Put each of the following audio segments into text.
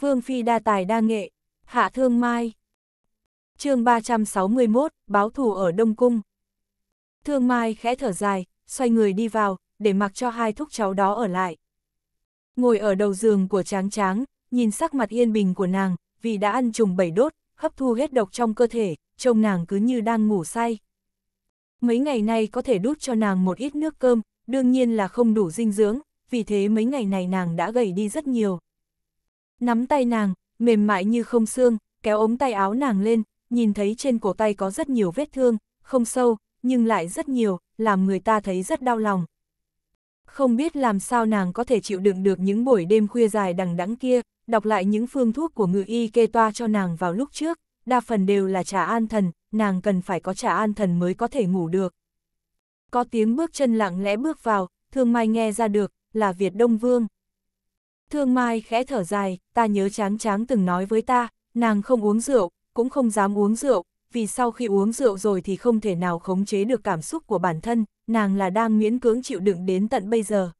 Vương Phi đa tài đa nghệ, hạ thương mai. chương 361, báo thù ở Đông Cung. Thương mai khẽ thở dài, xoay người đi vào, để mặc cho hai thúc cháu đó ở lại. Ngồi ở đầu giường của tráng tráng, nhìn sắc mặt yên bình của nàng, vì đã ăn trùng bảy đốt, hấp thu hết độc trong cơ thể, trông nàng cứ như đang ngủ say. Mấy ngày nay có thể đút cho nàng một ít nước cơm, đương nhiên là không đủ dinh dưỡng, vì thế mấy ngày này nàng đã gầy đi rất nhiều nắm tay nàng, mềm mại như không xương, kéo ống tay áo nàng lên, nhìn thấy trên cổ tay có rất nhiều vết thương, không sâu, nhưng lại rất nhiều, làm người ta thấy rất đau lòng. Không biết làm sao nàng có thể chịu đựng được những buổi đêm khuya dài đằng đẵng kia, đọc lại những phương thuốc của ngự y kê toa cho nàng vào lúc trước, đa phần đều là trà an thần, nàng cần phải có trà an thần mới có thể ngủ được. Có tiếng bước chân lặng lẽ bước vào, thương mai nghe ra được, là Việt Đông Vương. Thương Mai khẽ thở dài, ta nhớ chán chán từng nói với ta, nàng không uống rượu, cũng không dám uống rượu, vì sau khi uống rượu rồi thì không thể nào khống chế được cảm xúc của bản thân, nàng là đang miễn cưỡng chịu đựng đến tận bây giờ.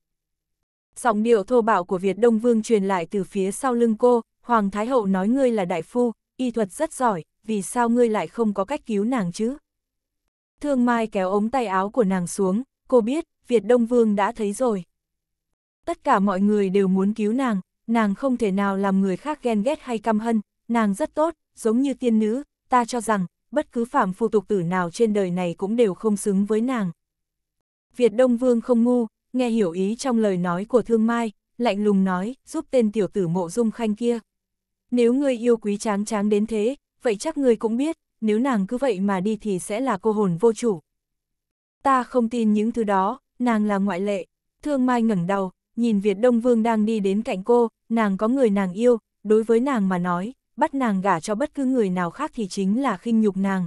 Giọng điệu thô bạo của Việt Đông Vương truyền lại từ phía sau lưng cô, Hoàng Thái Hậu nói ngươi là đại phu, y thuật rất giỏi, vì sao ngươi lại không có cách cứu nàng chứ? Thương Mai kéo ống tay áo của nàng xuống, cô biết, Việt Đông Vương đã thấy rồi. Tất cả mọi người đều muốn cứu nàng, nàng không thể nào làm người khác ghen ghét hay căm hân, nàng rất tốt, giống như tiên nữ, ta cho rằng, bất cứ phạm phu tục tử nào trên đời này cũng đều không xứng với nàng. Việt Đông Vương không ngu, nghe hiểu ý trong lời nói của Thương Mai, lạnh lùng nói, giúp tên tiểu tử mộ dung khanh kia. Nếu ngươi yêu quý tráng tráng đến thế, vậy chắc ngươi cũng biết, nếu nàng cứ vậy mà đi thì sẽ là cô hồn vô chủ. Ta không tin những thứ đó, nàng là ngoại lệ. Thương Mai ngẩng đầu, nhìn Việt Đông Vương đang đi đến cạnh cô, nàng có người nàng yêu, đối với nàng mà nói, bắt nàng gả cho bất cứ người nào khác thì chính là khinh nhục nàng.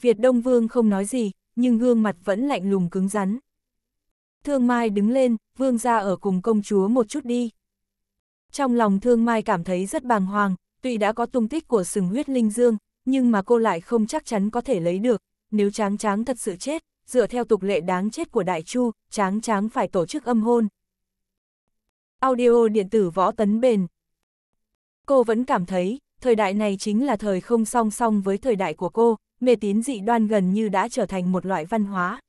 Việt Đông Vương không nói gì, nhưng gương mặt vẫn lạnh lùng cứng rắn. Thương Mai đứng lên, vương ra ở cùng công chúa một chút đi. Trong lòng Thương Mai cảm thấy rất bàng hoàng, tuy đã có tung tích của sừng huyết linh dương, nhưng mà cô lại không chắc chắn có thể lấy được, nếu tráng tráng thật sự chết, dựa theo tục lệ đáng chết của Đại Chu, tráng tráng phải tổ chức âm hôn. Audio điện tử võ tấn bền. Cô vẫn cảm thấy, thời đại này chính là thời không song song với thời đại của cô, mê tín dị đoan gần như đã trở thành một loại văn hóa.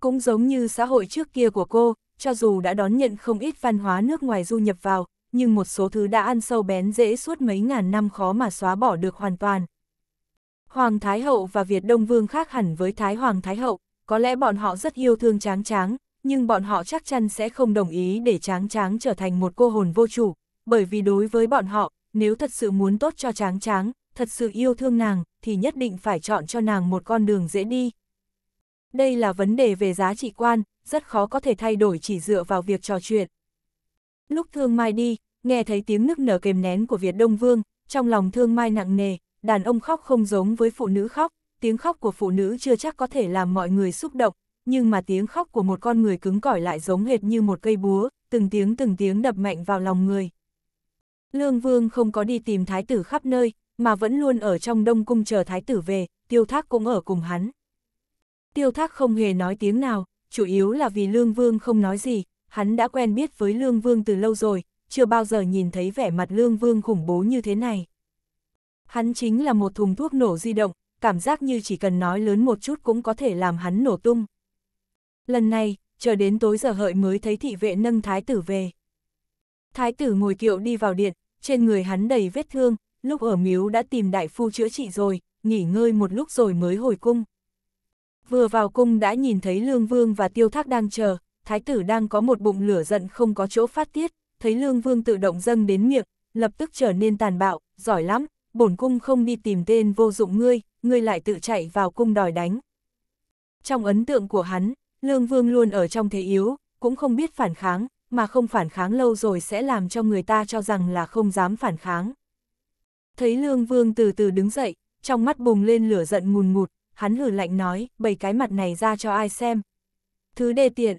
Cũng giống như xã hội trước kia của cô, cho dù đã đón nhận không ít văn hóa nước ngoài du nhập vào, nhưng một số thứ đã ăn sâu bén dễ suốt mấy ngàn năm khó mà xóa bỏ được hoàn toàn. Hoàng Thái Hậu và Việt Đông Vương khác hẳn với Thái Hoàng Thái Hậu, có lẽ bọn họ rất yêu thương tráng tráng, nhưng bọn họ chắc chắn sẽ không đồng ý để Tráng Tráng trở thành một cô hồn vô chủ, bởi vì đối với bọn họ, nếu thật sự muốn tốt cho Tráng Tráng, thật sự yêu thương nàng, thì nhất định phải chọn cho nàng một con đường dễ đi. Đây là vấn đề về giá trị quan, rất khó có thể thay đổi chỉ dựa vào việc trò chuyện. Lúc Thương Mai đi, nghe thấy tiếng nức nở kềm nén của Việt Đông Vương, trong lòng Thương Mai nặng nề, đàn ông khóc không giống với phụ nữ khóc, tiếng khóc của phụ nữ chưa chắc có thể làm mọi người xúc động, nhưng mà tiếng khóc của một con người cứng cỏi lại giống hệt như một cây búa, từng tiếng từng tiếng đập mạnh vào lòng người. Lương Vương không có đi tìm thái tử khắp nơi, mà vẫn luôn ở trong đông cung chờ thái tử về, tiêu thác cũng ở cùng hắn. Tiêu thác không hề nói tiếng nào, chủ yếu là vì Lương Vương không nói gì, hắn đã quen biết với Lương Vương từ lâu rồi, chưa bao giờ nhìn thấy vẻ mặt Lương Vương khủng bố như thế này. Hắn chính là một thùng thuốc nổ di động, cảm giác như chỉ cần nói lớn một chút cũng có thể làm hắn nổ tung. Lần này, chờ đến tối giờ hợi mới thấy thị vệ nâng thái tử về. Thái tử ngồi kiệu đi vào điện, trên người hắn đầy vết thương, lúc ở miếu đã tìm đại phu chữa trị rồi, nghỉ ngơi một lúc rồi mới hồi cung. Vừa vào cung đã nhìn thấy Lương Vương và Tiêu Thác đang chờ, thái tử đang có một bụng lửa giận không có chỗ phát tiết, thấy Lương Vương tự động dâng đến miệng, lập tức trở nên tàn bạo, giỏi lắm, bổn cung không đi tìm tên vô dụng ngươi, ngươi lại tự chạy vào cung đòi đánh. Trong ấn tượng của hắn, Lương Vương luôn ở trong thế yếu, cũng không biết phản kháng, mà không phản kháng lâu rồi sẽ làm cho người ta cho rằng là không dám phản kháng. Thấy Lương Vương từ từ đứng dậy, trong mắt bùng lên lửa giận ngùn ngụt, hắn hử lạnh nói, bày cái mặt này ra cho ai xem. Thứ đề tiện,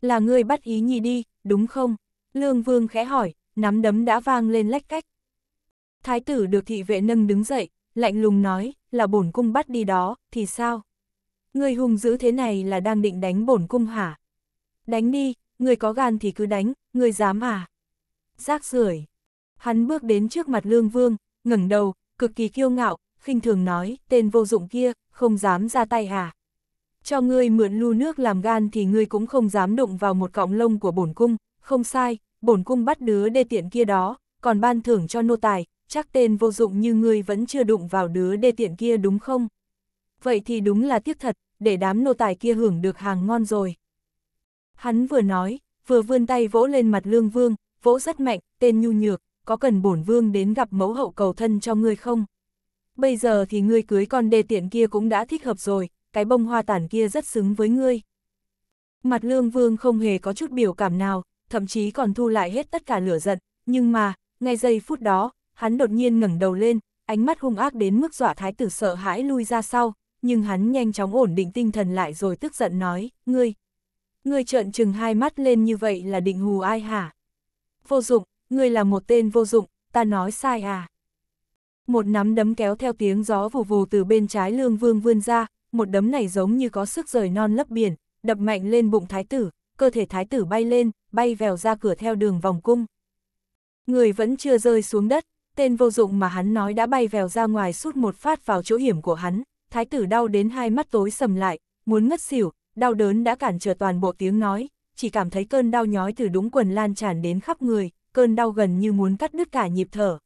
là ngươi bắt ý nhị đi, đúng không? Lương Vương khẽ hỏi, nắm đấm đã vang lên lách cách. Thái tử được thị vệ nâng đứng dậy, lạnh lùng nói, là bổn cung bắt đi đó, thì sao? người hung dữ thế này là đang định đánh bổn cung hả? Đánh đi, người có gan thì cứ đánh, người dám à? Rác rưởi. Hắn bước đến trước mặt Lương Vương, ngẩng đầu, cực kỳ kiêu ngạo, khinh thường nói, tên vô dụng kia, không dám ra tay hả? À? Cho ngươi mượn lu nước làm gan thì ngươi cũng không dám đụng vào một cọng lông của bổn cung, không sai, bổn cung bắt đứa đê tiện kia đó, còn ban thưởng cho nô tài, chắc tên vô dụng như ngươi vẫn chưa đụng vào đứa đê tiện kia đúng không? Vậy thì đúng là tiếc thật, để đám nô tài kia hưởng được hàng ngon rồi. Hắn vừa nói, vừa vươn tay vỗ lên mặt lương vương, vỗ rất mạnh, tên nhu nhược, có cần bổn vương đến gặp mẫu hậu cầu thân cho ngươi không? Bây giờ thì ngươi cưới con đề tiện kia cũng đã thích hợp rồi, cái bông hoa tản kia rất xứng với ngươi. Mặt lương vương không hề có chút biểu cảm nào, thậm chí còn thu lại hết tất cả lửa giận, nhưng mà, ngay giây phút đó, hắn đột nhiên ngẩng đầu lên, ánh mắt hung ác đến mức dọa thái tử sợ hãi lui ra sau, nhưng hắn nhanh chóng ổn định tinh thần lại rồi tức giận nói, ngươi, ngươi trợn chừng hai mắt lên như vậy là định hù ai hả? Vô dụng, ngươi là một tên vô dụng, ta nói sai à? Một nắm đấm kéo theo tiếng gió vù vù từ bên trái lương vương vươn ra, một đấm này giống như có sức rời non lấp biển, đập mạnh lên bụng thái tử, cơ thể thái tử bay lên, bay vèo ra cửa theo đường vòng cung. Người vẫn chưa rơi xuống đất, tên vô dụng mà hắn nói đã bay vèo ra ngoài sút một phát vào chỗ hiểm của hắn, thái tử đau đến hai mắt tối sầm lại, muốn ngất xỉu, đau đớn đã cản trở toàn bộ tiếng nói, chỉ cảm thấy cơn đau nhói từ đúng quần lan tràn đến khắp người, cơn đau gần như muốn cắt đứt cả nhịp thở.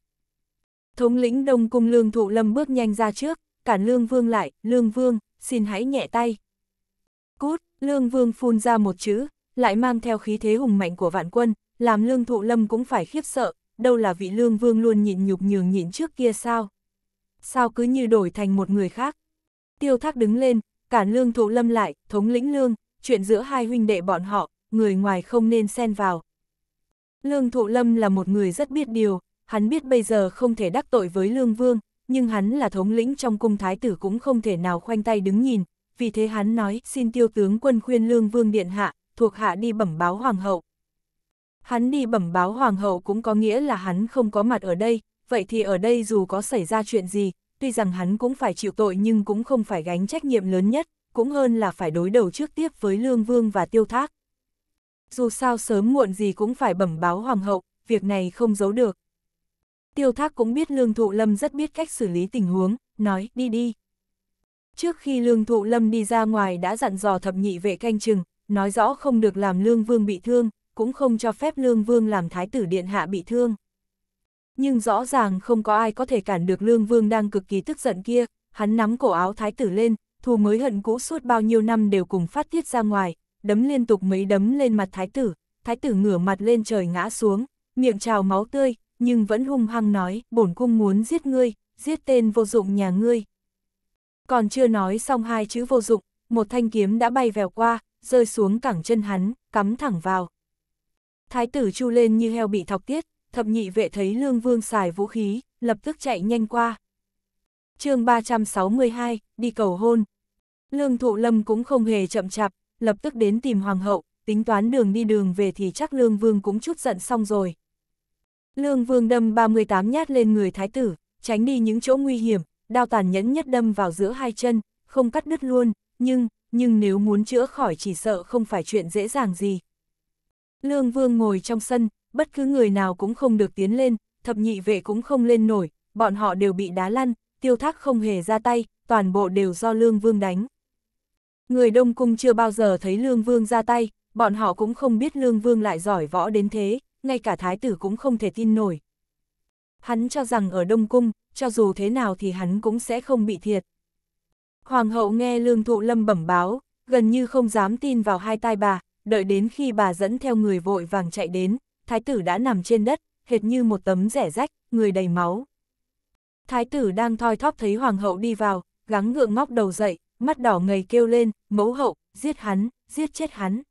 Thống lĩnh Đông Cung Lương Thụ Lâm bước nhanh ra trước, cản Lương Vương lại, Lương Vương, xin hãy nhẹ tay. Cút, Lương Vương phun ra một chữ, lại mang theo khí thế hùng mạnh của vạn quân, làm Lương Thụ Lâm cũng phải khiếp sợ, đâu là vị Lương Vương luôn nhịn nhục nhường nhịn trước kia sao? Sao cứ như đổi thành một người khác? tiêu thác đứng lên, cản lương thụ lâm lại, thống lĩnh lương, chuyện giữa hai huynh đệ bọn họ, người ngoài không nên xen vào. Lương thụ lâm là một người rất biết điều, hắn biết bây giờ không thể đắc tội với lương vương, nhưng hắn là thống lĩnh trong cung thái tử cũng không thể nào khoanh tay đứng nhìn, vì thế hắn nói xin tiêu tướng quân khuyên lương vương điện hạ, thuộc hạ đi bẩm báo hoàng hậu. Hắn đi bẩm báo hoàng hậu cũng có nghĩa là hắn không có mặt ở đây, vậy thì ở đây dù có xảy ra chuyện gì, tuy rằng hắn cũng phải chịu tội nhưng cũng không phải gánh trách nhiệm lớn nhất, cũng hơn là phải đối đầu trước tiếp với Lương Vương và Tiêu Thác. Dù sao sớm muộn gì cũng phải bẩm báo Hoàng hậu, việc này không giấu được. Tiêu Thác cũng biết Lương Thụ Lâm rất biết cách xử lý tình huống, nói đi đi. Trước khi Lương Thụ Lâm đi ra ngoài đã dặn dò thập nhị vệ canh chừng, nói rõ không được làm Lương Vương bị thương, cũng không cho phép Lương Vương làm Thái tử Điện Hạ bị thương. Nhưng rõ ràng không có ai có thể cản được Lương Vương đang cực kỳ tức giận kia, hắn nắm cổ áo thái tử lên, thù mới hận cũ suốt bao nhiêu năm đều cùng phát tiết ra ngoài, đấm liên tục mấy đấm lên mặt thái tử, thái tử ngửa mặt lên trời ngã xuống, miệng trào máu tươi, nhưng vẫn hung hăng nói, bổn cung muốn giết ngươi, giết tên vô dụng nhà ngươi. Còn chưa nói xong hai chữ vô dụng, một thanh kiếm đã bay vèo qua, rơi xuống cẳng chân hắn, cắm thẳng vào. Thái tử chu lên như heo bị thọc tiết, thập nhị vệ thấy Lương Vương xài vũ khí, lập tức chạy nhanh qua. chương 362, đi cầu hôn. Lương Thụ Lâm cũng không hề chậm chạp, lập tức đến tìm Hoàng hậu, tính toán đường đi đường về thì chắc Lương Vương cũng chút giận xong rồi. Lương Vương đâm 38 nhát lên người thái tử, tránh đi những chỗ nguy hiểm, đao tàn nhẫn nhất đâm vào giữa hai chân, không cắt đứt luôn, nhưng, nhưng nếu muốn chữa khỏi chỉ sợ không phải chuyện dễ dàng gì. Lương Vương ngồi trong sân, bất cứ người nào cũng không được tiến lên, thập nhị vệ cũng không lên nổi, bọn họ đều bị đá lăn, tiêu thác không hề ra tay, toàn bộ đều do Lương Vương đánh. Người Đông Cung chưa bao giờ thấy Lương Vương ra tay, bọn họ cũng không biết Lương Vương lại giỏi võ đến thế, ngay cả thái tử cũng không thể tin nổi. Hắn cho rằng ở Đông Cung, cho dù thế nào thì hắn cũng sẽ không bị thiệt. Hoàng hậu nghe Lương Thụ Lâm bẩm báo, gần như không dám tin vào hai tai bà, đợi đến khi bà dẫn theo người vội vàng chạy đến, thái tử đã nằm trên đất, hệt như một tấm rẻ rách, người đầy máu. Thái tử đang thoi thóp thấy hoàng hậu đi vào, gắng ngượng ngóc đầu dậy, mắt đỏ ngầy kêu lên, mẫu hậu, giết hắn, giết chết hắn.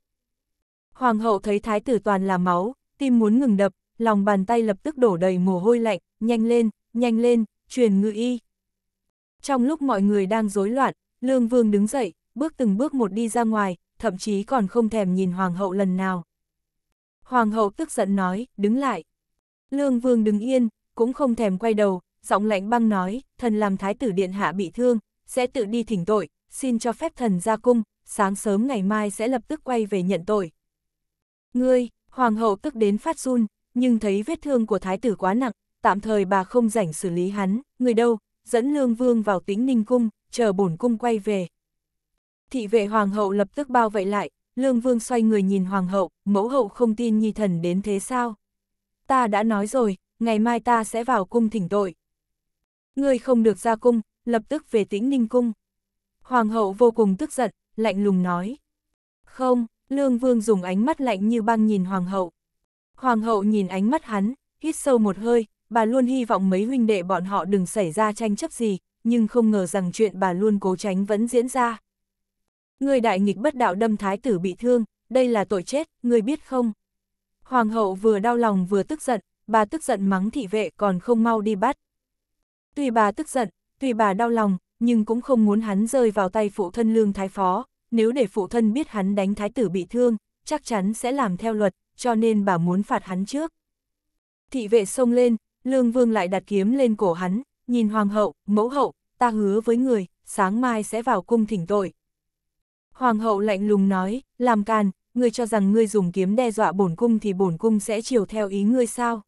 Hoàng hậu thấy thái tử toàn là máu, tim muốn ngừng đập, lòng bàn tay lập tức đổ đầy mồ hôi lạnh, nhanh lên, nhanh lên, truyền ngự y. Trong lúc mọi người đang rối loạn, Lương Vương đứng dậy, bước từng bước một đi ra ngoài, thậm chí còn không thèm nhìn hoàng hậu lần nào. Hoàng hậu tức giận nói, đứng lại. Lương vương đứng yên, cũng không thèm quay đầu, giọng lạnh băng nói, thần làm thái tử điện hạ bị thương, sẽ tự đi thỉnh tội, xin cho phép thần ra cung, sáng sớm ngày mai sẽ lập tức quay về nhận tội. Ngươi, hoàng hậu tức đến phát run, nhưng thấy vết thương của thái tử quá nặng, tạm thời bà không rảnh xử lý hắn, người đâu, dẫn lương vương vào tính ninh cung, chờ bổn cung quay về. Thị vệ hoàng hậu lập tức bao vây lại, Lương Vương xoay người nhìn Hoàng hậu, mẫu hậu không tin nhi thần đến thế sao? Ta đã nói rồi, ngày mai ta sẽ vào cung thỉnh tội. Ngươi không được ra cung, lập tức về tĩnh ninh cung. Hoàng hậu vô cùng tức giận, lạnh lùng nói. Không, Lương Vương dùng ánh mắt lạnh như băng nhìn Hoàng hậu. Hoàng hậu nhìn ánh mắt hắn, hít sâu một hơi, bà luôn hy vọng mấy huynh đệ bọn họ đừng xảy ra tranh chấp gì, nhưng không ngờ rằng chuyện bà luôn cố tránh vẫn diễn ra. Người đại nghịch bất đạo đâm thái tử bị thương, đây là tội chết, người biết không? Hoàng hậu vừa đau lòng vừa tức giận, bà tức giận mắng thị vệ còn không mau đi bắt. Tuy bà tức giận, tuy bà đau lòng, nhưng cũng không muốn hắn rơi vào tay phụ thân lương thái phó, nếu để phụ thân biết hắn đánh thái tử bị thương, chắc chắn sẽ làm theo luật, cho nên bà muốn phạt hắn trước. Thị vệ xông lên, lương vương lại đặt kiếm lên cổ hắn, nhìn hoàng hậu, mẫu hậu, ta hứa với người, sáng mai sẽ vào cung thỉnh tội, Hoàng hậu lạnh lùng nói, làm càn, ngươi cho rằng ngươi dùng kiếm đe dọa bổn cung thì bổn cung sẽ chiều theo ý ngươi sao?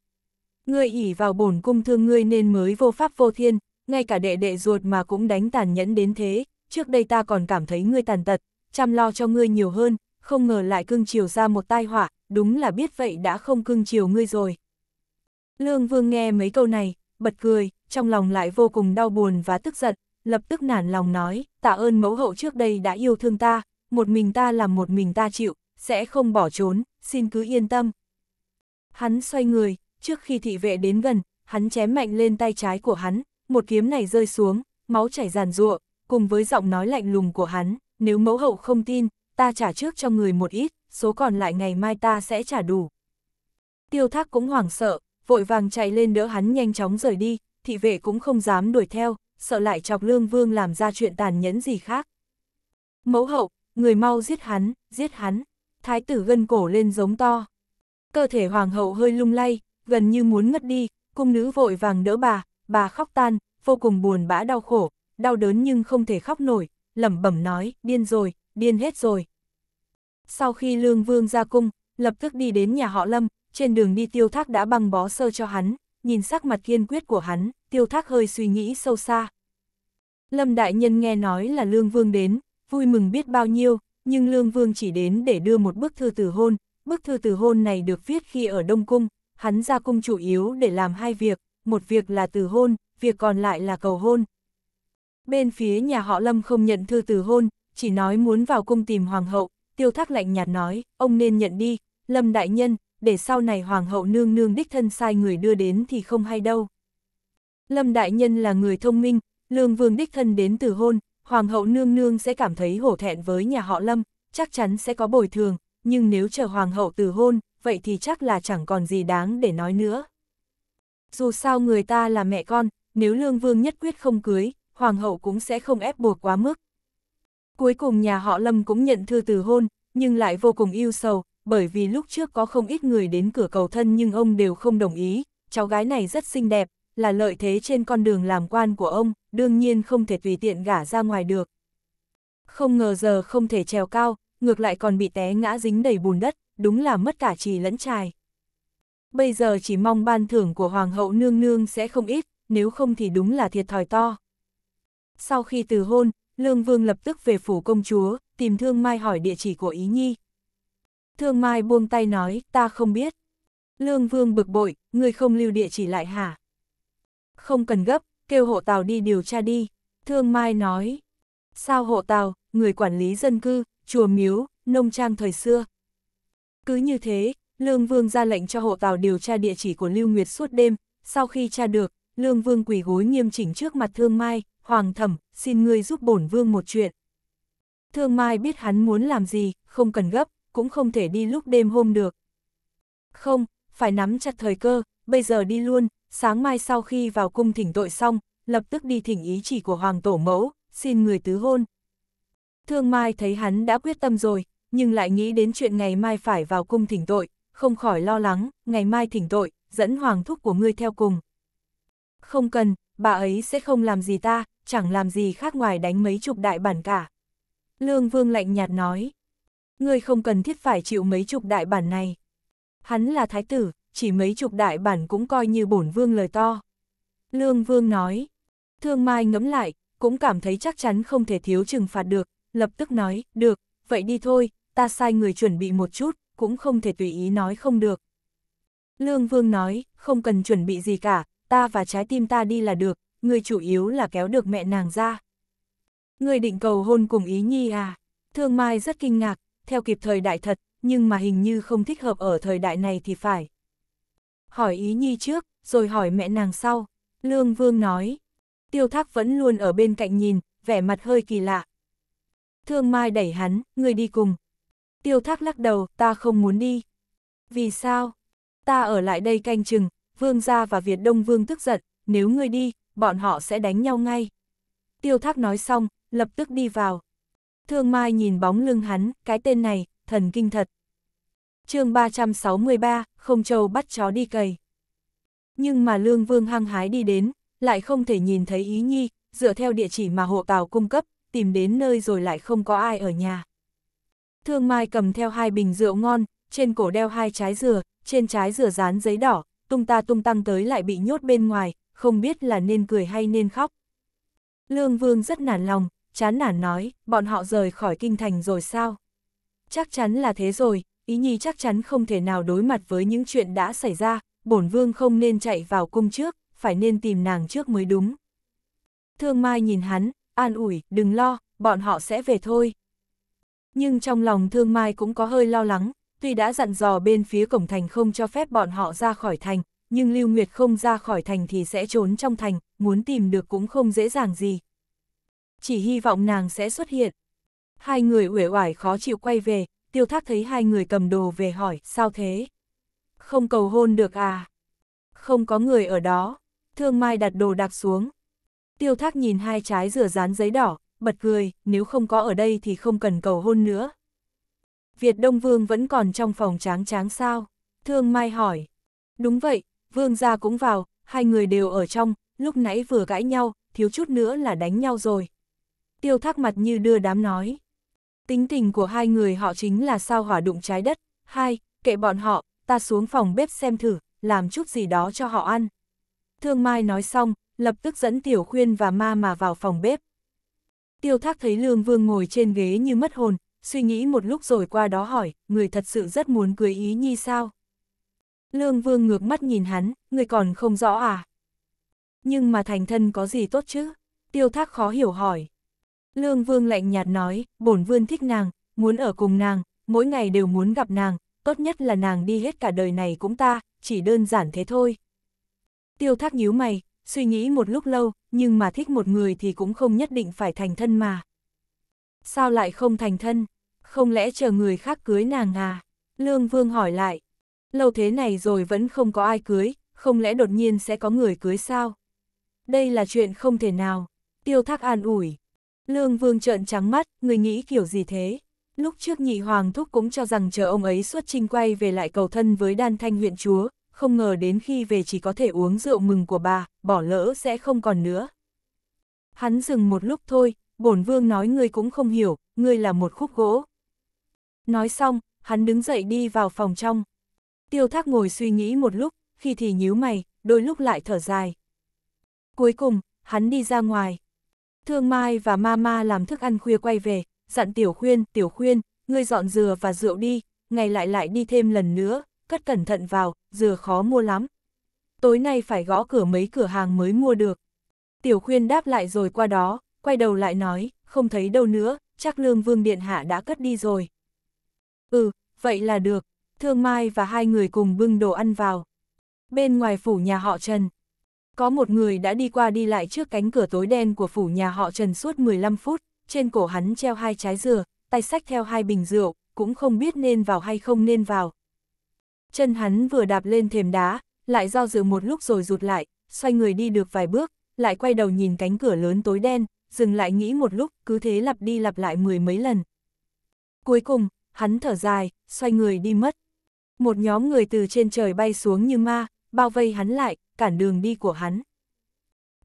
Ngươi ỉ vào bổn cung thương ngươi nên mới vô pháp vô thiên, ngay cả đệ đệ ruột mà cũng đánh tàn nhẫn đến thế, trước đây ta còn cảm thấy ngươi tàn tật, chăm lo cho ngươi nhiều hơn, không ngờ lại cưng chiều ra một tai họa, đúng là biết vậy đã không cưng chiều ngươi rồi. Lương Vương nghe mấy câu này, bật cười, trong lòng lại vô cùng đau buồn và tức giận, lập tức nản lòng nói, tạ ơn mẫu hậu trước đây đã yêu thương ta, một mình ta làm một mình ta chịu, sẽ không bỏ trốn, xin cứ yên tâm. Hắn xoay người, trước khi thị vệ đến gần, hắn chém mạnh lên tay trái của hắn, một kiếm này rơi xuống, máu chảy ràn rụa, cùng với giọng nói lạnh lùng của hắn, nếu mẫu hậu không tin, ta trả trước cho người một ít, số còn lại ngày mai ta sẽ trả đủ. Tiêu thác cũng hoảng sợ, vội vàng chạy lên đỡ hắn nhanh chóng rời đi, thị vệ cũng không dám đuổi theo, sợ lại chọc lương vương làm ra chuyện tàn nhẫn gì khác. Mẫu hậu, người mau giết hắn, giết hắn, thái tử gân cổ lên giống to. Cơ thể hoàng hậu hơi lung lay, gần như muốn ngất đi, cung nữ vội vàng đỡ bà, bà khóc tan, vô cùng buồn bã đau khổ, đau đớn nhưng không thể khóc nổi, lẩm bẩm nói, điên rồi, điên hết rồi. Sau khi Lương Vương ra cung, lập tức đi đến nhà họ Lâm, trên đường đi tiêu thác đã băng bó sơ cho hắn, nhìn sắc mặt kiên quyết của hắn, tiêu thác hơi suy nghĩ sâu xa. Lâm Đại Nhân nghe nói là Lương Vương đến, vui mừng biết bao nhiêu, nhưng Lương Vương chỉ đến để đưa một bức thư từ hôn. Bức thư từ hôn này được viết khi ở Đông Cung, hắn ra cung chủ yếu để làm hai việc, một việc là từ hôn, việc còn lại là cầu hôn. Bên phía nhà họ Lâm không nhận thư từ hôn, chỉ nói muốn vào cung tìm Hoàng hậu, tiêu thác lạnh nhạt nói, ông nên nhận đi, Lâm Đại Nhân, để sau này Hoàng hậu nương nương đích thân sai người đưa đến thì không hay đâu. Lâm Đại Nhân là người thông minh, lương vương đích thân đến từ hôn, hoàng hậu nương nương sẽ cảm thấy hổ thẹn với nhà họ lâm, chắc chắn sẽ có bồi thường, nhưng nếu chờ hoàng hậu từ hôn, vậy thì chắc là chẳng còn gì đáng để nói nữa. Dù sao người ta là mẹ con, nếu lương vương nhất quyết không cưới, hoàng hậu cũng sẽ không ép buộc quá mức. Cuối cùng nhà họ lâm cũng nhận thư từ hôn, nhưng lại vô cùng yêu sầu, bởi vì lúc trước có không ít người đến cửa cầu thân nhưng ông đều không đồng ý, cháu gái này rất xinh đẹp, là lợi thế trên con đường làm quan của ông, đương nhiên không thể tùy tiện gả ra ngoài được. Không ngờ giờ không thể trèo cao, ngược lại còn bị té ngã dính đầy bùn đất, đúng là mất cả trì lẫn trài. Bây giờ chỉ mong ban thưởng của Hoàng hậu nương nương sẽ không ít, nếu không thì đúng là thiệt thòi to. Sau khi từ hôn, Lương Vương lập tức về phủ công chúa, tìm Thương Mai hỏi địa chỉ của Ý Nhi. Thương Mai buông tay nói, ta không biết. Lương Vương bực bội, người không lưu địa chỉ lại hả? không cần gấp, kêu hộ tàu đi điều tra đi. Thương Mai nói, sao hộ tàu, người quản lý dân cư, chùa miếu, nông trang thời xưa. Cứ như thế, Lương Vương ra lệnh cho hộ tàu điều tra địa chỉ của Lưu Nguyệt suốt đêm, sau khi tra được, Lương Vương quỳ gối nghiêm chỉnh trước mặt Thương Mai, Hoàng thẩm, xin ngươi giúp bổn Vương một chuyện. Thương Mai biết hắn muốn làm gì, không cần gấp, cũng không thể đi lúc đêm hôm được. Không, phải nắm chặt thời cơ, bây giờ đi luôn, sáng mai sau khi vào cung thỉnh tội xong, lập tức đi thỉnh ý chỉ của Hoàng Tổ Mẫu, xin người tứ hôn. Thương Mai thấy hắn đã quyết tâm rồi, nhưng lại nghĩ đến chuyện ngày mai phải vào cung thỉnh tội, không khỏi lo lắng, ngày mai thỉnh tội, dẫn Hoàng Thúc của ngươi theo cùng. Không cần, bà ấy sẽ không làm gì ta, chẳng làm gì khác ngoài đánh mấy chục đại bản cả. Lương Vương lạnh nhạt nói, ngươi không cần thiết phải chịu mấy chục đại bản này. Hắn là thái tử, chỉ mấy chục đại bản cũng coi như bổn vương lời to. Lương vương nói, thương mai ngẫm lại, cũng cảm thấy chắc chắn không thể thiếu trừng phạt được, lập tức nói, được, vậy đi thôi, ta sai người chuẩn bị một chút, cũng không thể tùy ý nói không được. Lương vương nói, không cần chuẩn bị gì cả, ta và trái tim ta đi là được, người chủ yếu là kéo được mẹ nàng ra. Người định cầu hôn cùng ý nhi à? Thương Mai rất kinh ngạc, theo kịp thời đại thật, nhưng mà hình như không thích hợp ở thời đại này thì phải hỏi ý nhi trước, rồi hỏi mẹ nàng sau. Lương Vương nói, tiêu thác vẫn luôn ở bên cạnh nhìn, vẻ mặt hơi kỳ lạ. Thương Mai đẩy hắn, người đi cùng. Tiêu thác lắc đầu, ta không muốn đi. Vì sao? Ta ở lại đây canh chừng, Vương gia và Việt Đông Vương tức giận, nếu ngươi đi, bọn họ sẽ đánh nhau ngay. Tiêu thác nói xong, lập tức đi vào. Thương Mai nhìn bóng lưng hắn, cái tên này, thần kinh thật chương 363, không châu bắt chó đi cầy Nhưng mà Lương Vương hăng hái đi đến, lại không thể nhìn thấy ý nhi, dựa theo địa chỉ mà hộ tàu cung cấp, tìm đến nơi rồi lại không có ai ở nhà. Thương Mai cầm theo hai bình rượu ngon, trên cổ đeo hai trái dừa, trên trái dừa dán giấy đỏ, tung ta tung tăng tới lại bị nhốt bên ngoài, không biết là nên cười hay nên khóc. Lương Vương rất nản lòng, chán nản nói, bọn họ rời khỏi kinh thành rồi sao? Chắc chắn là thế rồi, ý nhi chắc chắn không thể nào đối mặt với những chuyện đã xảy ra, bổn vương không nên chạy vào cung trước, phải nên tìm nàng trước mới đúng. Thương Mai nhìn hắn, an ủi, đừng lo, bọn họ sẽ về thôi. Nhưng trong lòng Thương Mai cũng có hơi lo lắng, tuy đã dặn dò bên phía cổng thành không cho phép bọn họ ra khỏi thành, nhưng Lưu Nguyệt không ra khỏi thành thì sẽ trốn trong thành, muốn tìm được cũng không dễ dàng gì. Chỉ hy vọng nàng sẽ xuất hiện. Hai người uể oải khó chịu quay về, tiêu thác thấy hai người cầm đồ về hỏi, sao thế? Không cầu hôn được à? Không có người ở đó, thương mai đặt đồ đạc xuống. Tiêu thác nhìn hai trái rửa dán giấy đỏ, bật cười, nếu không có ở đây thì không cần cầu hôn nữa. Việt Đông Vương vẫn còn trong phòng tráng tráng sao? Thương Mai hỏi. Đúng vậy, Vương gia cũng vào, hai người đều ở trong, lúc nãy vừa gãi nhau, thiếu chút nữa là đánh nhau rồi. Tiêu thác mặt như đưa đám nói. Tính tình của hai người họ chính là sao hỏa đụng trái đất. Hai, kệ bọn họ, ta xuống phòng bếp xem thử, làm chút gì đó cho họ ăn. Thương Mai nói xong, lập tức dẫn Tiểu Khuyên và Ma mà vào phòng bếp. Tiêu Thác thấy Lương Vương ngồi trên ghế như mất hồn, suy nghĩ một lúc rồi qua đó hỏi, người thật sự rất muốn cưới Ý Nhi sao? Lương Vương ngược mắt nhìn hắn, người còn không rõ à? Nhưng mà thành thân có gì tốt chứ? Tiêu Thác khó hiểu hỏi. Lương Vương lạnh nhạt nói, bổn vương thích nàng, muốn ở cùng nàng, mỗi ngày đều muốn gặp nàng, tốt nhất là nàng đi hết cả đời này cũng ta, chỉ đơn giản thế thôi. Tiêu thác nhíu mày, suy nghĩ một lúc lâu, nhưng mà thích một người thì cũng không nhất định phải thành thân mà. Sao lại không thành thân? Không lẽ chờ người khác cưới nàng à? Lương Vương hỏi lại. Lâu thế này rồi vẫn không có ai cưới, không lẽ đột nhiên sẽ có người cưới sao? Đây là chuyện không thể nào. Tiêu thác an ủi, Lương Vương trợn trắng mắt, người nghĩ kiểu gì thế? Lúc trước nhị hoàng thúc cũng cho rằng chờ ông ấy xuất trinh quay về lại cầu thân với đan thanh huyện chúa, không ngờ đến khi về chỉ có thể uống rượu mừng của bà, bỏ lỡ sẽ không còn nữa. Hắn dừng một lúc thôi, bổn vương nói ngươi cũng không hiểu, ngươi là một khúc gỗ. Nói xong, hắn đứng dậy đi vào phòng trong. Tiêu thác ngồi suy nghĩ một lúc, khi thì nhíu mày, đôi lúc lại thở dài. Cuối cùng, hắn đi ra ngoài. Thương Mai và Mama làm thức ăn khuya quay về, dặn Tiểu Khuyên, Tiểu Khuyên, ngươi dọn dừa và rượu đi, ngày lại lại đi thêm lần nữa, cất cẩn thận vào, dừa khó mua lắm. Tối nay phải gõ cửa mấy cửa hàng mới mua được. Tiểu Khuyên đáp lại rồi qua đó, quay đầu lại nói, không thấy đâu nữa, chắc Lương Vương Điện Hạ đã cất đi rồi. Ừ, vậy là được, Thương Mai và hai người cùng bưng đồ ăn vào. Bên ngoài phủ nhà họ Trần, có một người đã đi qua đi lại trước cánh cửa tối đen của phủ nhà họ Trần suốt 15 phút, trên cổ hắn treo hai trái dừa, tay sách theo hai bình rượu, cũng không biết nên vào hay không nên vào. Chân hắn vừa đạp lên thềm đá, lại do dự một lúc rồi rụt lại, xoay người đi được vài bước, lại quay đầu nhìn cánh cửa lớn tối đen, dừng lại nghĩ một lúc, cứ thế lặp đi lặp lại mười mấy lần. Cuối cùng, hắn thở dài, xoay người đi mất. Một nhóm người từ trên trời bay xuống như ma, bao vây hắn lại, cản đường đi của hắn.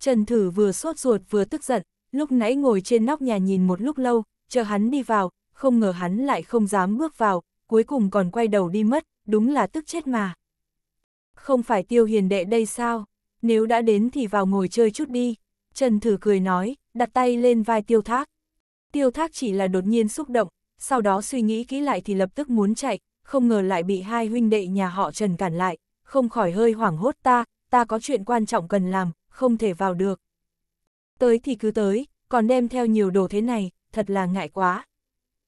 Trần Thử vừa sốt ruột vừa tức giận, lúc nãy ngồi trên nóc nhà nhìn một lúc lâu, chờ hắn đi vào, không ngờ hắn lại không dám bước vào, cuối cùng còn quay đầu đi mất, đúng là tức chết mà. Không phải tiêu hiền đệ đây sao, nếu đã đến thì vào ngồi chơi chút đi, Trần Thử cười nói, đặt tay lên vai tiêu thác. Tiêu thác chỉ là đột nhiên xúc động, sau đó suy nghĩ kỹ lại thì lập tức muốn chạy, không ngờ lại bị hai huynh đệ nhà họ Trần cản lại, không khỏi hơi hoảng hốt ta, ta có chuyện quan trọng cần làm, không thể vào được. Tới thì cứ tới, còn đem theo nhiều đồ thế này, thật là ngại quá.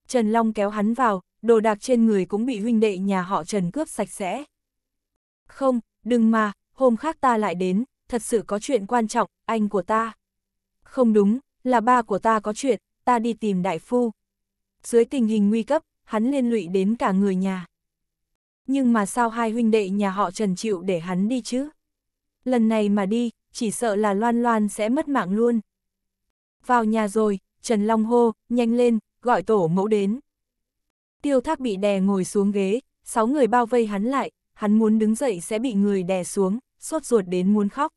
Trần Long kéo hắn vào, đồ đạc trên người cũng bị huynh đệ nhà họ Trần cướp sạch sẽ. Không, đừng mà, hôm khác ta lại đến, thật sự có chuyện quan trọng, anh của ta. Không đúng, là ba của ta có chuyện, ta đi tìm đại phu. Dưới tình hình nguy cấp, hắn liên lụy đến cả người nhà. Nhưng mà sao hai huynh đệ nhà họ Trần chịu để hắn đi chứ? lần này mà đi, chỉ sợ là loan loan sẽ mất mạng luôn. Vào nhà rồi, Trần Long hô, nhanh lên, gọi tổ mẫu đến. Tiêu thác bị đè ngồi xuống ghế, sáu người bao vây hắn lại, hắn muốn đứng dậy sẽ bị người đè xuống, sốt ruột đến muốn khóc.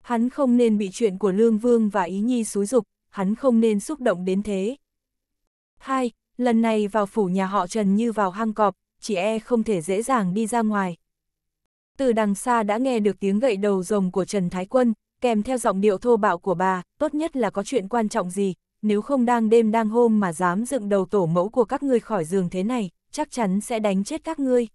Hắn không nên bị chuyện của Lương Vương và Ý Nhi xúi dục, hắn không nên xúc động đến thế. Hai, lần này vào phủ nhà họ Trần như vào hang cọp, chỉ e không thể dễ dàng đi ra ngoài, từ đằng xa đã nghe được tiếng gậy đầu rồng của Trần Thái Quân, kèm theo giọng điệu thô bạo của bà, tốt nhất là có chuyện quan trọng gì, nếu không đang đêm đang hôm mà dám dựng đầu tổ mẫu của các ngươi khỏi giường thế này, chắc chắn sẽ đánh chết các ngươi.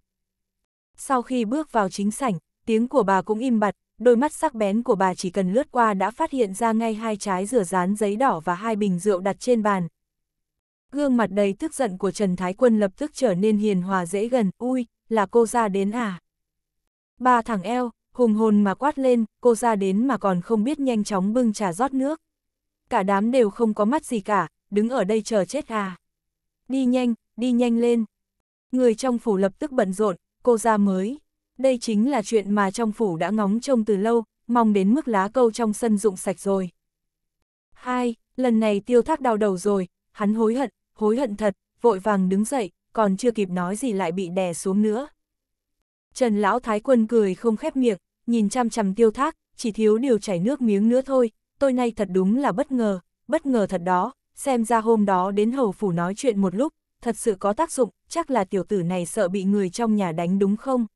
Sau khi bước vào chính sảnh, tiếng của bà cũng im bặt, đôi mắt sắc bén của bà chỉ cần lướt qua đã phát hiện ra ngay hai trái rửa rán giấy đỏ và hai bình rượu đặt trên bàn. Gương mặt đầy tức giận của Trần Thái Quân lập tức trở nên hiền hòa dễ gần, ui, là cô ra đến à ba thằng eo, hùng hồn mà quát lên, cô ra đến mà còn không biết nhanh chóng bưng trà rót nước. Cả đám đều không có mắt gì cả, đứng ở đây chờ chết à. Đi nhanh, đi nhanh lên. Người trong phủ lập tức bận rộn, cô ra mới. Đây chính là chuyện mà trong phủ đã ngóng trông từ lâu, mong đến mức lá câu trong sân dụng sạch rồi. Hai, lần này tiêu thác đau đầu rồi, hắn hối hận, hối hận thật, vội vàng đứng dậy, còn chưa kịp nói gì lại bị đè xuống nữa. Trần Lão Thái Quân cười không khép miệng, nhìn chăm chăm tiêu thác, chỉ thiếu điều chảy nước miếng nữa thôi, tôi nay thật đúng là bất ngờ, bất ngờ thật đó, xem ra hôm đó đến hầu phủ nói chuyện một lúc, thật sự có tác dụng, chắc là tiểu tử này sợ bị người trong nhà đánh đúng không?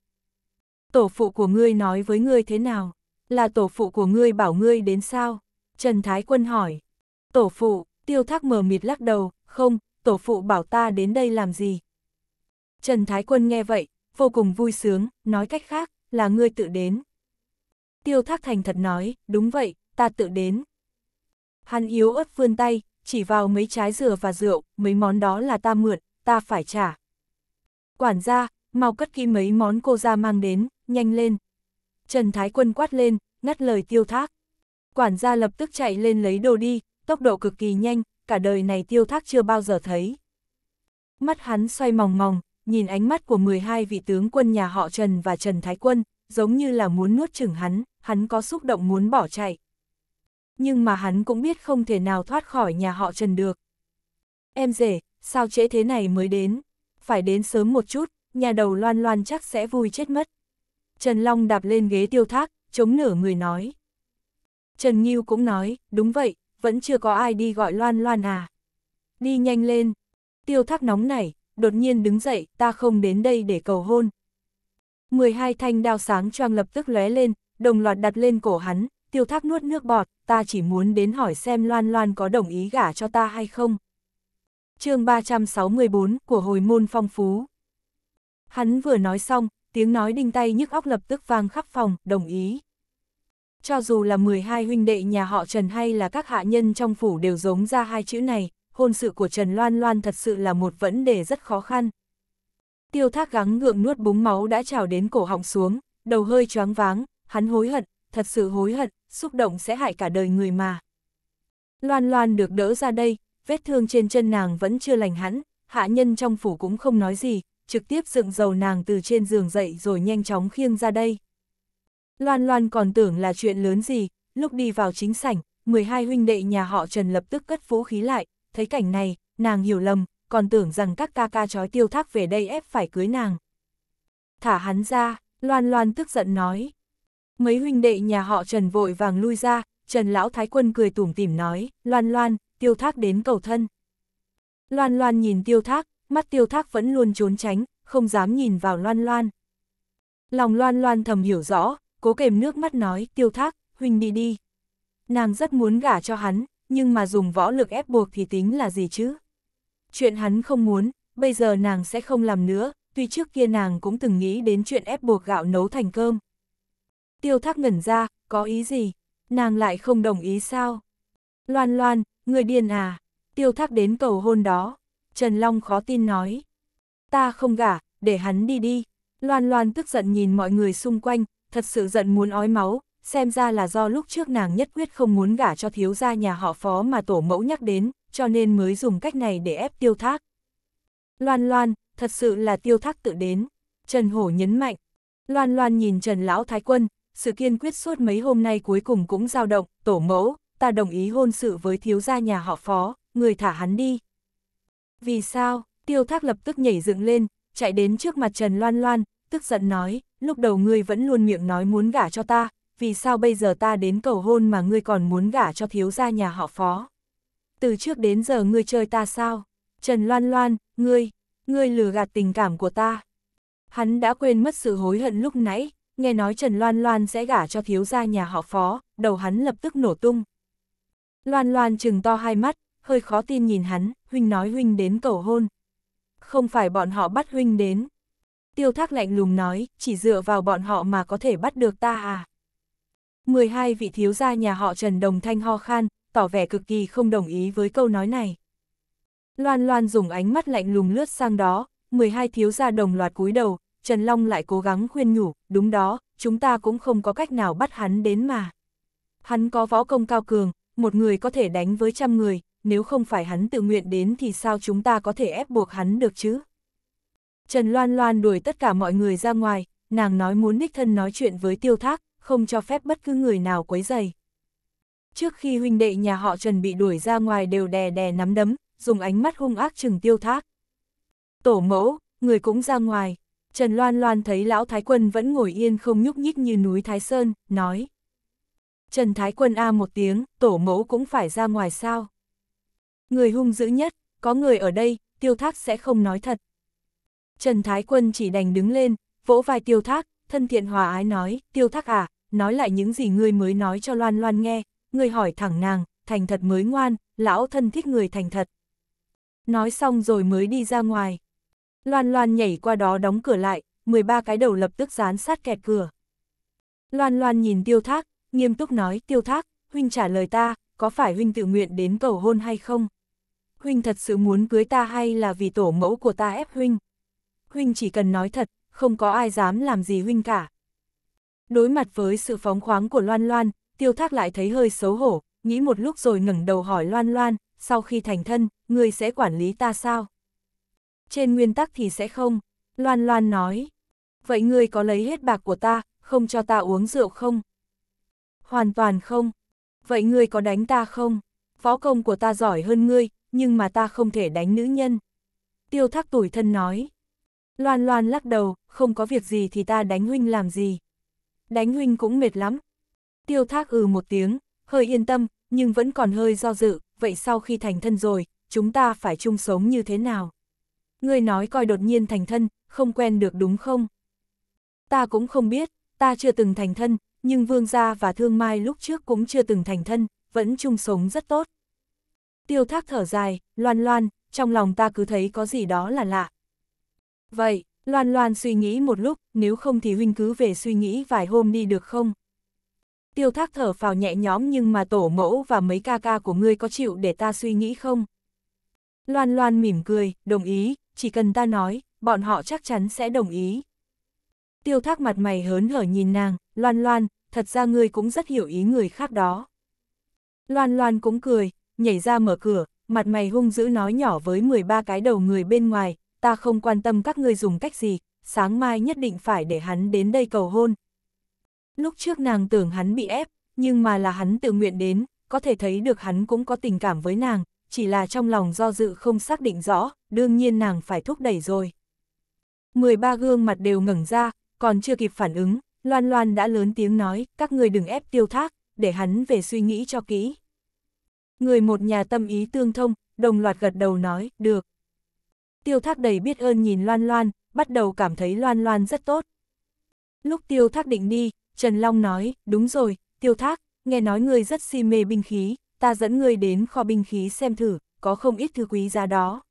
Tổ phụ của ngươi nói với ngươi thế nào? Là tổ phụ của ngươi bảo ngươi đến sao? Trần Thái Quân hỏi. Tổ phụ, tiêu thác mờ mịt lắc đầu, không, tổ phụ bảo ta đến đây làm gì? Trần Thái Quân nghe vậy, vô cùng vui sướng, nói cách khác, là ngươi tự đến. Tiêu Thác Thành thật nói, đúng vậy, ta tự đến. Hắn yếu ớt vươn tay, chỉ vào mấy trái dừa và rượu, mấy món đó là ta mượn, ta phải trả. Quản gia, mau cất kỹ mấy món cô ra mang đến, nhanh lên. Trần Thái Quân quát lên, ngắt lời tiêu thác. Quản gia lập tức chạy lên lấy đồ đi, tốc độ cực kỳ nhanh, cả đời này tiêu thác chưa bao giờ thấy. Mắt hắn xoay mòng mòng, nhìn ánh mắt của 12 vị tướng quân nhà họ Trần và Trần Thái Quân, giống như là muốn nuốt chửng hắn, hắn có xúc động muốn bỏ chạy. Nhưng mà hắn cũng biết không thể nào thoát khỏi nhà họ Trần được. Em rể, sao trễ thế này mới đến? Phải đến sớm một chút, nhà đầu loan loan chắc sẽ vui chết mất. Trần Long đạp lên ghế tiêu thác, chống nửa người nói. Trần Nghiêu cũng nói, đúng vậy, vẫn chưa có ai đi gọi loan loan à. Đi nhanh lên. Tiêu thác nóng nảy đột nhiên đứng dậy, ta không đến đây để cầu hôn. 12 thanh đao sáng choang lập tức lóe lên, đồng loạt đặt lên cổ hắn, tiêu thác nuốt nước bọt, ta chỉ muốn đến hỏi xem Loan Loan có đồng ý gả cho ta hay không. chương 364 của hồi môn phong phú. Hắn vừa nói xong, tiếng nói đinh tay nhức óc lập tức vang khắp phòng, đồng ý. Cho dù là 12 huynh đệ nhà họ Trần hay là các hạ nhân trong phủ đều giống ra hai chữ này, hôn sự của Trần Loan Loan thật sự là một vấn đề rất khó khăn. Tiêu thác gắng ngượng nuốt búng máu đã trào đến cổ họng xuống, đầu hơi choáng váng, hắn hối hận, thật sự hối hận, xúc động sẽ hại cả đời người mà. Loan Loan được đỡ ra đây, vết thương trên chân nàng vẫn chưa lành hẳn, hạ nhân trong phủ cũng không nói gì, trực tiếp dựng dầu nàng từ trên giường dậy rồi nhanh chóng khiêng ra đây. Loan Loan còn tưởng là chuyện lớn gì, lúc đi vào chính sảnh, 12 huynh đệ nhà họ Trần lập tức cất vũ khí lại, thấy cảnh này, nàng hiểu lầm, còn tưởng rằng các ca ca chói tiêu thác về đây ép phải cưới nàng. Thả hắn ra, loan loan tức giận nói. Mấy huynh đệ nhà họ Trần vội vàng lui ra, Trần Lão Thái Quân cười tủm tỉm nói, loan loan, tiêu thác đến cầu thân. Loan loan nhìn tiêu thác, mắt tiêu thác vẫn luôn trốn tránh, không dám nhìn vào loan loan. Lòng loan loan thầm hiểu rõ, cố kềm nước mắt nói, tiêu thác, huynh đi đi. Nàng rất muốn gả cho hắn, nhưng mà dùng võ lực ép buộc thì tính là gì chứ? Chuyện hắn không muốn, bây giờ nàng sẽ không làm nữa, tuy trước kia nàng cũng từng nghĩ đến chuyện ép buộc gạo nấu thành cơm. Tiêu thác ngẩn ra, có ý gì? Nàng lại không đồng ý sao? Loan loan, người điên à? Tiêu thác đến cầu hôn đó. Trần Long khó tin nói. Ta không gả, để hắn đi đi. Loan loan tức giận nhìn mọi người xung quanh, thật sự giận muốn ói máu, xem ra là do lúc trước nàng nhất quyết không muốn gả cho thiếu gia nhà họ phó mà tổ mẫu nhắc đến, cho nên mới dùng cách này để ép tiêu thác. Loan loan, thật sự là tiêu thác tự đến. Trần Hổ nhấn mạnh. Loan loan nhìn Trần Lão Thái Quân, sự kiên quyết suốt mấy hôm nay cuối cùng cũng dao động, tổ mẫu, ta đồng ý hôn sự với thiếu gia nhà họ phó, người thả hắn đi. Vì sao, tiêu thác lập tức nhảy dựng lên, chạy đến trước mặt Trần Loan Loan, tức giận nói, lúc đầu ngươi vẫn luôn miệng nói muốn gả cho ta, vì sao bây giờ ta đến cầu hôn mà ngươi còn muốn gả cho thiếu gia nhà họ phó? Từ trước đến giờ ngươi chơi ta sao? Trần Loan Loan, ngươi, ngươi lừa gạt tình cảm của ta. Hắn đã quên mất sự hối hận lúc nãy, nghe nói Trần Loan Loan sẽ gả cho thiếu gia nhà họ phó, đầu hắn lập tức nổ tung. Loan Loan chừng to hai mắt, hơi khó tin nhìn hắn, huynh nói huynh đến cầu hôn. Không phải bọn họ bắt huynh đến. Tiêu thác lạnh lùng nói, chỉ dựa vào bọn họ mà có thể bắt được ta à. 12 vị thiếu gia nhà họ Trần Đồng Thanh ho khan, tỏ vẻ cực kỳ không đồng ý với câu nói này. Loan Loan dùng ánh mắt lạnh lùng lướt sang đó, 12 thiếu gia đồng loạt cúi đầu, Trần Long lại cố gắng khuyên nhủ, đúng đó, chúng ta cũng không có cách nào bắt hắn đến mà. Hắn có võ công cao cường, một người có thể đánh với trăm người, nếu không phải hắn tự nguyện đến thì sao chúng ta có thể ép buộc hắn được chứ? Trần Loan Loan đuổi tất cả mọi người ra ngoài, nàng nói muốn đích thân nói chuyện với tiêu thác, không cho phép bất cứ người nào quấy dày. Trước khi huynh đệ nhà họ Trần bị đuổi ra ngoài đều đè đè nắm đấm, dùng ánh mắt hung ác chừng tiêu thác. Tổ mẫu, người cũng ra ngoài. Trần Loan Loan thấy lão Thái Quân vẫn ngồi yên không nhúc nhích như núi Thái Sơn, nói. Trần Thái Quân A một tiếng, tổ mẫu cũng phải ra ngoài sao. Người hung dữ nhất, có người ở đây, tiêu thác sẽ không nói thật. Trần Thái Quân chỉ đành đứng lên, vỗ vai tiêu thác, thân thiện hòa ái nói, tiêu thác à, nói lại những gì ngươi mới nói cho loan loan nghe, ngươi hỏi thẳng nàng, thành thật mới ngoan, lão thân thích người thành thật. Nói xong rồi mới đi ra ngoài. Loan loan nhảy qua đó đóng cửa lại, 13 cái đầu lập tức dán sát kẹt cửa. Loan loan nhìn tiêu thác, nghiêm túc nói tiêu thác, huynh trả lời ta, có phải huynh tự nguyện đến cầu hôn hay không? Huynh thật sự muốn cưới ta hay là vì tổ mẫu của ta ép huynh? Huynh chỉ cần nói thật, không có ai dám làm gì huynh cả. Đối mặt với sự phóng khoáng của Loan Loan, tiêu thác lại thấy hơi xấu hổ, nghĩ một lúc rồi ngẩng đầu hỏi Loan Loan, sau khi thành thân, người sẽ quản lý ta sao? Trên nguyên tắc thì sẽ không, Loan Loan nói. Vậy người có lấy hết bạc của ta, không cho ta uống rượu không? Hoàn toàn không. Vậy người có đánh ta không? Võ công của ta giỏi hơn ngươi, nhưng mà ta không thể đánh nữ nhân. Tiêu thác tủi thân nói. Loan loan lắc đầu, không có việc gì thì ta đánh huynh làm gì. Đánh huynh cũng mệt lắm. Tiêu thác ừ một tiếng, hơi yên tâm, nhưng vẫn còn hơi do dự, vậy sau khi thành thân rồi, chúng ta phải chung sống như thế nào? Ngươi nói coi đột nhiên thành thân, không quen được đúng không? Ta cũng không biết, ta chưa từng thành thân, nhưng vương gia và thương mai lúc trước cũng chưa từng thành thân, vẫn chung sống rất tốt. Tiêu thác thở dài, loan loan, trong lòng ta cứ thấy có gì đó là lạ, Vậy, Loan Loan suy nghĩ một lúc, nếu không thì huynh cứ về suy nghĩ vài hôm đi được không? Tiêu thác thở phào nhẹ nhõm nhưng mà tổ mẫu và mấy ca ca của ngươi có chịu để ta suy nghĩ không? Loan Loan mỉm cười, đồng ý, chỉ cần ta nói, bọn họ chắc chắn sẽ đồng ý. Tiêu thác mặt mày hớn hở nhìn nàng, Loan Loan, thật ra ngươi cũng rất hiểu ý người khác đó. Loan Loan cũng cười, nhảy ra mở cửa, mặt mày hung dữ nói nhỏ với 13 cái đầu người bên ngoài, ta không quan tâm các ngươi dùng cách gì, sáng mai nhất định phải để hắn đến đây cầu hôn. Lúc trước nàng tưởng hắn bị ép, nhưng mà là hắn tự nguyện đến, có thể thấy được hắn cũng có tình cảm với nàng, chỉ là trong lòng do dự không xác định rõ, đương nhiên nàng phải thúc đẩy rồi. 13 gương mặt đều ngẩng ra, còn chưa kịp phản ứng, Loan Loan đã lớn tiếng nói, các ngươi đừng ép tiêu thác, để hắn về suy nghĩ cho kỹ. Người một nhà tâm ý tương thông, đồng loạt gật đầu nói, được tiêu thác đầy biết ơn nhìn Loan Loan, bắt đầu cảm thấy Loan Loan rất tốt. Lúc tiêu thác định đi, Trần Long nói, đúng rồi, tiêu thác, nghe nói ngươi rất si mê binh khí, ta dẫn ngươi đến kho binh khí xem thử, có không ít thứ quý giá đó.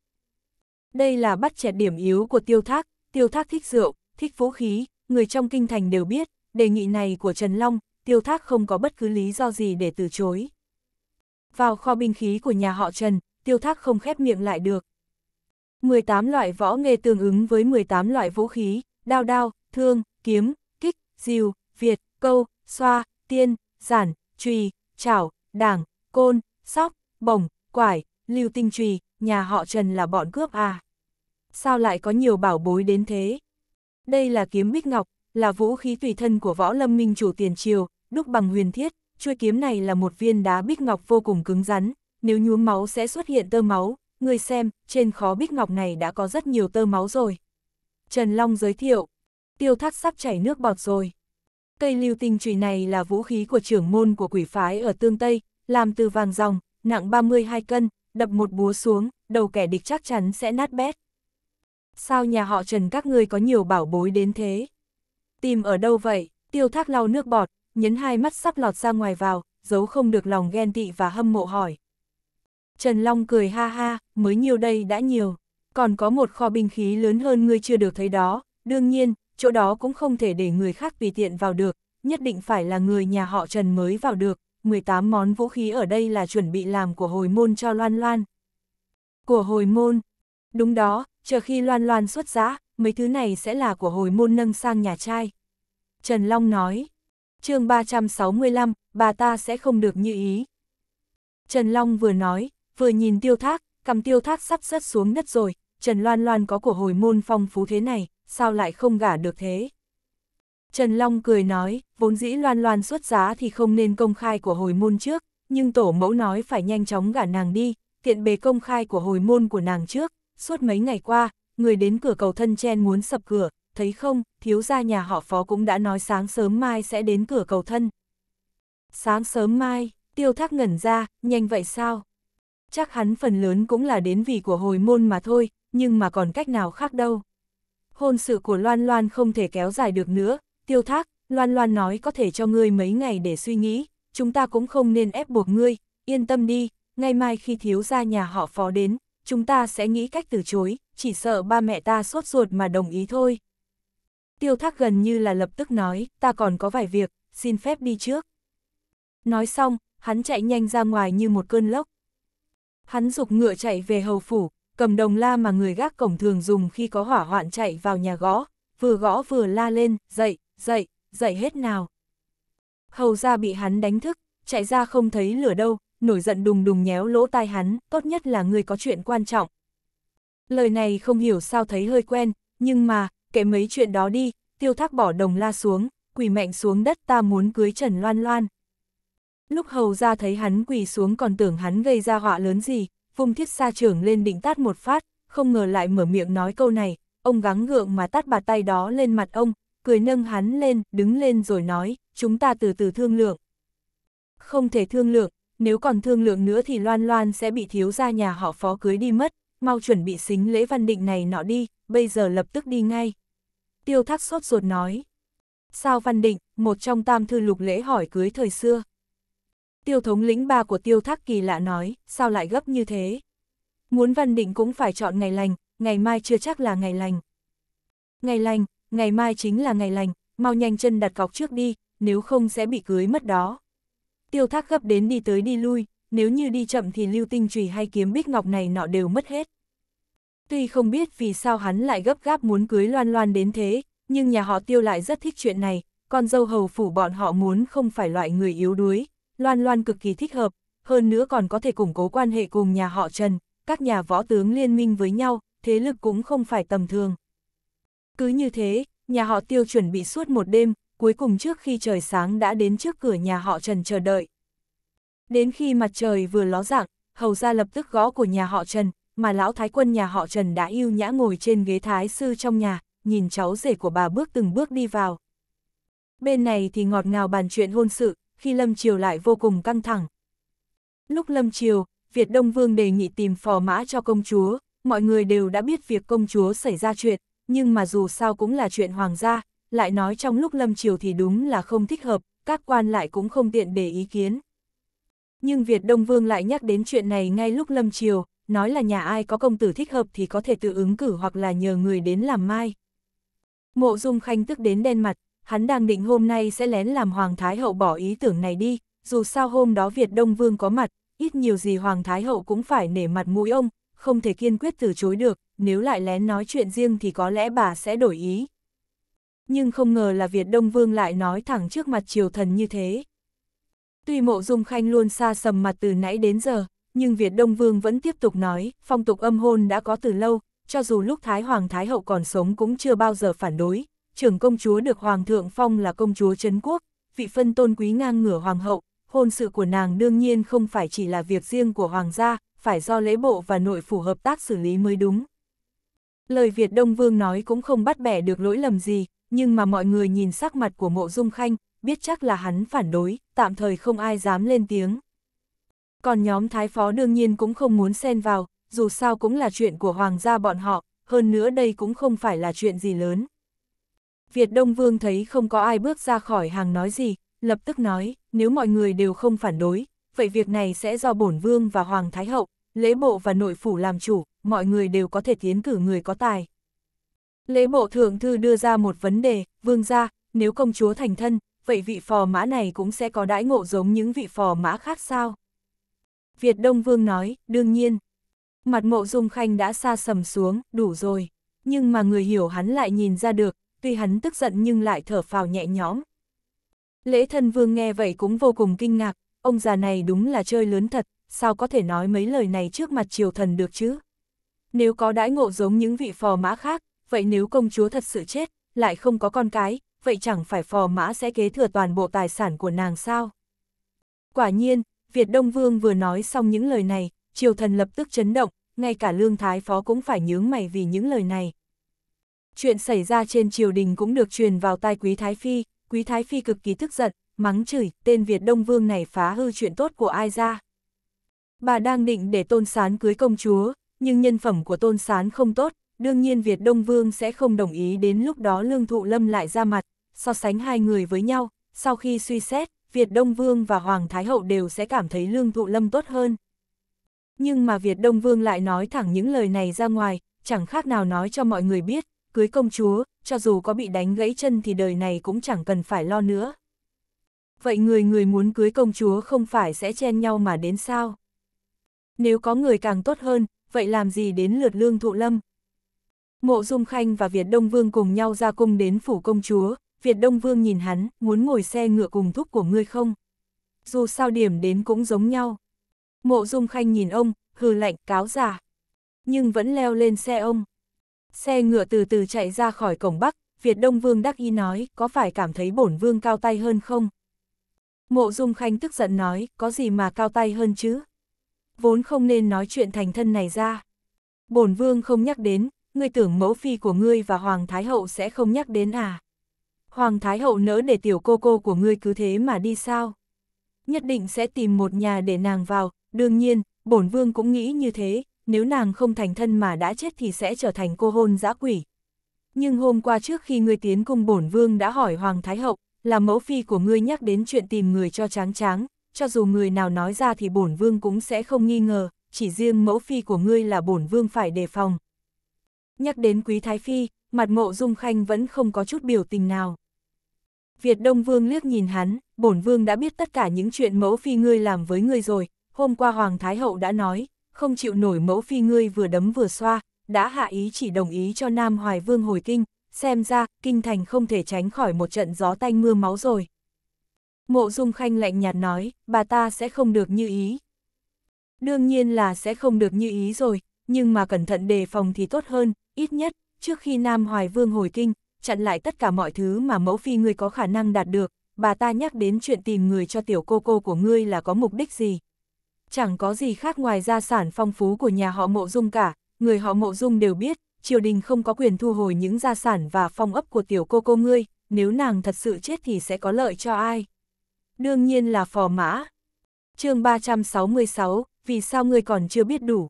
Đây là bắt trẻ điểm yếu của tiêu thác, tiêu thác thích rượu, thích vũ khí, người trong kinh thành đều biết, đề nghị này của Trần Long, tiêu thác không có bất cứ lý do gì để từ chối. Vào kho binh khí của nhà họ Trần, tiêu thác không khép miệng lại được, 18 loại võ nghề tương ứng với 18 loại vũ khí, đao đao, thương, kiếm, kích, diều, việt, câu, xoa, tiên, giản, trùy, chảo, đảng, côn, sóc, bổng, quải, lưu tinh trùy, nhà họ Trần là bọn cướp à. Sao lại có nhiều bảo bối đến thế? Đây là kiếm bích ngọc, là vũ khí tùy thân của võ lâm minh chủ tiền triều, đúc bằng huyền thiết, chuôi kiếm này là một viên đá bích ngọc vô cùng cứng rắn, nếu nhuốm máu sẽ xuất hiện tơ máu, người xem, trên khó bích ngọc này đã có rất nhiều tơ máu rồi. Trần Long giới thiệu, tiêu thác sắp chảy nước bọt rồi. Cây lưu tinh trùy này là vũ khí của trưởng môn của quỷ phái ở Tương Tây, làm từ vàng ròng, nặng 32 cân, đập một búa xuống, đầu kẻ địch chắc chắn sẽ nát bét. Sao nhà họ Trần các ngươi có nhiều bảo bối đến thế? Tìm ở đâu vậy? Tiêu thác lau nước bọt, nhấn hai mắt sắp lọt ra ngoài vào, giấu không được lòng ghen tị và hâm mộ hỏi. Trần Long cười ha ha, mới nhiều đây đã nhiều. Còn có một kho binh khí lớn hơn ngươi chưa được thấy đó, đương nhiên, chỗ đó cũng không thể để người khác tùy tiện vào được, nhất định phải là người nhà họ Trần mới vào được. 18 món vũ khí ở đây là chuẩn bị làm của hồi môn cho Loan Loan. Của hồi môn? Đúng đó, chờ khi Loan Loan xuất giá, mấy thứ này sẽ là của hồi môn nâng sang nhà trai. Trần Long nói, chương 365, bà ta sẽ không được như ý. Trần Long vừa nói, vừa nhìn tiêu thác, cầm tiêu thác sắp rớt xuống đất rồi, Trần Loan Loan có của hồi môn phong phú thế này, sao lại không gả được thế? Trần Long cười nói, vốn dĩ Loan Loan xuất giá thì không nên công khai của hồi môn trước, nhưng tổ mẫu nói phải nhanh chóng gả nàng đi, tiện bề công khai của hồi môn của nàng trước, suốt mấy ngày qua, người đến cửa cầu thân chen muốn sập cửa, thấy không, thiếu gia nhà họ phó cũng đã nói sáng sớm mai sẽ đến cửa cầu thân. Sáng sớm mai, tiêu thác ngẩn ra, nhanh vậy sao? chắc hắn phần lớn cũng là đến vì của hồi môn mà thôi, nhưng mà còn cách nào khác đâu. Hôn sự của Loan Loan không thể kéo dài được nữa, tiêu thác, Loan Loan nói có thể cho ngươi mấy ngày để suy nghĩ, chúng ta cũng không nên ép buộc ngươi, yên tâm đi, ngày mai khi thiếu gia nhà họ phó đến, chúng ta sẽ nghĩ cách từ chối, chỉ sợ ba mẹ ta sốt ruột mà đồng ý thôi. Tiêu thác gần như là lập tức nói, ta còn có vài việc, xin phép đi trước. Nói xong, hắn chạy nhanh ra ngoài như một cơn lốc, Hắn dục ngựa chạy về hầu phủ, cầm đồng la mà người gác cổng thường dùng khi có hỏa hoạn chạy vào nhà gõ, vừa gõ vừa la lên, dậy, dậy, dậy hết nào. Hầu ra bị hắn đánh thức, chạy ra không thấy lửa đâu, nổi giận đùng đùng nhéo lỗ tai hắn, tốt nhất là người có chuyện quan trọng. Lời này không hiểu sao thấy hơi quen, nhưng mà, kể mấy chuyện đó đi, tiêu thác bỏ đồng la xuống, quỳ mạnh xuống đất ta muốn cưới Trần Loan Loan, Lúc hầu ra thấy hắn quỳ xuống còn tưởng hắn gây ra họa lớn gì, vung thiết xa trưởng lên định tát một phát, không ngờ lại mở miệng nói câu này, ông gắng gượng mà tát bà tay đó lên mặt ông, cười nâng hắn lên, đứng lên rồi nói, chúng ta từ từ thương lượng. Không thể thương lượng, nếu còn thương lượng nữa thì Loan Loan sẽ bị thiếu gia nhà họ phó cưới đi mất, mau chuẩn bị xính lễ văn định này nọ đi, bây giờ lập tức đi ngay. Tiêu thắc sốt ruột nói. Sao văn định, một trong tam thư lục lễ hỏi cưới thời xưa. Tiêu thống lĩnh ba của tiêu thác kỳ lạ nói, sao lại gấp như thế? Muốn văn định cũng phải chọn ngày lành, ngày mai chưa chắc là ngày lành. Ngày lành, ngày mai chính là ngày lành, mau nhanh chân đặt cọc trước đi, nếu không sẽ bị cưới mất đó. Tiêu thác gấp đến đi tới đi lui, nếu như đi chậm thì lưu tinh trùy hay kiếm bích ngọc này nọ đều mất hết. Tuy không biết vì sao hắn lại gấp gáp muốn cưới loan loan đến thế, nhưng nhà họ tiêu lại rất thích chuyện này, con dâu hầu phủ bọn họ muốn không phải loại người yếu đuối, Loan Loan cực kỳ thích hợp, hơn nữa còn có thể củng cố quan hệ cùng nhà họ Trần, các nhà võ tướng liên minh với nhau, thế lực cũng không phải tầm thường. Cứ như thế, nhà họ Tiêu chuẩn bị suốt một đêm, cuối cùng trước khi trời sáng đã đến trước cửa nhà họ Trần chờ đợi. Đến khi mặt trời vừa ló dạng, hầu ra lập tức gõ của nhà họ Trần, mà lão thái quân nhà họ Trần đã yêu nhã ngồi trên ghế thái sư trong nhà, nhìn cháu rể của bà bước từng bước đi vào. Bên này thì ngọt ngào bàn chuyện hôn sự, khi Lâm Triều lại vô cùng căng thẳng. Lúc Lâm Triều, Việt Đông Vương đề nghị tìm phò mã cho công chúa, mọi người đều đã biết việc công chúa xảy ra chuyện, nhưng mà dù sao cũng là chuyện hoàng gia, lại nói trong lúc Lâm Triều thì đúng là không thích hợp, các quan lại cũng không tiện để ý kiến. Nhưng Việt Đông Vương lại nhắc đến chuyện này ngay lúc Lâm Triều, nói là nhà ai có công tử thích hợp thì có thể tự ứng cử hoặc là nhờ người đến làm mai. Mộ Dung Khanh tức đến đen mặt, hắn đang định hôm nay sẽ lén làm Hoàng Thái Hậu bỏ ý tưởng này đi, dù sao hôm đó Việt Đông Vương có mặt, ít nhiều gì Hoàng Thái Hậu cũng phải nể mặt mũi ông, không thể kiên quyết từ chối được, nếu lại lén nói chuyện riêng thì có lẽ bà sẽ đổi ý. Nhưng không ngờ là Việt Đông Vương lại nói thẳng trước mặt triều thần như thế. Tuy mộ dung khanh luôn xa sầm mặt từ nãy đến giờ, nhưng Việt Đông Vương vẫn tiếp tục nói, phong tục âm hôn đã có từ lâu, cho dù lúc Thái Hoàng Thái Hậu còn sống cũng chưa bao giờ phản đối, trưởng công chúa được Hoàng thượng phong là công chúa Trấn Quốc, vị phân tôn quý ngang ngửa Hoàng hậu, hôn sự của nàng đương nhiên không phải chỉ là việc riêng của Hoàng gia, phải do lễ bộ và nội phủ hợp tác xử lý mới đúng. Lời Việt Đông Vương nói cũng không bắt bẻ được lỗi lầm gì, nhưng mà mọi người nhìn sắc mặt của mộ dung khanh, biết chắc là hắn phản đối, tạm thời không ai dám lên tiếng. Còn nhóm thái phó đương nhiên cũng không muốn xen vào, dù sao cũng là chuyện của hoàng gia bọn họ, hơn nữa đây cũng không phải là chuyện gì lớn. Việt Đông Vương thấy không có ai bước ra khỏi hàng nói gì, lập tức nói, nếu mọi người đều không phản đối, vậy việc này sẽ do bổn vương và hoàng thái hậu, lễ bộ và nội phủ làm chủ, mọi người đều có thể tiến cử người có tài. Lễ bộ thượng thư đưa ra một vấn đề, vương gia, nếu công chúa thành thân, vậy vị phò mã này cũng sẽ có đãi ngộ giống những vị phò mã khác sao? Việt Đông Vương nói, đương nhiên. Mặt mộ dung khanh đã xa sầm xuống, đủ rồi. Nhưng mà người hiểu hắn lại nhìn ra được, tuy hắn tức giận nhưng lại thở phào nhẹ nhõm. Lễ thân vương nghe vậy cũng vô cùng kinh ngạc, ông già này đúng là chơi lớn thật, sao có thể nói mấy lời này trước mặt triều thần được chứ? Nếu có đãi ngộ giống những vị phò mã khác, vậy nếu công chúa thật sự chết, lại không có con cái, vậy chẳng phải phò mã sẽ kế thừa toàn bộ tài sản của nàng sao? Quả nhiên, Việt Đông Vương vừa nói xong những lời này, triều thần lập tức chấn động, ngay cả lương thái phó cũng phải nhướng mày vì những lời này, Chuyện xảy ra trên triều đình cũng được truyền vào tai Quý Thái Phi, Quý Thái Phi cực kỳ tức giận, mắng chửi, tên Việt Đông Vương này phá hư chuyện tốt của ai ra. Bà đang định để Tôn Sán cưới công chúa, nhưng nhân phẩm của Tôn Sán không tốt, đương nhiên Việt Đông Vương sẽ không đồng ý đến lúc đó Lương Thụ Lâm lại ra mặt, so sánh hai người với nhau, sau khi suy xét, Việt Đông Vương và Hoàng Thái Hậu đều sẽ cảm thấy Lương Thụ Lâm tốt hơn. Nhưng mà Việt Đông Vương lại nói thẳng những lời này ra ngoài, chẳng khác nào nói cho mọi người biết, cưới công chúa, cho dù có bị đánh gãy chân thì đời này cũng chẳng cần phải lo nữa. Vậy người người muốn cưới công chúa không phải sẽ chen nhau mà đến sao? Nếu có người càng tốt hơn, vậy làm gì đến lượt lương thụ lâm? Mộ Dung Khanh và Việt Đông Vương cùng nhau ra cung đến phủ công chúa, Việt Đông Vương nhìn hắn, muốn ngồi xe ngựa cùng thúc của ngươi không? Dù sao điểm đến cũng giống nhau. Mộ Dung Khanh nhìn ông, hừ lạnh, cáo giả. Nhưng vẫn leo lên xe ông. Xe ngựa từ từ chạy ra khỏi cổng Bắc, Việt Đông Vương đắc ý nói, có phải cảm thấy bổn vương cao tay hơn không? Mộ Dung Khanh tức giận nói, có gì mà cao tay hơn chứ? Vốn không nên nói chuyện thành thân này ra. Bổn vương không nhắc đến, ngươi tưởng mẫu phi của ngươi và Hoàng Thái Hậu sẽ không nhắc đến à? Hoàng Thái Hậu nỡ để tiểu cô cô của ngươi cứ thế mà đi sao? Nhất định sẽ tìm một nhà để nàng vào, đương nhiên, bổn vương cũng nghĩ như thế, nếu nàng không thành thân mà đã chết thì sẽ trở thành cô hôn dã quỷ. Nhưng hôm qua trước khi ngươi tiến cung bổn vương đã hỏi Hoàng Thái Hậu, là mẫu phi của ngươi nhắc đến chuyện tìm người cho tráng tráng, cho dù người nào nói ra thì bổn vương cũng sẽ không nghi ngờ, chỉ riêng mẫu phi của ngươi là bổn vương phải đề phòng. Nhắc đến quý thái phi, mặt mộ dung khanh vẫn không có chút biểu tình nào. Việt Đông Vương liếc nhìn hắn, bổn vương đã biết tất cả những chuyện mẫu phi ngươi làm với ngươi rồi, hôm qua Hoàng Thái Hậu đã nói, không chịu nổi mẫu phi ngươi vừa đấm vừa xoa, đã hạ ý chỉ đồng ý cho Nam Hoài Vương hồi kinh, xem ra, kinh thành không thể tránh khỏi một trận gió tanh mưa máu rồi. Mộ Dung Khanh lạnh nhạt nói, bà ta sẽ không được như ý. Đương nhiên là sẽ không được như ý rồi, nhưng mà cẩn thận đề phòng thì tốt hơn, ít nhất, trước khi Nam Hoài Vương hồi kinh, chặn lại tất cả mọi thứ mà mẫu phi ngươi có khả năng đạt được, bà ta nhắc đến chuyện tìm người cho tiểu cô cô của ngươi là có mục đích gì, chẳng có gì khác ngoài gia sản phong phú của nhà họ Mộ Dung cả, người họ Mộ Dung đều biết, triều đình không có quyền thu hồi những gia sản và phong ấp của tiểu cô cô ngươi, nếu nàng thật sự chết thì sẽ có lợi cho ai? Đương nhiên là phò mã. chương 366, vì sao ngươi còn chưa biết đủ?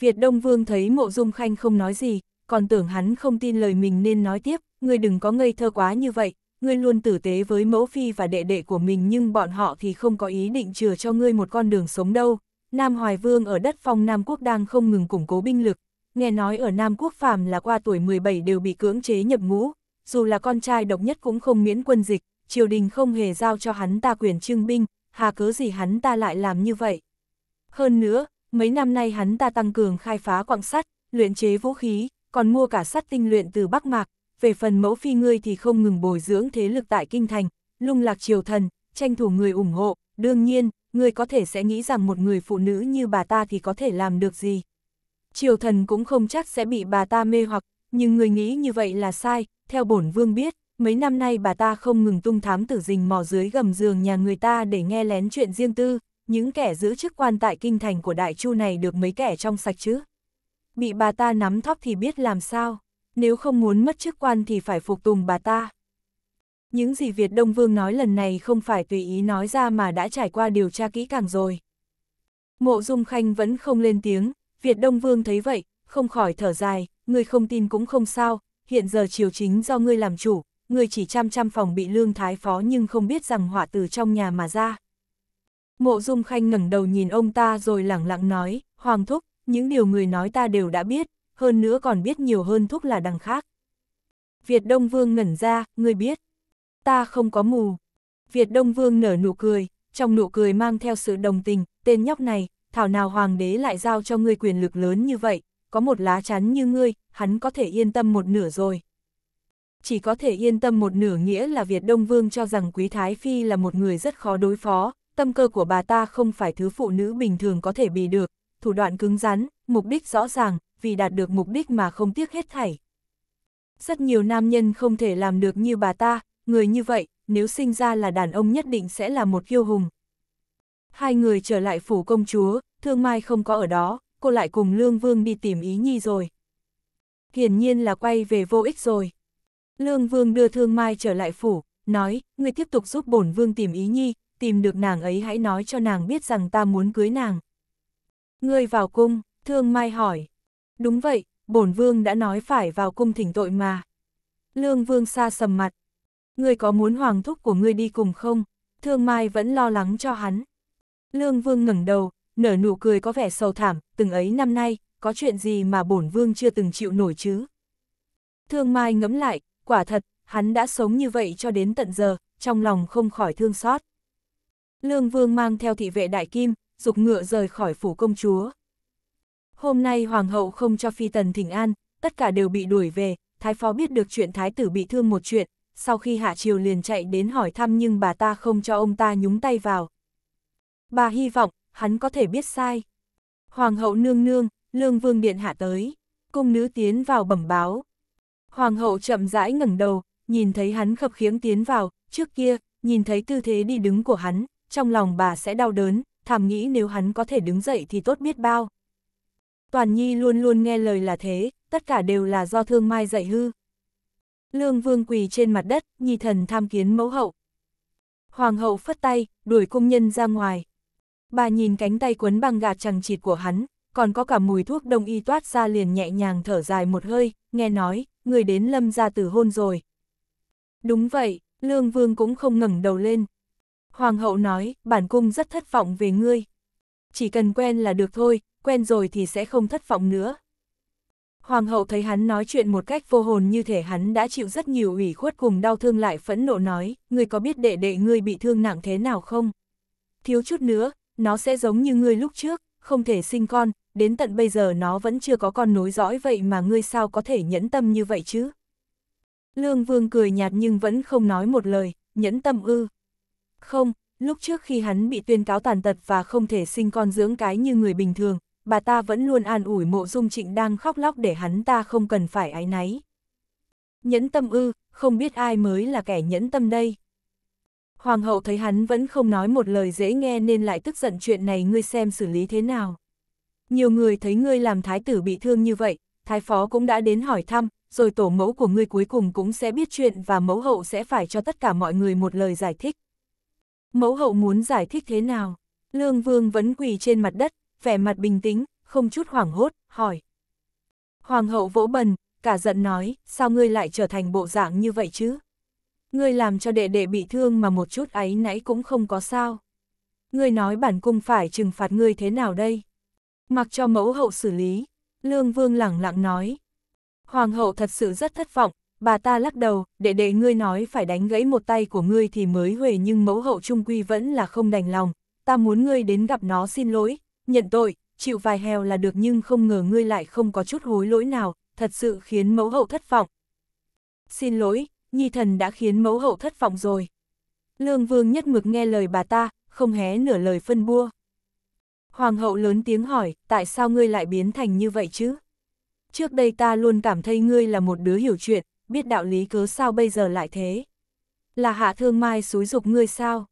Việt Đông Vương thấy Mộ Dung Khanh không nói gì, còn tưởng hắn không tin lời mình nên nói tiếp, ngươi đừng có ngây thơ quá như vậy, ngươi luôn tử tế với mẫu phi và đệ đệ của mình nhưng bọn họ thì không có ý định chừa cho ngươi một con đường sống đâu. Nam Hoài Vương ở đất phong Nam Quốc đang không ngừng củng cố binh lực, nghe nói ở Nam Quốc phàm là qua tuổi 17 đều bị cưỡng chế nhập ngũ, dù là con trai độc nhất cũng không miễn quân dịch, triều đình không hề giao cho hắn ta quyền trưng binh, hà cớ gì hắn ta lại làm như vậy. Hơn nữa, mấy năm nay hắn ta tăng cường khai phá quặng sắt, luyện chế vũ khí, còn mua cả sắt tinh luyện từ Bắc Mạc, về phần mẫu phi ngươi thì không ngừng bồi dưỡng thế lực tại kinh thành, lung lạc triều thần, tranh thủ người ủng hộ, đương nhiên, ngươi có thể sẽ nghĩ rằng một người phụ nữ như bà ta thì có thể làm được gì. Triều thần cũng không chắc sẽ bị bà ta mê hoặc, nhưng người nghĩ như vậy là sai, theo bổn vương biết, mấy năm nay bà ta không ngừng tung thám tử dình mò dưới gầm giường nhà người ta để nghe lén chuyện riêng tư, những kẻ giữ chức quan tại kinh thành của đại chu này được mấy kẻ trong sạch chứ. Bị bà ta nắm thóc thì biết làm sao nếu không muốn mất chức quan thì phải phục tùng bà ta. Những gì Việt Đông Vương nói lần này không phải tùy ý nói ra mà đã trải qua điều tra kỹ càng rồi. Mộ Dung Khanh vẫn không lên tiếng, Việt Đông Vương thấy vậy, không khỏi thở dài, người không tin cũng không sao, hiện giờ triều chính do ngươi làm chủ, người chỉ chăm chăm phòng bị lương thái phó nhưng không biết rằng họa từ trong nhà mà ra. Mộ Dung Khanh ngẩng đầu nhìn ông ta rồi lẳng lặng nói, Hoàng Thúc, những điều người nói ta đều đã biết, hơn nữa còn biết nhiều hơn thuốc là đằng khác. Việt Đông Vương ngẩn ra, ngươi biết. Ta không có mù. Việt Đông Vương nở nụ cười, trong nụ cười mang theo sự đồng tình, tên nhóc này, thảo nào hoàng đế lại giao cho ngươi quyền lực lớn như vậy, có một lá chắn như ngươi, hắn có thể yên tâm một nửa rồi. Chỉ có thể yên tâm một nửa nghĩa là Việt Đông Vương cho rằng Quý Thái Phi là một người rất khó đối phó, tâm cơ của bà ta không phải thứ phụ nữ bình thường có thể bì được, thủ đoạn cứng rắn, mục đích rõ ràng, vì đạt được mục đích mà không tiếc hết thảy. Rất nhiều nam nhân không thể làm được như bà ta, người như vậy, nếu sinh ra là đàn ông nhất định sẽ là một kiêu hùng. Hai người trở lại phủ công chúa, thương mai không có ở đó, cô lại cùng Lương Vương đi tìm ý nhi rồi. Hiển nhiên là quay về vô ích rồi. Lương Vương đưa thương mai trở lại phủ, nói, người tiếp tục giúp bổn vương tìm ý nhi, tìm được nàng ấy hãy nói cho nàng biết rằng ta muốn cưới nàng. Ngươi vào cung, thương mai hỏi, đúng vậy, bổn vương đã nói phải vào cung thỉnh tội mà. Lương vương xa sầm mặt. Ngươi có muốn hoàng thúc của ngươi đi cùng không? Thương Mai vẫn lo lắng cho hắn. Lương vương ngẩng đầu, nở nụ cười có vẻ sầu thảm, từng ấy năm nay, có chuyện gì mà bổn vương chưa từng chịu nổi chứ? Thương Mai ngẫm lại, quả thật, hắn đã sống như vậy cho đến tận giờ, trong lòng không khỏi thương xót. Lương Vương mang theo thị vệ đại kim, dục ngựa rời khỏi phủ công chúa. Hôm nay hoàng hậu không cho phi tần thỉnh an, tất cả đều bị đuổi về, thái phó biết được chuyện thái tử bị thương một chuyện, sau khi hạ triều liền chạy đến hỏi thăm nhưng bà ta không cho ông ta nhúng tay vào. Bà hy vọng, hắn có thể biết sai. Hoàng hậu nương nương, lương vương điện hạ tới, cung nữ tiến vào bẩm báo. Hoàng hậu chậm rãi ngẩng đầu, nhìn thấy hắn khập khiếng tiến vào, trước kia, nhìn thấy tư thế đi đứng của hắn, trong lòng bà sẽ đau đớn, thầm nghĩ nếu hắn có thể đứng dậy thì tốt biết bao. Toàn Nhi luôn luôn nghe lời là thế, tất cả đều là do thương mai dạy hư. Lương vương quỳ trên mặt đất, Nhi thần tham kiến mẫu hậu. Hoàng hậu phất tay, đuổi công nhân ra ngoài. Bà nhìn cánh tay quấn băng gạt chẳng chịt của hắn, còn có cả mùi thuốc đông y toát ra liền nhẹ nhàng thở dài một hơi, nghe nói, người đến lâm ra từ hôn rồi. Đúng vậy, Lương Vương cũng không ngẩng đầu lên. Hoàng hậu nói, bản cung rất thất vọng về ngươi. Chỉ cần quen là được thôi, quen rồi thì sẽ không thất vọng nữa. Hoàng hậu thấy hắn nói chuyện một cách vô hồn như thể hắn đã chịu rất nhiều ủy khuất cùng đau thương lại phẫn nộ nói, ngươi có biết đệ đệ ngươi bị thương nặng thế nào không? Thiếu chút nữa, nó sẽ giống như ngươi lúc trước, không thể sinh con, đến tận bây giờ nó vẫn chưa có con nối dõi vậy mà ngươi sao có thể nhẫn tâm như vậy chứ? Lương Vương cười nhạt nhưng vẫn không nói một lời, nhẫn tâm ư. Không, lúc trước khi hắn bị tuyên cáo tàn tật và không thể sinh con dưỡng cái như người bình thường, bà ta vẫn luôn an ủi mộ dung trịnh đang khóc lóc để hắn ta không cần phải áy náy. Nhẫn tâm ư, không biết ai mới là kẻ nhẫn tâm đây. Hoàng hậu thấy hắn vẫn không nói một lời dễ nghe nên lại tức giận chuyện này ngươi xem xử lý thế nào. Nhiều người thấy ngươi làm thái tử bị thương như vậy, thái phó cũng đã đến hỏi thăm, rồi tổ mẫu của ngươi cuối cùng cũng sẽ biết chuyện và mẫu hậu sẽ phải cho tất cả mọi người một lời giải thích. Mẫu hậu muốn giải thích thế nào? Lương vương vẫn quỳ trên mặt đất, vẻ mặt bình tĩnh, không chút hoảng hốt, hỏi. Hoàng hậu vỗ bần, cả giận nói, sao ngươi lại trở thành bộ dạng như vậy chứ? Ngươi làm cho đệ đệ bị thương mà một chút ấy nãy cũng không có sao. Ngươi nói bản cung phải trừng phạt ngươi thế nào đây? Mặc cho mẫu hậu xử lý, Lương Vương lẳng lặng nói. Hoàng hậu thật sự rất thất vọng, bà ta lắc đầu, đệ đệ ngươi nói phải đánh gãy một tay của ngươi thì mới huề nhưng mẫu hậu trung quy vẫn là không đành lòng, ta muốn ngươi đến gặp nó xin lỗi, nhận tội, chịu vài hèo là được nhưng không ngờ ngươi lại không có chút hối lỗi nào, thật sự khiến mẫu hậu thất vọng. Xin lỗi, nhi thần đã khiến mẫu hậu thất vọng rồi. Lương vương nhất mực nghe lời bà ta, không hé nửa lời phân bua. Hoàng hậu lớn tiếng hỏi, tại sao ngươi lại biến thành như vậy chứ? Trước đây ta luôn cảm thấy ngươi là một đứa hiểu chuyện, biết đạo lý cớ sao bây giờ lại thế? Là hạ thương mai xúi dục ngươi sao?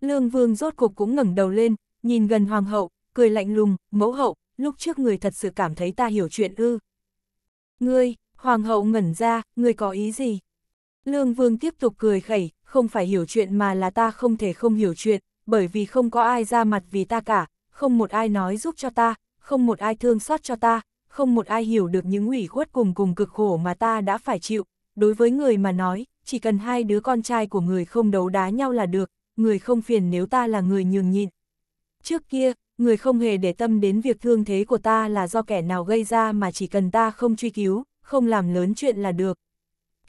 Lương vương rốt cục cũng ngẩng đầu lên, nhìn gần hoàng hậu, cười lạnh lùng, mẫu hậu, lúc trước người thật sự cảm thấy ta hiểu chuyện ư. Ngươi, hoàng hậu ngẩn ra, ngươi có ý gì? Lương vương tiếp tục cười khẩy, không phải hiểu chuyện mà là ta không thể không hiểu chuyện, bởi vì không có ai ra mặt vì ta cả, không một ai nói giúp cho ta, không một ai thương xót cho ta, không một ai hiểu được những ủy khuất cùng cùng cực khổ mà ta đã phải chịu. Đối với người mà nói, chỉ cần hai đứa con trai của người không đấu đá nhau là được, người không phiền nếu ta là người nhường nhịn. Trước kia, người không hề để tâm đến việc thương thế của ta là do kẻ nào gây ra mà chỉ cần ta không truy cứu, không làm lớn chuyện là được.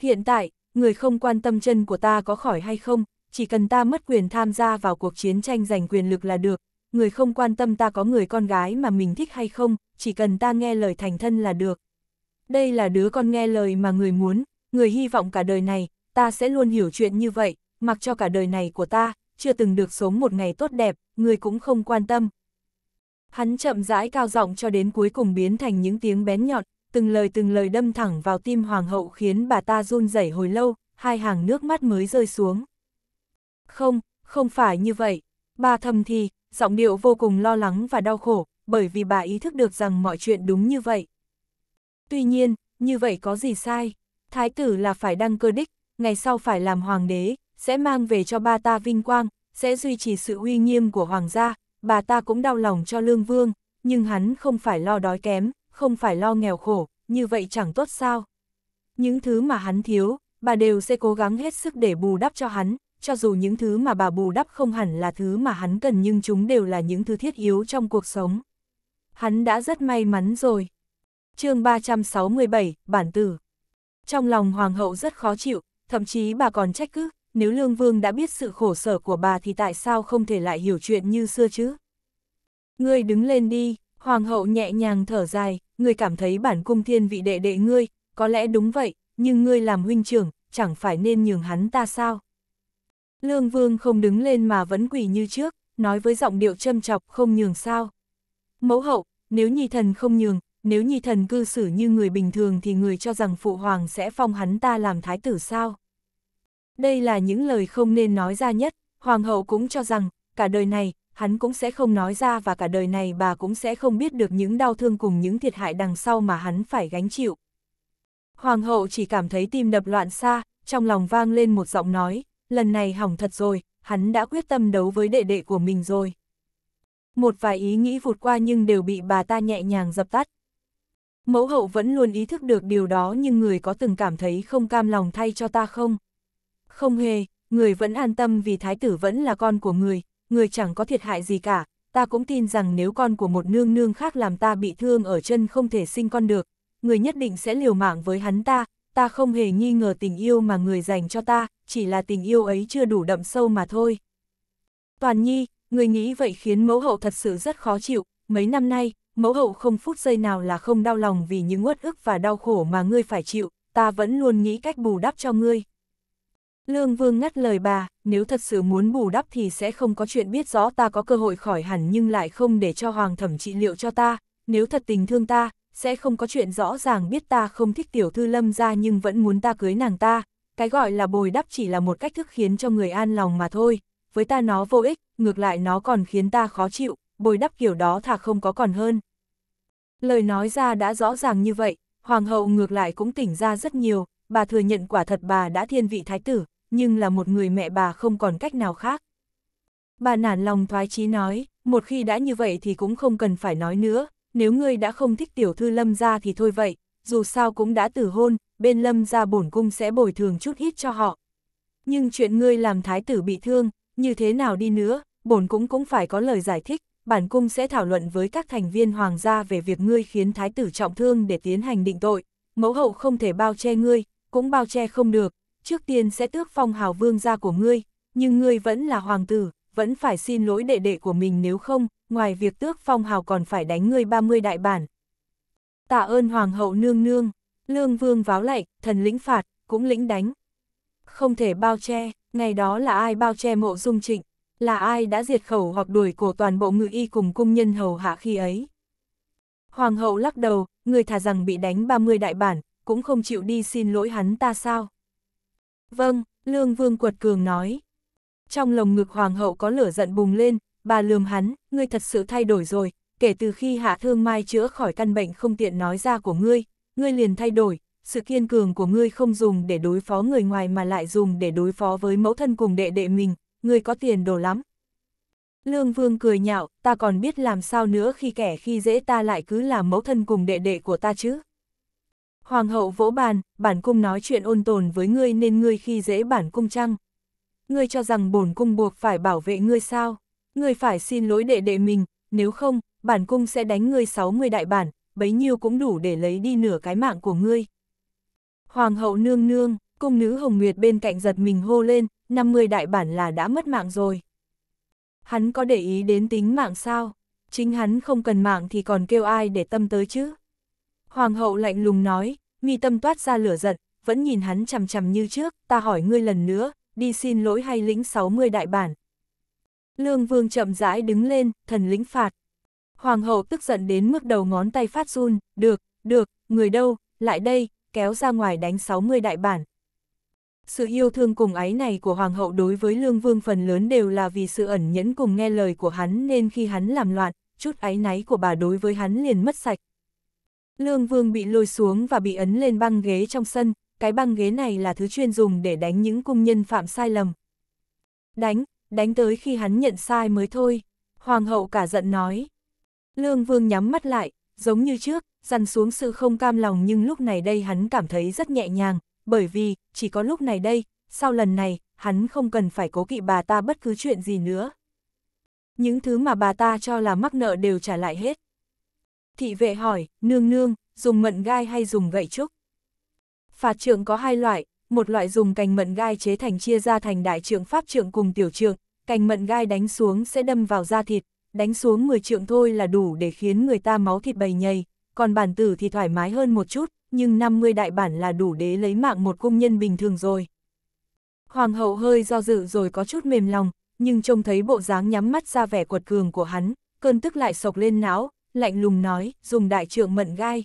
Hiện tại, người không quan tâm chân của ta có khỏi hay không, chỉ cần ta mất quyền tham gia vào cuộc chiến tranh giành quyền lực là được, người không quan tâm ta có người con gái mà mình thích hay không, chỉ cần ta nghe lời thành thân là được. Đây là đứa con nghe lời mà người muốn, người hy vọng cả đời này, ta sẽ luôn hiểu chuyện như vậy, mặc cho cả đời này của ta, chưa từng được sống một ngày tốt đẹp, người cũng không quan tâm, Hắn chậm rãi cao giọng cho đến cuối cùng biến thành những tiếng bén nhọn, từng lời từng lời đâm thẳng vào tim hoàng hậu khiến bà ta run rẩy hồi lâu, hai hàng nước mắt mới rơi xuống. Không, không phải như vậy. Bà thầm thì, giọng điệu vô cùng lo lắng và đau khổ, bởi vì bà ý thức được rằng mọi chuyện đúng như vậy. Tuy nhiên, như vậy có gì sai? Thái tử là phải đăng cơ đích, ngày sau phải làm hoàng đế, sẽ mang về cho ba ta vinh quang, sẽ duy trì sự uy nghiêm của hoàng gia, bà ta cũng đau lòng cho Lương Vương, nhưng hắn không phải lo đói kém, không phải lo nghèo khổ, như vậy chẳng tốt sao. Những thứ mà hắn thiếu, bà đều sẽ cố gắng hết sức để bù đắp cho hắn, cho dù những thứ mà bà bù đắp không hẳn là thứ mà hắn cần nhưng chúng đều là những thứ thiết yếu trong cuộc sống. Hắn đã rất may mắn rồi. chương 367, Bản Tử Trong lòng Hoàng hậu rất khó chịu, thậm chí bà còn trách cứ, nếu Lương Vương đã biết sự khổ sở của bà thì tại sao không thể lại hiểu chuyện như xưa chứ? Ngươi đứng lên đi, Hoàng hậu nhẹ nhàng thở dài, ngươi cảm thấy bản cung thiên vị đệ đệ ngươi, có lẽ đúng vậy, nhưng ngươi làm huynh trưởng, chẳng phải nên nhường hắn ta sao? Lương Vương không đứng lên mà vẫn quỳ như trước, nói với giọng điệu châm chọc không nhường sao. Mẫu hậu, nếu nhi thần không nhường, nếu nhi thần cư xử như người bình thường thì người cho rằng phụ hoàng sẽ phong hắn ta làm thái tử sao? Đây là những lời không nên nói ra nhất, hoàng hậu cũng cho rằng, cả đời này, hắn cũng sẽ không nói ra và cả đời này bà cũng sẽ không biết được những đau thương cùng những thiệt hại đằng sau mà hắn phải gánh chịu. Hoàng hậu chỉ cảm thấy tim đập loạn xa, trong lòng vang lên một giọng nói, lần này hỏng thật rồi, hắn đã quyết tâm đấu với đệ đệ của mình rồi. Một vài ý nghĩ vụt qua nhưng đều bị bà ta nhẹ nhàng dập tắt. Mẫu hậu vẫn luôn ý thức được điều đó nhưng người có từng cảm thấy không cam lòng thay cho ta không? Không hề, người vẫn an tâm vì thái tử vẫn là con của người, người chẳng có thiệt hại gì cả, ta cũng tin rằng nếu con của một nương nương khác làm ta bị thương ở chân không thể sinh con được, người nhất định sẽ liều mạng với hắn ta, ta không hề nghi ngờ tình yêu mà người dành cho ta, chỉ là tình yêu ấy chưa đủ đậm sâu mà thôi. Toàn nhi, người nghĩ vậy khiến mẫu hậu thật sự rất khó chịu, mấy năm nay, mẫu hậu không phút giây nào là không đau lòng vì những uất ức và đau khổ mà ngươi phải chịu, ta vẫn luôn nghĩ cách bù đắp cho ngươi. Lương Vương ngắt lời bà, nếu thật sự muốn bù đắp thì sẽ không có chuyện biết rõ ta có cơ hội khỏi hẳn nhưng lại không để cho hoàng thẩm trị liệu cho ta, nếu thật tình thương ta, sẽ không có chuyện rõ ràng biết ta không thích tiểu thư lâm ra nhưng vẫn muốn ta cưới nàng ta, cái gọi là bồi đắp chỉ là một cách thức khiến cho người an lòng mà thôi, với ta nó vô ích, ngược lại nó còn khiến ta khó chịu, bồi đắp kiểu đó thà không có còn hơn. Lời nói ra đã rõ ràng như vậy, hoàng hậu ngược lại cũng tỉnh ra rất nhiều, bà thừa nhận quả thật bà đã thiên vị thái tử, nhưng là một người mẹ bà không còn cách nào khác. Bà nản lòng thoái chí nói, một khi đã như vậy thì cũng không cần phải nói nữa, nếu ngươi đã không thích tiểu thư lâm ra thì thôi vậy, dù sao cũng đã tử hôn, bên lâm ra bổn cung sẽ bồi thường chút ít cho họ. Nhưng chuyện ngươi làm thái tử bị thương, như thế nào đi nữa, bổn cung cũng phải có lời giải thích, bản cung sẽ thảo luận với các thành viên hoàng gia về việc ngươi khiến thái tử trọng thương để tiến hành định tội, mẫu hậu không thể bao che ngươi, cũng bao che không được, trước tiên sẽ tước phong hào vương gia của ngươi, nhưng ngươi vẫn là hoàng tử, vẫn phải xin lỗi đệ đệ của mình nếu không, ngoài việc tước phong hào còn phải đánh ngươi 30 đại bản. Tạ ơn hoàng hậu nương nương, lương vương váo lạy, thần lĩnh phạt, cũng lĩnh đánh. Không thể bao che, ngày đó là ai bao che mộ dung trịnh, là ai đã diệt khẩu hoặc đuổi cổ toàn bộ ngự y cùng cung nhân hầu hạ khi ấy. Hoàng hậu lắc đầu, người thà rằng bị đánh 30 đại bản, cũng không chịu đi xin lỗi hắn ta sao. Vâng, Lương Vương quật cường nói. Trong lồng ngực hoàng hậu có lửa giận bùng lên, bà lườm hắn, ngươi thật sự thay đổi rồi, kể từ khi hạ thương mai chữa khỏi căn bệnh không tiện nói ra của ngươi, ngươi liền thay đổi, sự kiên cường của ngươi không dùng để đối phó người ngoài mà lại dùng để đối phó với mẫu thân cùng đệ đệ mình, ngươi có tiền đồ lắm. Lương Vương cười nhạo, ta còn biết làm sao nữa khi kẻ khi dễ ta lại cứ làm mẫu thân cùng đệ đệ của ta chứ. Hoàng hậu vỗ bàn, bản cung nói chuyện ôn tồn với ngươi nên ngươi khi dễ bản cung chăng? Ngươi cho rằng bổn cung buộc phải bảo vệ ngươi sao? Ngươi phải xin lỗi đệ đệ mình, nếu không, bản cung sẽ đánh ngươi 60 đại bản, bấy nhiêu cũng đủ để lấy đi nửa cái mạng của ngươi. Hoàng hậu nương nương, cung nữ Hồng Nguyệt bên cạnh giật mình hô lên, 50 đại bản là đã mất mạng rồi. Hắn có để ý đến tính mạng sao? Chính hắn không cần mạng thì còn kêu ai để tâm tới chứ? Hoàng hậu lạnh lùng nói, mi tâm toát ra lửa giận, vẫn nhìn hắn chằm chằm như trước, ta hỏi ngươi lần nữa, đi xin lỗi hay lĩnh 60 đại bản. Lương vương chậm rãi đứng lên, thần lĩnh phạt. Hoàng hậu tức giận đến mức đầu ngón tay phát run, được, được, người đâu, lại đây, kéo ra ngoài đánh 60 đại bản. Sự yêu thương cùng ái này của Hoàng hậu đối với Lương Vương phần lớn đều là vì sự ẩn nhẫn cùng nghe lời của hắn nên khi hắn làm loạn, chút ái náy của bà đối với hắn liền mất sạch, Lương Vương bị lôi xuống và bị ấn lên băng ghế trong sân, cái băng ghế này là thứ chuyên dùng để đánh những cung nhân phạm sai lầm. Đánh, đánh tới khi hắn nhận sai mới thôi, Hoàng hậu cả giận nói. Lương Vương nhắm mắt lại, giống như trước, dằn xuống sự không cam lòng nhưng lúc này đây hắn cảm thấy rất nhẹ nhàng, bởi vì, chỉ có lúc này đây, sau lần này, hắn không cần phải cố kỵ bà ta bất cứ chuyện gì nữa. Những thứ mà bà ta cho là mắc nợ đều trả lại hết. Thị vệ hỏi, nương nương, dùng mận gai hay dùng gậy trúc? Phạt trượng có hai loại, một loại dùng cành mận gai chế thành chia ra thành đại trượng pháp trượng cùng tiểu trượng, cành mận gai đánh xuống sẽ đâm vào da thịt, đánh xuống 10 trượng thôi là đủ để khiến người ta máu thịt bầy nhầy, còn bản tử thì thoải mái hơn một chút, nhưng 50 đại bản là đủ để lấy mạng một công nhân bình thường rồi. Hoàng hậu hơi do dự rồi có chút mềm lòng, nhưng trông thấy bộ dáng nhắm mắt ra vẻ quật cường của hắn, cơn tức lại sộc lên não, lạnh lùng nói, dùng đại trượng mận gai.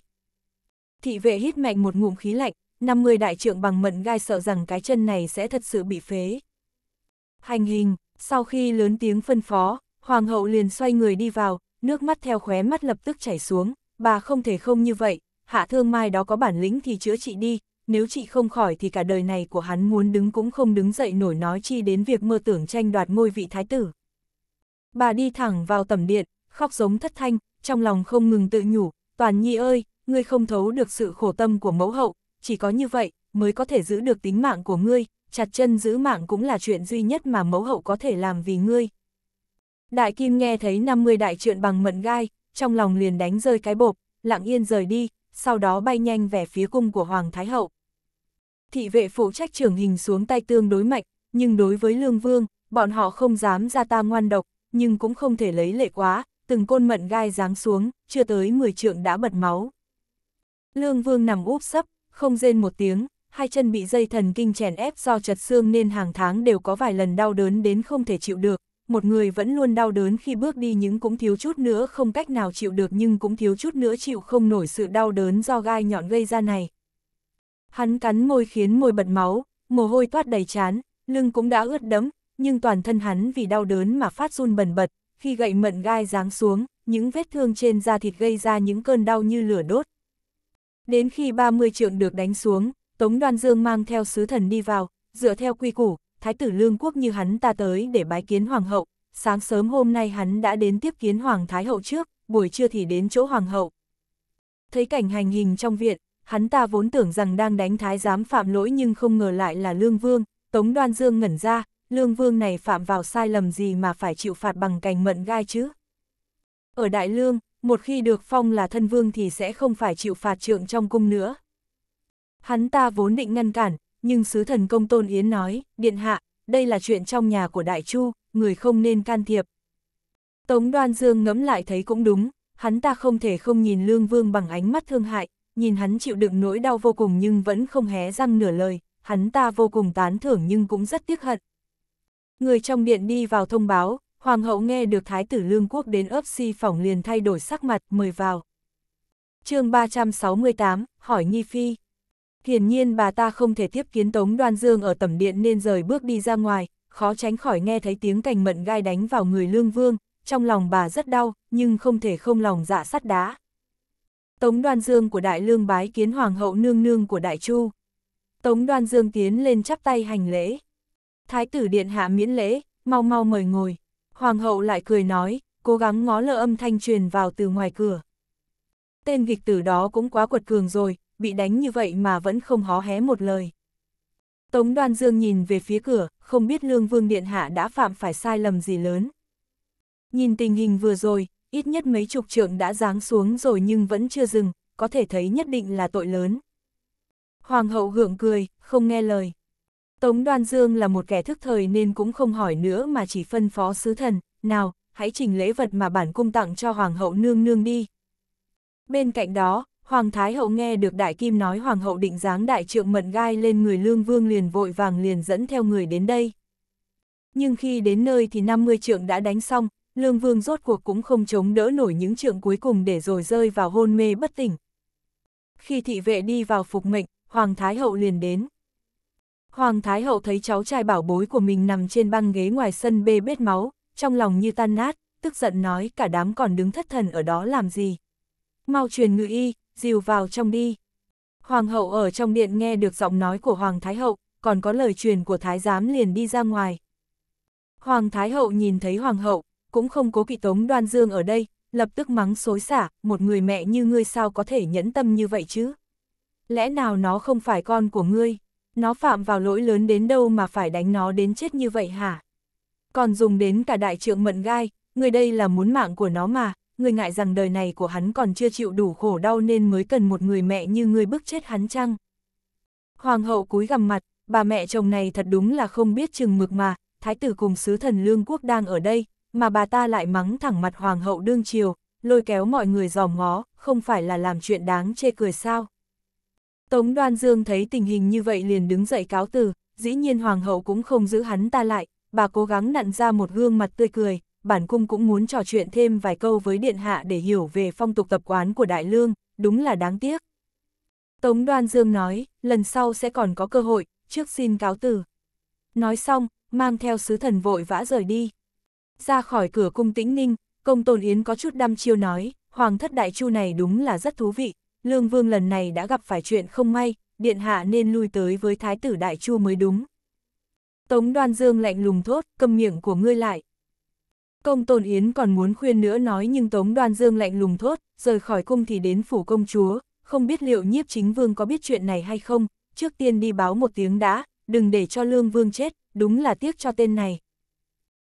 Thị vệ hít mạnh một ngụm khí lạnh, 50 đại trượng bằng mận gai sợ rằng cái chân này sẽ thật sự bị phế. Hành hình, sau khi lớn tiếng phân phó, hoàng hậu liền xoay người đi vào, nước mắt theo khóe mắt lập tức chảy xuống, bà không thể không như vậy, hạ thương mai đó có bản lĩnh thì chữa trị đi, nếu chị không khỏi thì cả đời này của hắn muốn đứng cũng không đứng dậy nổi nói chi đến việc mơ tưởng tranh đoạt ngôi vị thái tử. Bà đi thẳng vào tầm điện, khóc giống thất thanh, trong lòng không ngừng tự nhủ, toàn nhi ơi, ngươi không thấu được sự khổ tâm của mẫu hậu, chỉ có như vậy mới có thể giữ được tính mạng của ngươi, chặt chân giữ mạng cũng là chuyện duy nhất mà mẫu hậu có thể làm vì ngươi. Đại Kim nghe thấy 50 đại truyện bằng mận gai, trong lòng liền đánh rơi cái bộp, lặng yên rời đi, sau đó bay nhanh về phía cung của Hoàng Thái Hậu. Thị vệ phụ trách trưởng hình xuống tay tương đối mạnh, nhưng đối với Lương Vương, bọn họ không dám ra ta ngoan độc, nhưng cũng không thể lấy lệ quá, từng côn mận gai giáng xuống, chưa tới 10 trượng đã bật máu. Lương Vương nằm úp sấp, không rên một tiếng, hai chân bị dây thần kinh chèn ép do chật xương nên hàng tháng đều có vài lần đau đớn đến không thể chịu được. Một người vẫn luôn đau đớn khi bước đi những cũng thiếu chút nữa không cách nào chịu được nhưng cũng thiếu chút nữa chịu không nổi sự đau đớn do gai nhọn gây ra này. Hắn cắn môi khiến môi bật máu, mồ hôi toát đầy chán, lưng cũng đã ướt đẫm, nhưng toàn thân hắn vì đau đớn mà phát run bần bật, khi gậy mận gai giáng xuống, những vết thương trên da thịt gây ra những cơn đau như lửa đốt. Đến khi 30 trượng được đánh xuống, Tống Đoan Dương mang theo sứ thần đi vào, dựa theo quy củ, thái tử lương quốc như hắn ta tới để bái kiến hoàng hậu, sáng sớm hôm nay hắn đã đến tiếp kiến hoàng thái hậu trước, buổi trưa thì đến chỗ hoàng hậu. Thấy cảnh hành hình trong viện, hắn ta vốn tưởng rằng đang đánh thái giám phạm lỗi nhưng không ngờ lại là lương vương, Tống Đoan Dương ngẩn ra, lương vương này phạm vào sai lầm gì mà phải chịu phạt bằng cành mận gai chứ? Ở Đại Lương, một khi được phong là thân vương thì sẽ không phải chịu phạt trượng trong cung nữa. Hắn ta vốn định ngăn cản, nhưng sứ thần công tôn Yến nói, điện hạ, đây là chuyện trong nhà của Đại Chu, người không nên can thiệp. Tống đoan dương ngẫm lại thấy cũng đúng, hắn ta không thể không nhìn lương vương bằng ánh mắt thương hại, nhìn hắn chịu đựng nỗi đau vô cùng nhưng vẫn không hé răng nửa lời, hắn ta vô cùng tán thưởng nhưng cũng rất tiếc hận. Người trong điện đi vào thông báo, hoàng hậu nghe được thái tử lương quốc đến ấp si phỏng liền thay đổi sắc mặt, mời vào. chương 368, hỏi Nhi Phi. Hiển nhiên bà ta không thể tiếp kiến Tống Đoan Dương ở tầm điện nên rời bước đi ra ngoài, khó tránh khỏi nghe thấy tiếng cành mận gai đánh vào người lương vương, trong lòng bà rất đau, nhưng không thể không lòng dạ sắt đá. Tống Đoan Dương của Đại Lương bái kiến Hoàng hậu nương nương của Đại Chu. Tống Đoan Dương tiến lên chắp tay hành lễ. Thái tử điện hạ miễn lễ, mau mau mời ngồi. Hoàng hậu lại cười nói, cố gắng ngó lơ âm thanh truyền vào từ ngoài cửa. Tên kịch tử đó cũng quá quật cường rồi, bị đánh như vậy mà vẫn không hó hé một lời. Tống đoan dương nhìn về phía cửa, không biết lương vương điện hạ đã phạm phải sai lầm gì lớn. Nhìn tình hình vừa rồi, ít nhất mấy chục trượng đã giáng xuống rồi nhưng vẫn chưa dừng, có thể thấy nhất định là tội lớn. Hoàng hậu gượng cười, không nghe lời. Tống Đoan Dương là một kẻ thức thời nên cũng không hỏi nữa mà chỉ phân phó sứ thần, nào, hãy trình lễ vật mà bản cung tặng cho Hoàng hậu nương nương đi. Bên cạnh đó, Hoàng Thái hậu nghe được Đại Kim nói Hoàng hậu định dáng đại trượng mận gai lên người lương vương liền vội vàng liền dẫn theo người đến đây. Nhưng khi đến nơi thì 50 trượng đã đánh xong, lương vương rốt cuộc cũng không chống đỡ nổi những trượng cuối cùng để rồi rơi vào hôn mê bất tỉnh. Khi thị vệ đi vào phục mệnh, Hoàng Thái hậu liền đến. Hoàng Thái Hậu thấy cháu trai bảo bối của mình nằm trên băng ghế ngoài sân bê bết máu, trong lòng như tan nát, tức giận nói cả đám còn đứng thất thần ở đó làm gì. Mau truyền ngự y, dìu vào trong đi. Hoàng hậu ở trong điện nghe được giọng nói của Hoàng Thái Hậu, còn có lời truyền của Thái Giám liền đi ra ngoài. Hoàng Thái Hậu nhìn thấy Hoàng hậu, cũng không cố kỵ tống đoan dương ở đây, lập tức mắng xối xả, một người mẹ như ngươi sao có thể nhẫn tâm như vậy chứ? Lẽ nào nó không phải con của ngươi? Nó phạm vào lỗi lớn đến đâu mà phải đánh nó đến chết như vậy hả? Còn dùng đến cả đại trượng mận gai, người đây là muốn mạng của nó mà, người ngại rằng đời này của hắn còn chưa chịu đủ khổ đau nên mới cần một người mẹ như người bức chết hắn chăng? Hoàng hậu cúi gằm mặt, bà mẹ chồng này thật đúng là không biết chừng mực mà, thái tử cùng sứ thần lương quốc đang ở đây, mà bà ta lại mắng thẳng mặt hoàng hậu đương triều, lôi kéo mọi người dòm ngó, không phải là làm chuyện đáng chê cười sao? Tống Đoan Dương thấy tình hình như vậy liền đứng dậy cáo từ, dĩ nhiên hoàng hậu cũng không giữ hắn ta lại, bà cố gắng nặn ra một gương mặt tươi cười, bản cung cũng muốn trò chuyện thêm vài câu với điện hạ để hiểu về phong tục tập quán của Đại Lương, đúng là đáng tiếc. Tống Đoan Dương nói, lần sau sẽ còn có cơ hội, trước xin cáo từ. Nói xong, mang theo sứ thần vội vã rời đi. Ra khỏi cửa cung tĩnh ninh, công tôn yến có chút đăm chiêu nói, hoàng thất đại chu này đúng là rất thú vị, Lương Vương lần này đã gặp phải chuyện không may, Điện Hạ nên lui tới với Thái tử Đại Chu mới đúng. Tống Đoan Dương lạnh lùng thốt, cầm miệng của ngươi lại. Công Tôn Yến còn muốn khuyên nữa nói nhưng Tống Đoan Dương lạnh lùng thốt, rời khỏi cung thì đến phủ công chúa, không biết liệu nhiếp chính vương có biết chuyện này hay không, trước tiên đi báo một tiếng đã, đừng để cho Lương Vương chết, đúng là tiếc cho tên này.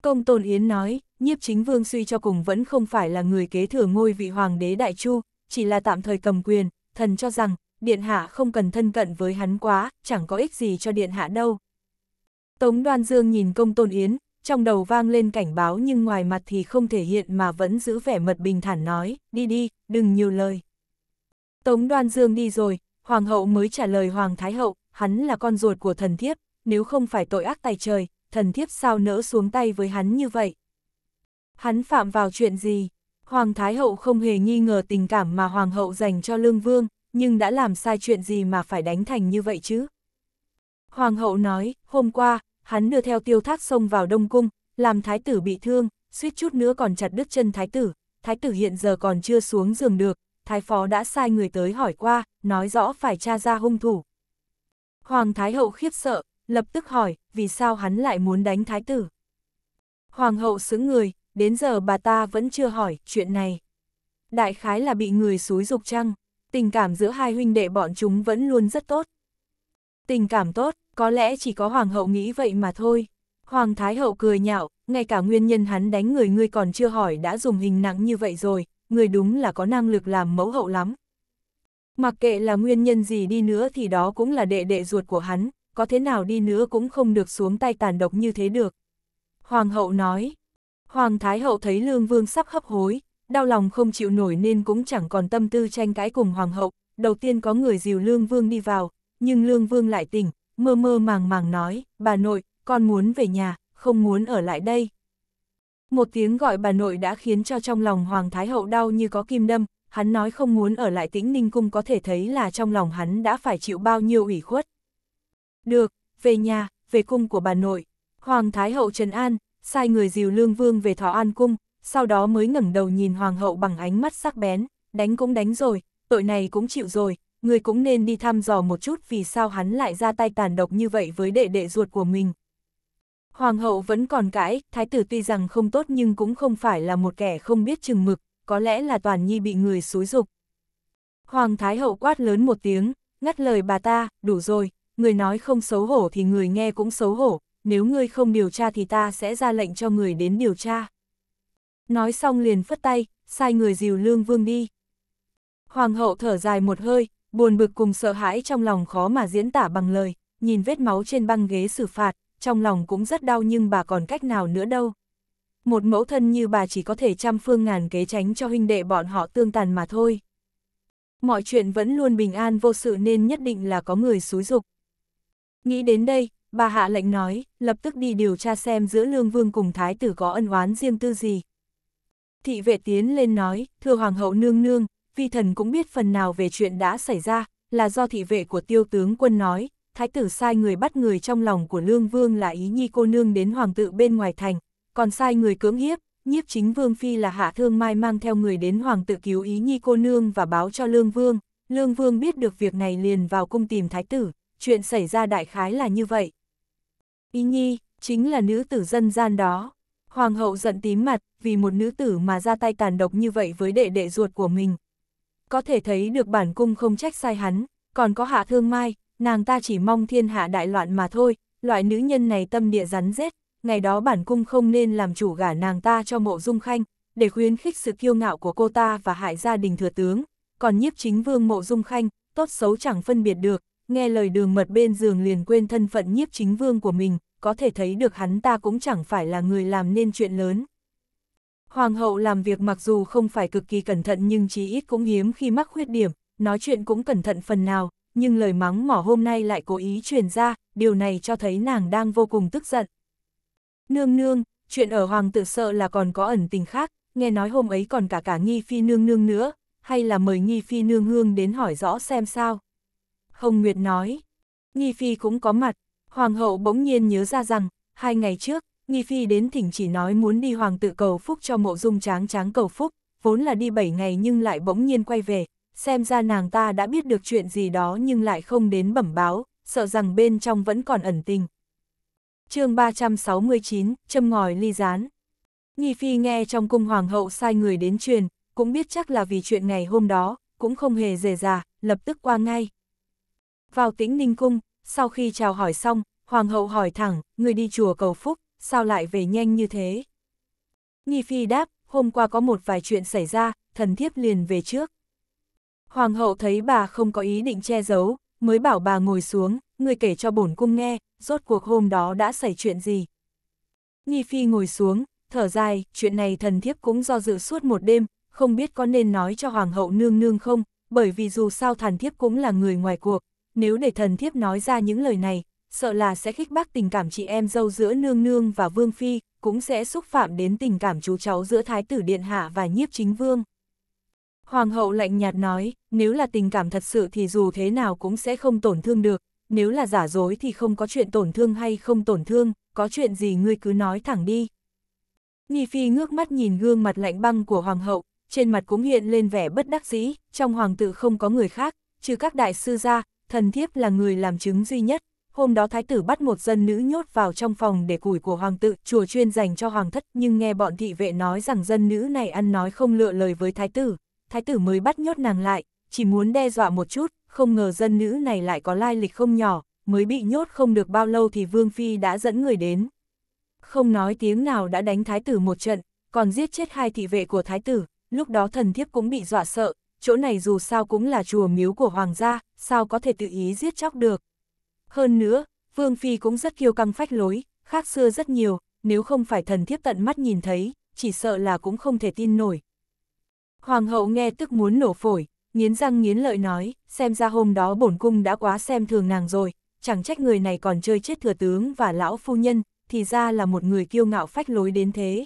Công Tôn Yến nói, nhiếp chính vương suy cho cùng vẫn không phải là người kế thừa ngôi vị hoàng đế Đại Chu, chỉ là tạm thời cầm quyền, thần cho rằng, Điện Hạ không cần thân cận với hắn quá, chẳng có ích gì cho Điện Hạ đâu. Tống Đoan Dương nhìn công tôn Yến, trong đầu vang lên cảnh báo nhưng ngoài mặt thì không thể hiện mà vẫn giữ vẻ mật bình thản nói, đi đi, đừng nhiều lời. Tống Đoan Dương đi rồi, Hoàng hậu mới trả lời Hoàng Thái Hậu, hắn là con ruột của thần thiếp, nếu không phải tội ác tài trời, thần thiếp sao nỡ xuống tay với hắn như vậy? Hắn phạm vào chuyện gì? Hoàng Thái Hậu không hề nghi ngờ tình cảm mà Hoàng Hậu dành cho Lương Vương, nhưng đã làm sai chuyện gì mà phải đánh thành như vậy chứ? Hoàng Hậu nói, hôm qua, hắn đưa theo tiêu thác sông vào Đông Cung, làm Thái tử bị thương, suýt chút nữa còn chặt đứt chân Thái tử, Thái tử hiện giờ còn chưa xuống giường được, Thái Phó đã sai người tới hỏi qua, nói rõ phải tra ra hung thủ. Hoàng Thái Hậu khiếp sợ, lập tức hỏi, vì sao hắn lại muốn đánh Thái tử? Hoàng Hậu xứng người, đến giờ bà ta vẫn chưa hỏi chuyện này. Đại khái là bị người xúi dục chăng, tình cảm giữa hai huynh đệ bọn chúng vẫn luôn rất tốt. Tình cảm tốt, có lẽ chỉ có hoàng hậu nghĩ vậy mà thôi. Hoàng thái hậu cười nhạo, ngay cả nguyên nhân hắn đánh người ngươi còn chưa hỏi đã dùng hình nặng như vậy rồi, người đúng là có năng lực làm mẫu hậu lắm. Mặc kệ là nguyên nhân gì đi nữa thì đó cũng là đệ đệ ruột của hắn, có thế nào đi nữa cũng không được xuống tay tàn độc như thế được. Hoàng hậu nói, Hoàng Thái Hậu thấy Lương Vương sắp hấp hối, đau lòng không chịu nổi nên cũng chẳng còn tâm tư tranh cãi cùng Hoàng Hậu. Đầu tiên có người dìu Lương Vương đi vào, nhưng Lương Vương lại tỉnh, mơ mơ màng màng nói, bà nội, con muốn về nhà, không muốn ở lại đây. Một tiếng gọi bà nội đã khiến cho trong lòng Hoàng Thái Hậu đau như có kim đâm, hắn nói không muốn ở lại tĩnh ninh cung có thể thấy là trong lòng hắn đã phải chịu bao nhiêu ủy khuất. Được, về nhà, về cung của bà nội. Hoàng Thái Hậu Trần An, sai người dìu lương vương về thọ an cung, sau đó mới ngẩng đầu nhìn hoàng hậu bằng ánh mắt sắc bén, đánh cũng đánh rồi, tội này cũng chịu rồi, người cũng nên đi thăm dò một chút vì sao hắn lại ra tay tàn độc như vậy với đệ đệ ruột của mình. Hoàng hậu vẫn còn cãi, thái tử tuy rằng không tốt nhưng cũng không phải là một kẻ không biết chừng mực, có lẽ là toàn nhi bị người xúi dục. Hoàng thái hậu quát lớn một tiếng, ngắt lời bà ta, đủ rồi, người nói không xấu hổ thì người nghe cũng xấu hổ, nếu ngươi không điều tra thì ta sẽ ra lệnh cho người đến điều tra. Nói xong liền phất tay, sai người dìu lương vương đi. Hoàng hậu thở dài một hơi, buồn bực cùng sợ hãi trong lòng khó mà diễn tả bằng lời, nhìn vết máu trên băng ghế xử phạt, trong lòng cũng rất đau nhưng bà còn cách nào nữa đâu. Một mẫu thân như bà chỉ có thể trăm phương ngàn kế tránh cho huynh đệ bọn họ tương tàn mà thôi. Mọi chuyện vẫn luôn bình an vô sự nên nhất định là có người xúi dục. Nghĩ đến đây, Bà hạ lệnh nói, lập tức đi điều tra xem giữa Lương Vương cùng Thái tử có ân oán riêng tư gì. Thị vệ tiến lên nói, thưa Hoàng hậu nương nương, vi thần cũng biết phần nào về chuyện đã xảy ra, là do thị vệ của tiêu tướng quân nói, Thái tử sai người bắt người trong lòng của Lương Vương là ý nhi cô nương đến hoàng tự bên ngoài thành, còn sai người cưỡng hiếp, nhiếp chính Vương Phi là hạ thương mai mang theo người đến hoàng tự cứu ý nhi cô nương và báo cho Lương Vương. Lương Vương biết được việc này liền vào cung tìm Thái tử, chuyện xảy ra đại khái là như vậy. Ý nhi, chính là nữ tử dân gian đó. Hoàng hậu giận tím mặt, vì một nữ tử mà ra tay tàn độc như vậy với đệ đệ ruột của mình. Có thể thấy được bản cung không trách sai hắn, còn có hạ thương mai, nàng ta chỉ mong thiên hạ đại loạn mà thôi, loại nữ nhân này tâm địa rắn rết, ngày đó bản cung không nên làm chủ gả nàng ta cho mộ dung khanh, để khuyến khích sự kiêu ngạo của cô ta và hại gia đình thừa tướng, còn nhiếp chính vương mộ dung khanh, tốt xấu chẳng phân biệt được, nghe lời đường mật bên giường liền quên thân phận nhiếp chính vương của mình, có thể thấy được hắn ta cũng chẳng phải là người làm nên chuyện lớn. Hoàng hậu làm việc mặc dù không phải cực kỳ cẩn thận nhưng chí ít cũng hiếm khi mắc khuyết điểm, nói chuyện cũng cẩn thận phần nào, nhưng lời mắng mỏ hôm nay lại cố ý truyền ra, điều này cho thấy nàng đang vô cùng tức giận. Nương nương, chuyện ở hoàng tử sợ là còn có ẩn tình khác, nghe nói hôm ấy còn cả cả nghi phi nương nương nữa, hay là mời nghi phi nương hương đến hỏi rõ xem sao. Hồng Nguyệt nói, nghi phi cũng có mặt, Hoàng hậu bỗng nhiên nhớ ra rằng, hai ngày trước, Nghi Phi đến thỉnh chỉ nói muốn đi hoàng tự cầu phúc cho mộ dung tráng tráng cầu phúc, vốn là đi 7 ngày nhưng lại bỗng nhiên quay về, xem ra nàng ta đã biết được chuyện gì đó nhưng lại không đến bẩm báo, sợ rằng bên trong vẫn còn ẩn tình. chương 369, châm ngòi ly gián. Nghi Phi nghe trong cung hoàng hậu sai người đến truyền, cũng biết chắc là vì chuyện ngày hôm đó, cũng không hề dề dà, lập tức qua ngay. Vào tĩnh ninh cung, sau khi chào hỏi xong, hoàng hậu hỏi thẳng, người đi chùa cầu phúc, sao lại về nhanh như thế? Nghi phi đáp, hôm qua có một vài chuyện xảy ra, thần thiếp liền về trước. Hoàng hậu thấy bà không có ý định che giấu, mới bảo bà ngồi xuống, người kể cho bổn cung nghe, rốt cuộc hôm đó đã xảy chuyện gì. Nghi phi ngồi xuống, thở dài, chuyện này thần thiếp cũng do dự suốt một đêm, không biết có nên nói cho hoàng hậu nương nương không, bởi vì dù sao thần thiếp cũng là người ngoài cuộc, nếu để thần thiếp nói ra những lời này, sợ là sẽ khích bác tình cảm chị em dâu giữa nương nương và vương phi, cũng sẽ xúc phạm đến tình cảm chú cháu giữa thái tử điện hạ và nhiếp chính vương. Hoàng hậu lạnh nhạt nói, nếu là tình cảm thật sự thì dù thế nào cũng sẽ không tổn thương được, nếu là giả dối thì không có chuyện tổn thương hay không tổn thương, có chuyện gì ngươi cứ nói thẳng đi. nhi Phi ngước mắt nhìn gương mặt lạnh băng của Hoàng hậu, trên mặt cũng hiện lên vẻ bất đắc dĩ, trong hoàng tử không có người khác, trừ các đại sư gia, thần thiếp là người làm chứng duy nhất. Hôm đó thái tử bắt một dân nữ nhốt vào trong phòng để củi của hoàng tự, chùa chuyên dành cho hoàng thất, nhưng nghe bọn thị vệ nói rằng dân nữ này ăn nói không lựa lời với thái tử. Thái tử mới bắt nhốt nàng lại, chỉ muốn đe dọa một chút, không ngờ dân nữ này lại có lai lịch không nhỏ, mới bị nhốt không được bao lâu thì Vương Phi đã dẫn người đến. Không nói tiếng nào đã đánh thái tử một trận, còn giết chết hai thị vệ của thái tử, lúc đó thần thiếp cũng bị dọa sợ, chỗ này dù sao cũng là chùa miếu của hoàng gia, sao có thể tự ý giết chóc được. Hơn nữa, Vương Phi cũng rất kiêu căng phách lối, khác xưa rất nhiều, nếu không phải thần thiếp tận mắt nhìn thấy, chỉ sợ là cũng không thể tin nổi. Hoàng hậu nghe tức muốn nổ phổi, nghiến răng nghiến lợi nói, xem ra hôm đó bổn cung đã quá xem thường nàng rồi, chẳng trách người này còn chơi chết thừa tướng và lão phu nhân, thì ra là một người kiêu ngạo phách lối đến thế.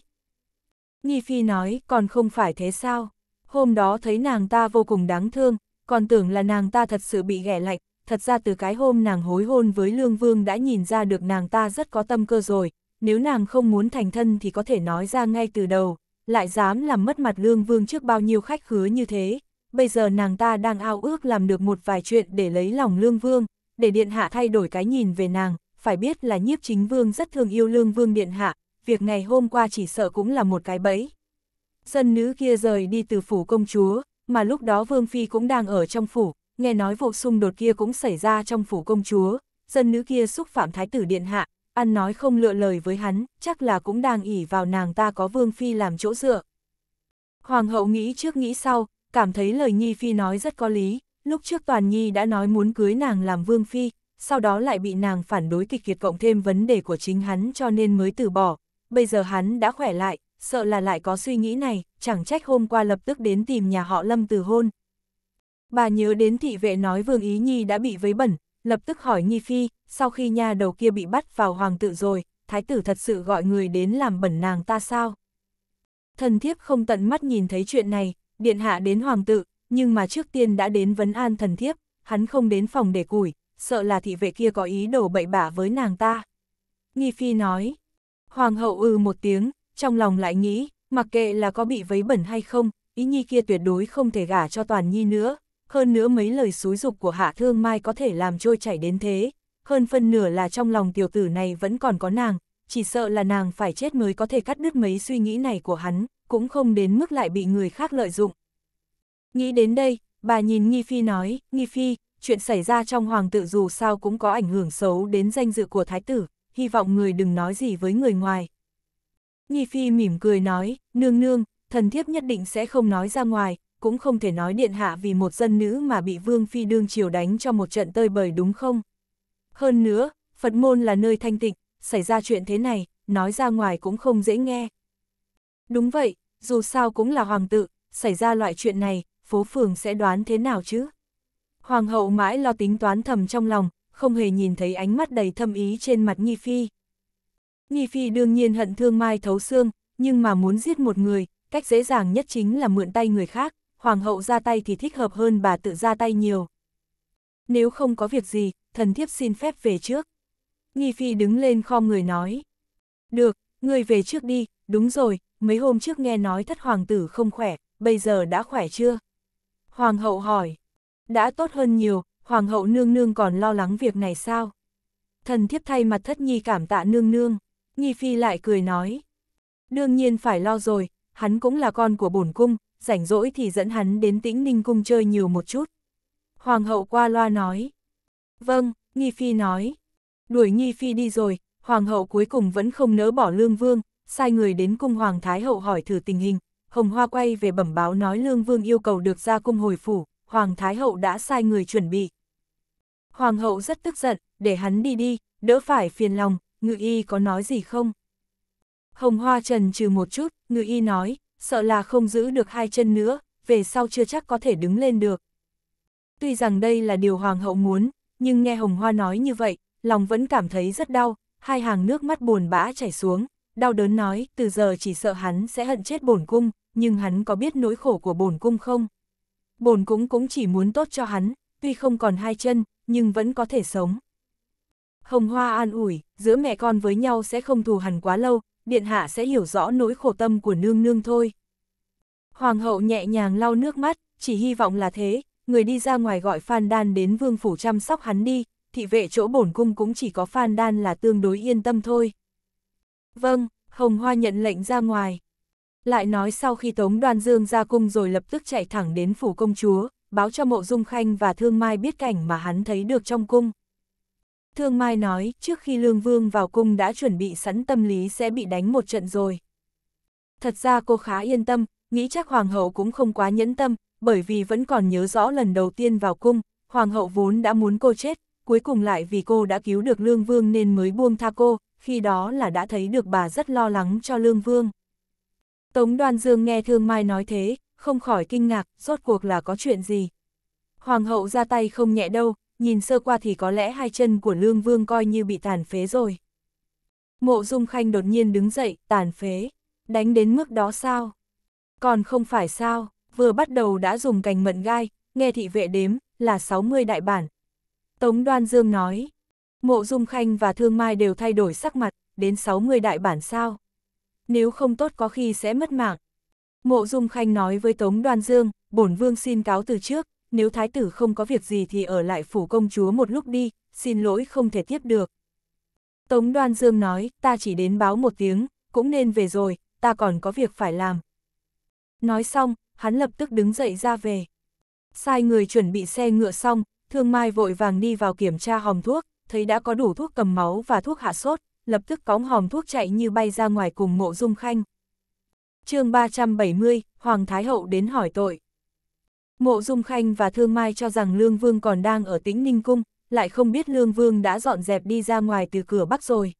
Nhi Phi nói, còn không phải thế sao? hôm đó thấy nàng ta vô cùng đáng thương, còn tưởng là nàng ta thật sự bị ghẻ lạnh, thật ra từ cái hôm nàng hối hôn với Lương Vương đã nhìn ra được nàng ta rất có tâm cơ rồi, nếu nàng không muốn thành thân thì có thể nói ra ngay từ đầu, lại dám làm mất mặt Lương Vương trước bao nhiêu khách khứa như thế. Bây giờ nàng ta đang ao ước làm được một vài chuyện để lấy lòng Lương Vương, để Điện Hạ thay đổi cái nhìn về nàng, phải biết là nhiếp chính vương rất thường yêu Lương Vương Điện Hạ, việc ngày hôm qua chỉ sợ cũng là một cái bẫy dân nữ kia rời đi từ phủ công chúa, mà lúc đó Vương Phi cũng đang ở trong phủ, nghe nói vụ xung đột kia cũng xảy ra trong phủ công chúa, dân nữ kia xúc phạm thái tử điện hạ, ăn nói không lựa lời với hắn, chắc là cũng đang ỉ vào nàng ta có Vương Phi làm chỗ dựa. Hoàng hậu nghĩ trước nghĩ sau, cảm thấy lời Nhi Phi nói rất có lý, lúc trước Toàn Nhi đã nói muốn cưới nàng làm Vương Phi, sau đó lại bị nàng phản đối kịch kiệt cộng thêm vấn đề của chính hắn cho nên mới từ bỏ, bây giờ hắn đã khỏe lại, sợ là lại có suy nghĩ này, chẳng trách hôm qua lập tức đến tìm nhà họ Lâm từ hôn. Bà nhớ đến thị vệ nói Vương Ý Nhi đã bị vấy bẩn, lập tức hỏi Nhi Phi, sau khi nha đầu kia bị bắt vào hoàng tự rồi, thái tử thật sự gọi người đến làm bẩn nàng ta sao? Thần thiếp không tận mắt nhìn thấy chuyện này, điện hạ đến hoàng tự, nhưng mà trước tiên đã đến vấn an thần thiếp, hắn không đến phòng để củi, sợ là thị vệ kia có ý đổ bậy bạ với nàng ta. Nghi Phi nói, hoàng hậu ư ừ một tiếng, trong lòng lại nghĩ, mặc kệ là có bị vấy bẩn hay không, ý nhi kia tuyệt đối không thể gả cho toàn nhi nữa, hơn nữa mấy lời xúi dục của hạ thương mai có thể làm trôi chảy đến thế, hơn phân nửa là trong lòng tiểu tử này vẫn còn có nàng, chỉ sợ là nàng phải chết mới có thể cắt đứt mấy suy nghĩ này của hắn, cũng không đến mức lại bị người khác lợi dụng. Nghĩ đến đây, bà nhìn Nghi Phi nói, Nghi Phi, chuyện xảy ra trong hoàng tự dù sao cũng có ảnh hưởng xấu đến danh dự của thái tử, hy vọng người đừng nói gì với người ngoài, Nhi Phi mỉm cười nói, nương nương, thần thiếp nhất định sẽ không nói ra ngoài, cũng không thể nói điện hạ vì một dân nữ mà bị Vương Phi đương chiều đánh cho một trận tơi bời đúng không? Hơn nữa, Phật môn là nơi thanh tịnh, xảy ra chuyện thế này, nói ra ngoài cũng không dễ nghe. Đúng vậy, dù sao cũng là hoàng tự, xảy ra loại chuyện này, phố phường sẽ đoán thế nào chứ? Hoàng hậu mãi lo tính toán thầm trong lòng, không hề nhìn thấy ánh mắt đầy thâm ý trên mặt Nhi Phi. Nghi Phi đương nhiên hận thương mai thấu xương, nhưng mà muốn giết một người, cách dễ dàng nhất chính là mượn tay người khác, hoàng hậu ra tay thì thích hợp hơn bà tự ra tay nhiều. Nếu không có việc gì, thần thiếp xin phép về trước. Nghi Phi đứng lên kho người nói. Được, người về trước đi, đúng rồi, mấy hôm trước nghe nói thất hoàng tử không khỏe, bây giờ đã khỏe chưa? Hoàng hậu hỏi. Đã tốt hơn nhiều, hoàng hậu nương nương còn lo lắng việc này sao? Thần thiếp thay mặt thất nhi cảm tạ nương nương. Nghi Phi lại cười nói. Đương nhiên phải lo rồi, hắn cũng là con của bổn cung, rảnh rỗi thì dẫn hắn đến tĩnh ninh cung chơi nhiều một chút. Hoàng hậu qua loa nói. Vâng, Nghi Phi nói. Đuổi Nghi Phi đi rồi, Hoàng hậu cuối cùng vẫn không nỡ bỏ Lương Vương, sai người đến cung Hoàng Thái hậu hỏi thử tình hình. Hồng Hoa quay về bẩm báo nói Lương Vương yêu cầu được ra cung hồi phủ, Hoàng Thái hậu đã sai người chuẩn bị. Hoàng hậu rất tức giận, để hắn đi đi, đỡ phải phiền lòng, ngự y có nói gì không? Hồng Hoa trần trừ một chút, ngự y nói, sợ là không giữ được hai chân nữa, về sau chưa chắc có thể đứng lên được. Tuy rằng đây là điều hoàng hậu muốn, nhưng nghe Hồng Hoa nói như vậy, lòng vẫn cảm thấy rất đau, hai hàng nước mắt buồn bã chảy xuống, đau đớn nói, từ giờ chỉ sợ hắn sẽ hận chết bổn cung, nhưng hắn có biết nỗi khổ của bổn cung không? Bổn cung cũng chỉ muốn tốt cho hắn, tuy không còn hai chân, nhưng vẫn có thể sống. Hồng Hoa an ủi, giữa mẹ con với nhau sẽ không thù hằn quá lâu, Điện Hạ sẽ hiểu rõ nỗi khổ tâm của nương nương thôi. Hoàng hậu nhẹ nhàng lau nước mắt, chỉ hy vọng là thế, người đi ra ngoài gọi Phan Đan đến vương phủ chăm sóc hắn đi, thị vệ chỗ bổn cung cũng chỉ có Phan Đan là tương đối yên tâm thôi. Vâng, Hồng Hoa nhận lệnh ra ngoài. Lại nói sau khi Tống Đoan Dương ra cung rồi lập tức chạy thẳng đến phủ công chúa, báo cho mộ dung khanh và thương mai biết cảnh mà hắn thấy được trong cung. Thương Mai nói, trước khi Lương Vương vào cung đã chuẩn bị sẵn tâm lý sẽ bị đánh một trận rồi. Thật ra cô khá yên tâm, nghĩ chắc Hoàng hậu cũng không quá nhẫn tâm, bởi vì vẫn còn nhớ rõ lần đầu tiên vào cung, Hoàng hậu vốn đã muốn cô chết, cuối cùng lại vì cô đã cứu được Lương Vương nên mới buông tha cô, khi đó là đã thấy được bà rất lo lắng cho Lương Vương. Tống Đoan Dương nghe Thương Mai nói thế, không khỏi kinh ngạc, rốt cuộc là có chuyện gì. Hoàng hậu ra tay không nhẹ đâu, nhìn sơ qua thì có lẽ hai chân của Lương Vương coi như bị tàn phế rồi. Mộ Dung Khanh đột nhiên đứng dậy, tàn phế, đánh đến mức đó sao? Còn không phải sao, vừa bắt đầu đã dùng cành mận gai, nghe thị vệ đếm, là 60 đại bản. Tống Đoan Dương nói, Mộ Dung Khanh và Thương Mai đều thay đổi sắc mặt, đến 60 đại bản sao? Nếu không tốt có khi sẽ mất mạng. Mộ Dung Khanh nói với Tống Đoan Dương, bổn vương xin cáo từ trước, nếu thái tử không có việc gì thì ở lại phủ công chúa một lúc đi, xin lỗi không thể tiếp được. Tống Đoan Dương nói, ta chỉ đến báo một tiếng, cũng nên về rồi, ta còn có việc phải làm. Nói xong, hắn lập tức đứng dậy ra về. Sai người chuẩn bị xe ngựa xong, Thương Mai vội vàng đi vào kiểm tra hòm thuốc, thấy đã có đủ thuốc cầm máu và thuốc hạ sốt, lập tức cóng hòm thuốc chạy như bay ra ngoài cùng mộ dung khanh. chương 370, Hoàng Thái Hậu đến hỏi tội. Mộ Dung Khanh và Thương Mai cho rằng Lương Vương còn đang ở tính Ninh Cung, lại không biết Lương Vương đã dọn dẹp đi ra ngoài từ cửa Bắc rồi.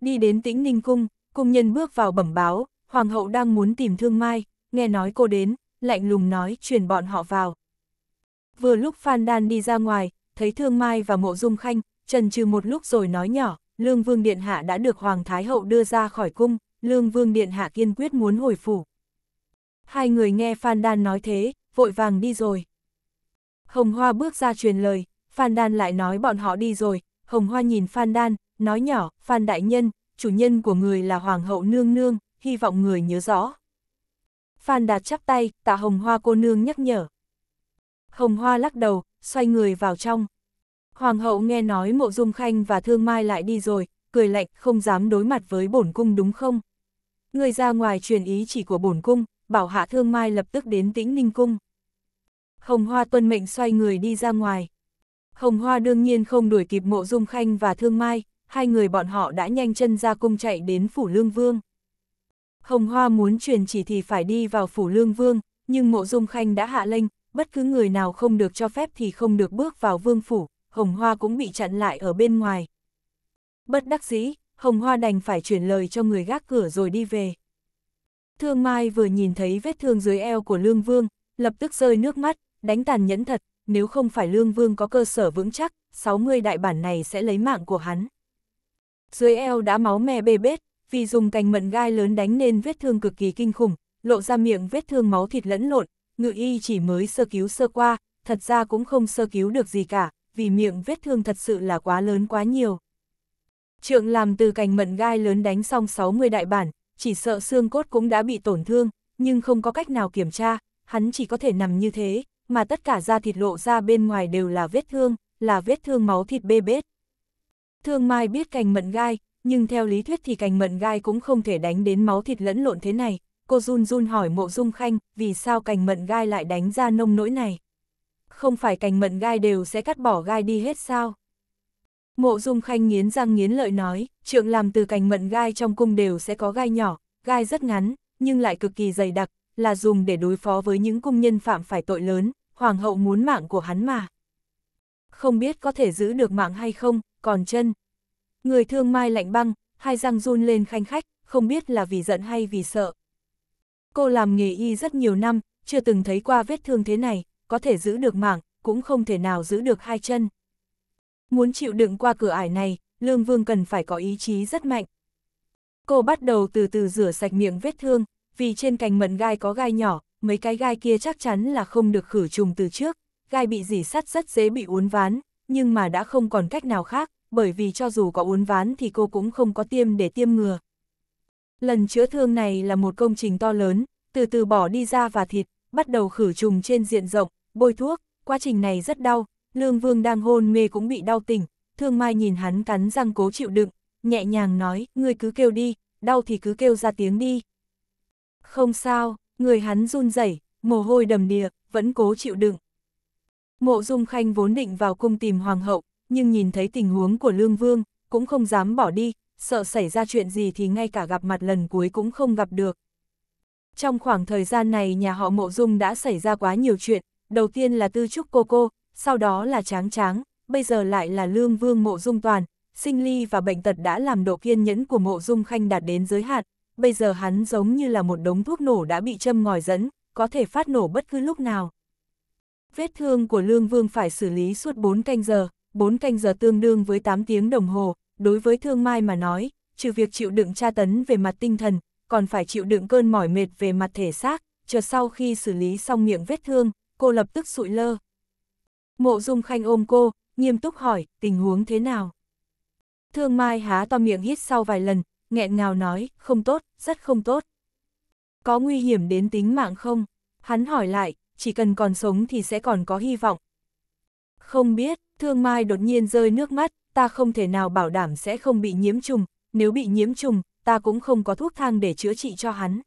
Đi đến tĩnh Ninh Cung, cung nhân bước vào bẩm báo, Hoàng hậu đang muốn tìm Thương Mai, nghe nói cô đến, lạnh lùng nói truyền bọn họ vào. Vừa lúc Phan Đan đi ra ngoài, thấy Thương Mai và Mộ Dung Khanh, trần trừ một lúc rồi nói nhỏ, Lương Vương Điện Hạ đã được Hoàng Thái Hậu đưa ra khỏi cung, Lương Vương Điện Hạ kiên quyết muốn hồi phủ. Hai người nghe Phan Đan nói thế, vội vàng đi rồi. Hồng Hoa bước ra truyền lời, Phan Đan lại nói bọn họ đi rồi, Hồng Hoa nhìn Phan Đan, nói nhỏ, Phan Đại Nhân, chủ nhân của người là Hoàng hậu Nương Nương, hy vọng người nhớ rõ. Phan Đạt chắp tay, tạ Hồng Hoa cô nương nhắc nhở. Hồng Hoa lắc đầu, xoay người vào trong. Hoàng hậu nghe nói mộ dung khanh và thương mai lại đi rồi, cười lạnh, không dám đối mặt với bổn cung đúng không? Người ra ngoài truyền ý chỉ của bổn cung, bảo hạ thương mai lập tức đến tĩnh ninh cung. Hồng Hoa tuân mệnh xoay người đi ra ngoài. Hồng Hoa đương nhiên không đuổi kịp mộ dung khanh và thương mai, hai người bọn họ đã nhanh chân ra cung chạy đến phủ lương vương. Hồng Hoa muốn truyền chỉ thì phải đi vào phủ lương vương, nhưng mộ dung khanh đã hạ lệnh, bất cứ người nào không được cho phép thì không được bước vào vương phủ, Hồng Hoa cũng bị chặn lại ở bên ngoài. Bất đắc dĩ, Hồng Hoa đành phải chuyển lời cho người gác cửa rồi đi về. Thương Mai vừa nhìn thấy vết thương dưới eo của Lương Vương, lập tức rơi nước mắt, đánh tàn nhẫn thật, nếu không phải Lương Vương có cơ sở vững chắc, 60 đại bản này sẽ lấy mạng của hắn. Dưới eo đã máu me bê bết, vì dùng cành mận gai lớn đánh nên vết thương cực kỳ kinh khủng, lộ ra miệng vết thương máu thịt lẫn lộn, ngự y chỉ mới sơ cứu sơ qua, thật ra cũng không sơ cứu được gì cả, vì miệng vết thương thật sự là quá lớn quá nhiều. Trượng làm từ cành mận gai lớn đánh xong 60 đại bản, chỉ sợ xương cốt cũng đã bị tổn thương, nhưng không có cách nào kiểm tra, hắn chỉ có thể nằm như thế, mà tất cả da thịt lộ ra bên ngoài đều là vết thương, là vết thương máu thịt bê bết. Thương Mai biết cành mận gai, nhưng theo lý thuyết thì cành mận gai cũng không thể đánh đến máu thịt lẫn lộn thế này. Cô run run hỏi mộ dung khanh, vì sao cành mận gai lại đánh ra nông nỗi này? Không phải cành mận gai đều sẽ cắt bỏ gai đi hết sao? Mộ dung khanh nghiến răng nghiến lợi nói, trượng làm từ cành mận gai trong cung đều sẽ có gai nhỏ, gai rất ngắn, nhưng lại cực kỳ dày đặc, là dùng để đối phó với những cung nhân phạm phải tội lớn, hoàng hậu muốn mạng của hắn mà. Không biết có thể giữ được mạng hay không, còn chân. Người thương mai lạnh băng, hai răng run lên khanh khách, không biết là vì giận hay vì sợ. Cô làm nghề y rất nhiều năm, chưa từng thấy qua vết thương thế này, có thể giữ được mạng, cũng không thể nào giữ được hai chân. Muốn chịu đựng qua cửa ải này, Lương Vương cần phải có ý chí rất mạnh. Cô bắt đầu từ từ rửa sạch miệng vết thương, vì trên cành mận gai có gai nhỏ, mấy cái gai kia chắc chắn là không được khử trùng từ trước, gai bị dỉ sắt rất dễ bị uốn ván, nhưng mà đã không còn cách nào khác, bởi vì cho dù có uốn ván thì cô cũng không có tiêm để tiêm ngừa. Lần chữa thương này là một công trình to lớn, từ từ bỏ đi da và thịt, bắt đầu khử trùng trên diện rộng, bôi thuốc, quá trình này rất đau, Lương Vương đang hôn mê cũng bị đau tỉnh, Thương Mai nhìn hắn cắn răng cố chịu đựng, nhẹ nhàng nói, ngươi cứ kêu đi, đau thì cứ kêu ra tiếng đi. Không sao, người hắn run rẩy, mồ hôi đầm đìa, vẫn cố chịu đựng. Mộ Dung Khanh vốn định vào cung tìm hoàng hậu, nhưng nhìn thấy tình huống của Lương Vương, cũng không dám bỏ đi, sợ xảy ra chuyện gì thì ngay cả gặp mặt lần cuối cũng không gặp được. Trong khoảng thời gian này nhà họ Mộ Dung đã xảy ra quá nhiều chuyện, đầu tiên là Tư Trúc Cô Cô, sau đó là Tráng Tráng, bây giờ lại là Lương Vương Mộ Dung Toàn, sinh ly và bệnh tật đã làm độ kiên nhẫn của Mộ Dung Khanh đạt đến giới hạn, bây giờ hắn giống như là một đống thuốc nổ đã bị châm ngòi dẫn, có thể phát nổ bất cứ lúc nào. Vết thương của Lương Vương phải xử lý suốt 4 canh giờ, 4 canh giờ tương đương với 8 tiếng đồng hồ, đối với thương mai mà nói, trừ việc chịu đựng tra tấn về mặt tinh thần, còn phải chịu đựng cơn mỏi mệt về mặt thể xác, chờ sau khi xử lý xong miệng vết thương, cô lập tức sụi lơ. Mộ Dung Khanh ôm cô, nghiêm túc hỏi, tình huống thế nào? Thương Mai há to miệng hít sau vài lần, nghẹn ngào nói, không tốt, rất không tốt. Có nguy hiểm đến tính mạng không? Hắn hỏi lại, chỉ cần còn sống thì sẽ còn có hy vọng. Không biết, thương mai đột nhiên rơi nước mắt, ta không thể nào bảo đảm sẽ không bị nhiễm trùng, nếu bị nhiễm trùng, ta cũng không có thuốc thang để chữa trị cho hắn.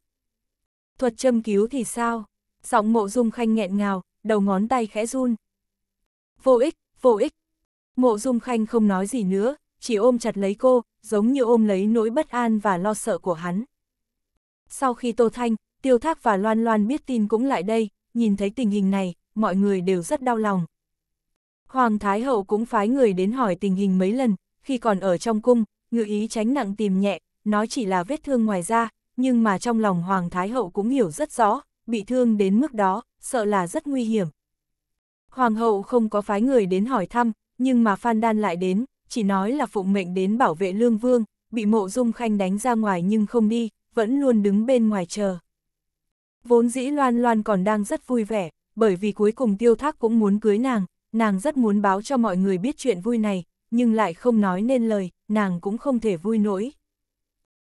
Thuật châm cứu thì sao? Giọng mộ dung khanh nghẹn ngào, đầu ngón tay khẽ run. Vô ích, vô ích. Mộ dung khanh không nói gì nữa, chỉ ôm chặt lấy cô, giống như ôm lấy nỗi bất an và lo sợ của hắn. Sau khi Tô Thanh, Tiêu Thác và Loan Loan biết tin cũng lại đây, nhìn thấy tình hình này, mọi người đều rất đau lòng. Hoàng Thái Hậu cũng phái người đến hỏi tình hình mấy lần, khi còn ở trong cung, ngự ý tránh nặng tìm nhẹ, nói chỉ là vết thương ngoài da, nhưng mà trong lòng Hoàng Thái Hậu cũng hiểu rất rõ, bị thương đến mức đó, sợ là rất nguy hiểm. Hoàng hậu không có phái người đến hỏi thăm, nhưng mà Phan Đan lại đến, chỉ nói là phụng mệnh đến bảo vệ lương vương, bị mộ dung khanh đánh ra ngoài nhưng không đi, vẫn luôn đứng bên ngoài chờ. Vốn dĩ Loan Loan còn đang rất vui vẻ, bởi vì cuối cùng tiêu thác cũng muốn cưới nàng, nàng rất muốn báo cho mọi người biết chuyện vui này, nhưng lại không nói nên lời, nàng cũng không thể vui nổi.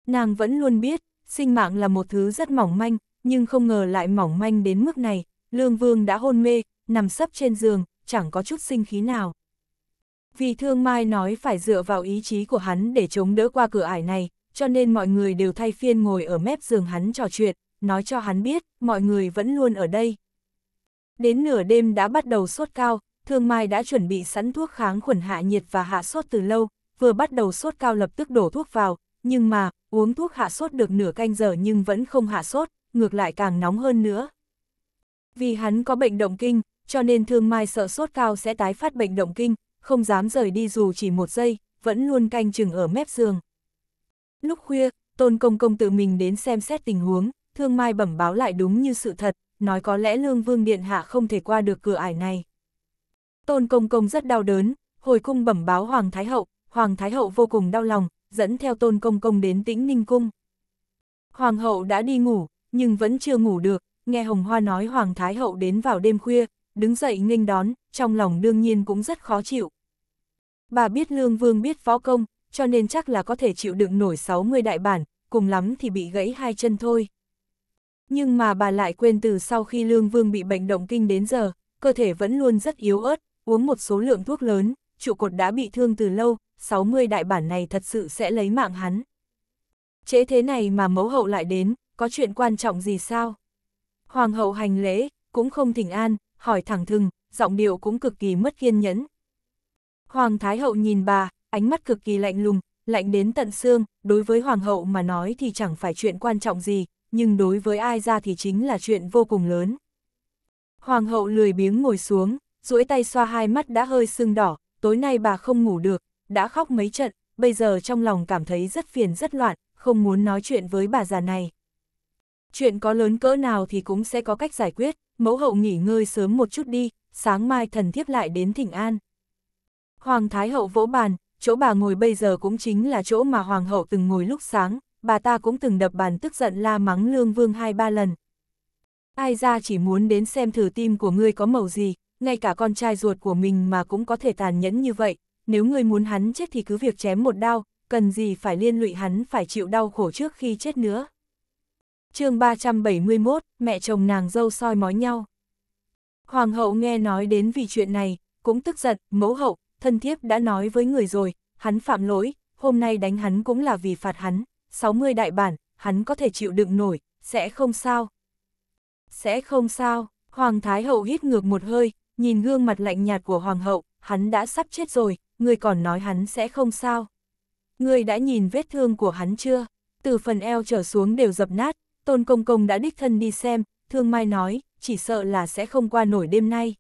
Nàng vẫn luôn biết, sinh mạng là một thứ rất mỏng manh, nhưng không ngờ lại mỏng manh đến mức này, lương vương đã hôn mê, nằm sấp trên giường, chẳng có chút sinh khí nào. Vì thương mai nói phải dựa vào ý chí của hắn để chống đỡ qua cửa ải này, cho nên mọi người đều thay phiên ngồi ở mép giường hắn trò chuyện, nói cho hắn biết, mọi người vẫn luôn ở đây. Đến nửa đêm đã bắt đầu sốt cao, thương mai đã chuẩn bị sẵn thuốc kháng khuẩn hạ nhiệt và hạ sốt từ lâu, vừa bắt đầu sốt cao lập tức đổ thuốc vào, nhưng mà, uống thuốc hạ sốt được nửa canh giờ nhưng vẫn không hạ sốt, ngược lại càng nóng hơn nữa. Vì hắn có bệnh động kinh, cho nên thương mai sợ sốt cao sẽ tái phát bệnh động kinh, không dám rời đi dù chỉ một giây, vẫn luôn canh chừng ở mép giường. Lúc khuya, Tôn Công Công tự mình đến xem xét tình huống, Thương Mai bẩm báo lại đúng như sự thật, nói có lẽ Lương Vương Điện Hạ không thể qua được cửa ải này. Tôn Công Công rất đau đớn, hồi cung bẩm báo Hoàng Thái Hậu, Hoàng Thái Hậu vô cùng đau lòng, dẫn theo Tôn Công Công đến tĩnh Ninh Cung. Hoàng Hậu đã đi ngủ, nhưng vẫn chưa ngủ được, nghe Hồng Hoa nói Hoàng Thái Hậu đến vào đêm khuya, đứng dậy nghênh đón, trong lòng đương nhiên cũng rất khó chịu. Bà biết Lương Vương biết võ công, cho nên chắc là có thể chịu đựng nổi 60 đại bản, cùng lắm thì bị gãy hai chân thôi. Nhưng mà bà lại quên từ sau khi Lương Vương bị bệnh động kinh đến giờ, cơ thể vẫn luôn rất yếu ớt, uống một số lượng thuốc lớn, trụ cột đã bị thương từ lâu, 60 đại bản này thật sự sẽ lấy mạng hắn. Chế thế này mà mẫu hậu lại đến, có chuyện quan trọng gì sao? Hoàng hậu hành lễ, cũng không thỉnh an, hỏi thẳng thừng, giọng điệu cũng cực kỳ mất kiên nhẫn. Hoàng Thái Hậu nhìn bà, ánh mắt cực kỳ lạnh lùng, lạnh đến tận xương, đối với Hoàng Hậu mà nói thì chẳng phải chuyện quan trọng gì, nhưng đối với ai ra thì chính là chuyện vô cùng lớn. Hoàng Hậu lười biếng ngồi xuống, duỗi tay xoa hai mắt đã hơi sưng đỏ, tối nay bà không ngủ được, đã khóc mấy trận, bây giờ trong lòng cảm thấy rất phiền rất loạn, không muốn nói chuyện với bà già này. Chuyện có lớn cỡ nào thì cũng sẽ có cách giải quyết, mẫu hậu nghỉ ngơi sớm một chút đi, sáng mai thần thiếp lại đến thỉnh an. Hoàng Thái Hậu vỗ bàn, chỗ bà ngồi bây giờ cũng chính là chỗ mà Hoàng Hậu từng ngồi lúc sáng, bà ta cũng từng đập bàn tức giận la mắng Lương Vương hai ba lần. Ai ra chỉ muốn đến xem thử tim của ngươi có màu gì, ngay cả con trai ruột của mình mà cũng có thể tàn nhẫn như vậy, nếu ngươi muốn hắn chết thì cứ việc chém một đao, cần gì phải liên lụy hắn phải chịu đau khổ trước khi chết nữa. chương 371, mẹ chồng nàng dâu soi mói nhau. Hoàng hậu nghe nói đến vì chuyện này, cũng tức giận, mẫu hậu, thân thiếp đã nói với người rồi, hắn phạm lỗi, hôm nay đánh hắn cũng là vì phạt hắn, 60 đại bản, hắn có thể chịu đựng nổi, sẽ không sao. Sẽ không sao, Hoàng Thái Hậu hít ngược một hơi, nhìn gương mặt lạnh nhạt của Hoàng hậu, hắn đã sắp chết rồi, người còn nói hắn sẽ không sao. Người đã nhìn vết thương của hắn chưa? Từ phần eo trở xuống đều dập nát, Tôn Công Công đã đích thân đi xem, Thương Mai nói, chỉ sợ là sẽ không qua nổi đêm nay.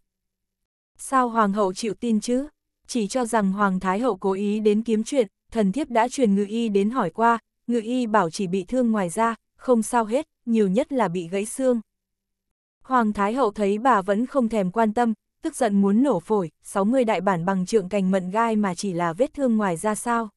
Sao hoàng hậu chịu tin chứ? Chỉ cho rằng hoàng thái hậu cố ý đến kiếm chuyện, thần thiếp đã truyền ngự y đến hỏi qua, ngự y bảo chỉ bị thương ngoài ra, không sao hết, nhiều nhất là bị gãy xương. Hoàng thái hậu thấy bà vẫn không thèm quan tâm, tức giận muốn nổ phổi, 60 đại bản bằng trượng cành mận gai mà chỉ là vết thương ngoài ra sao?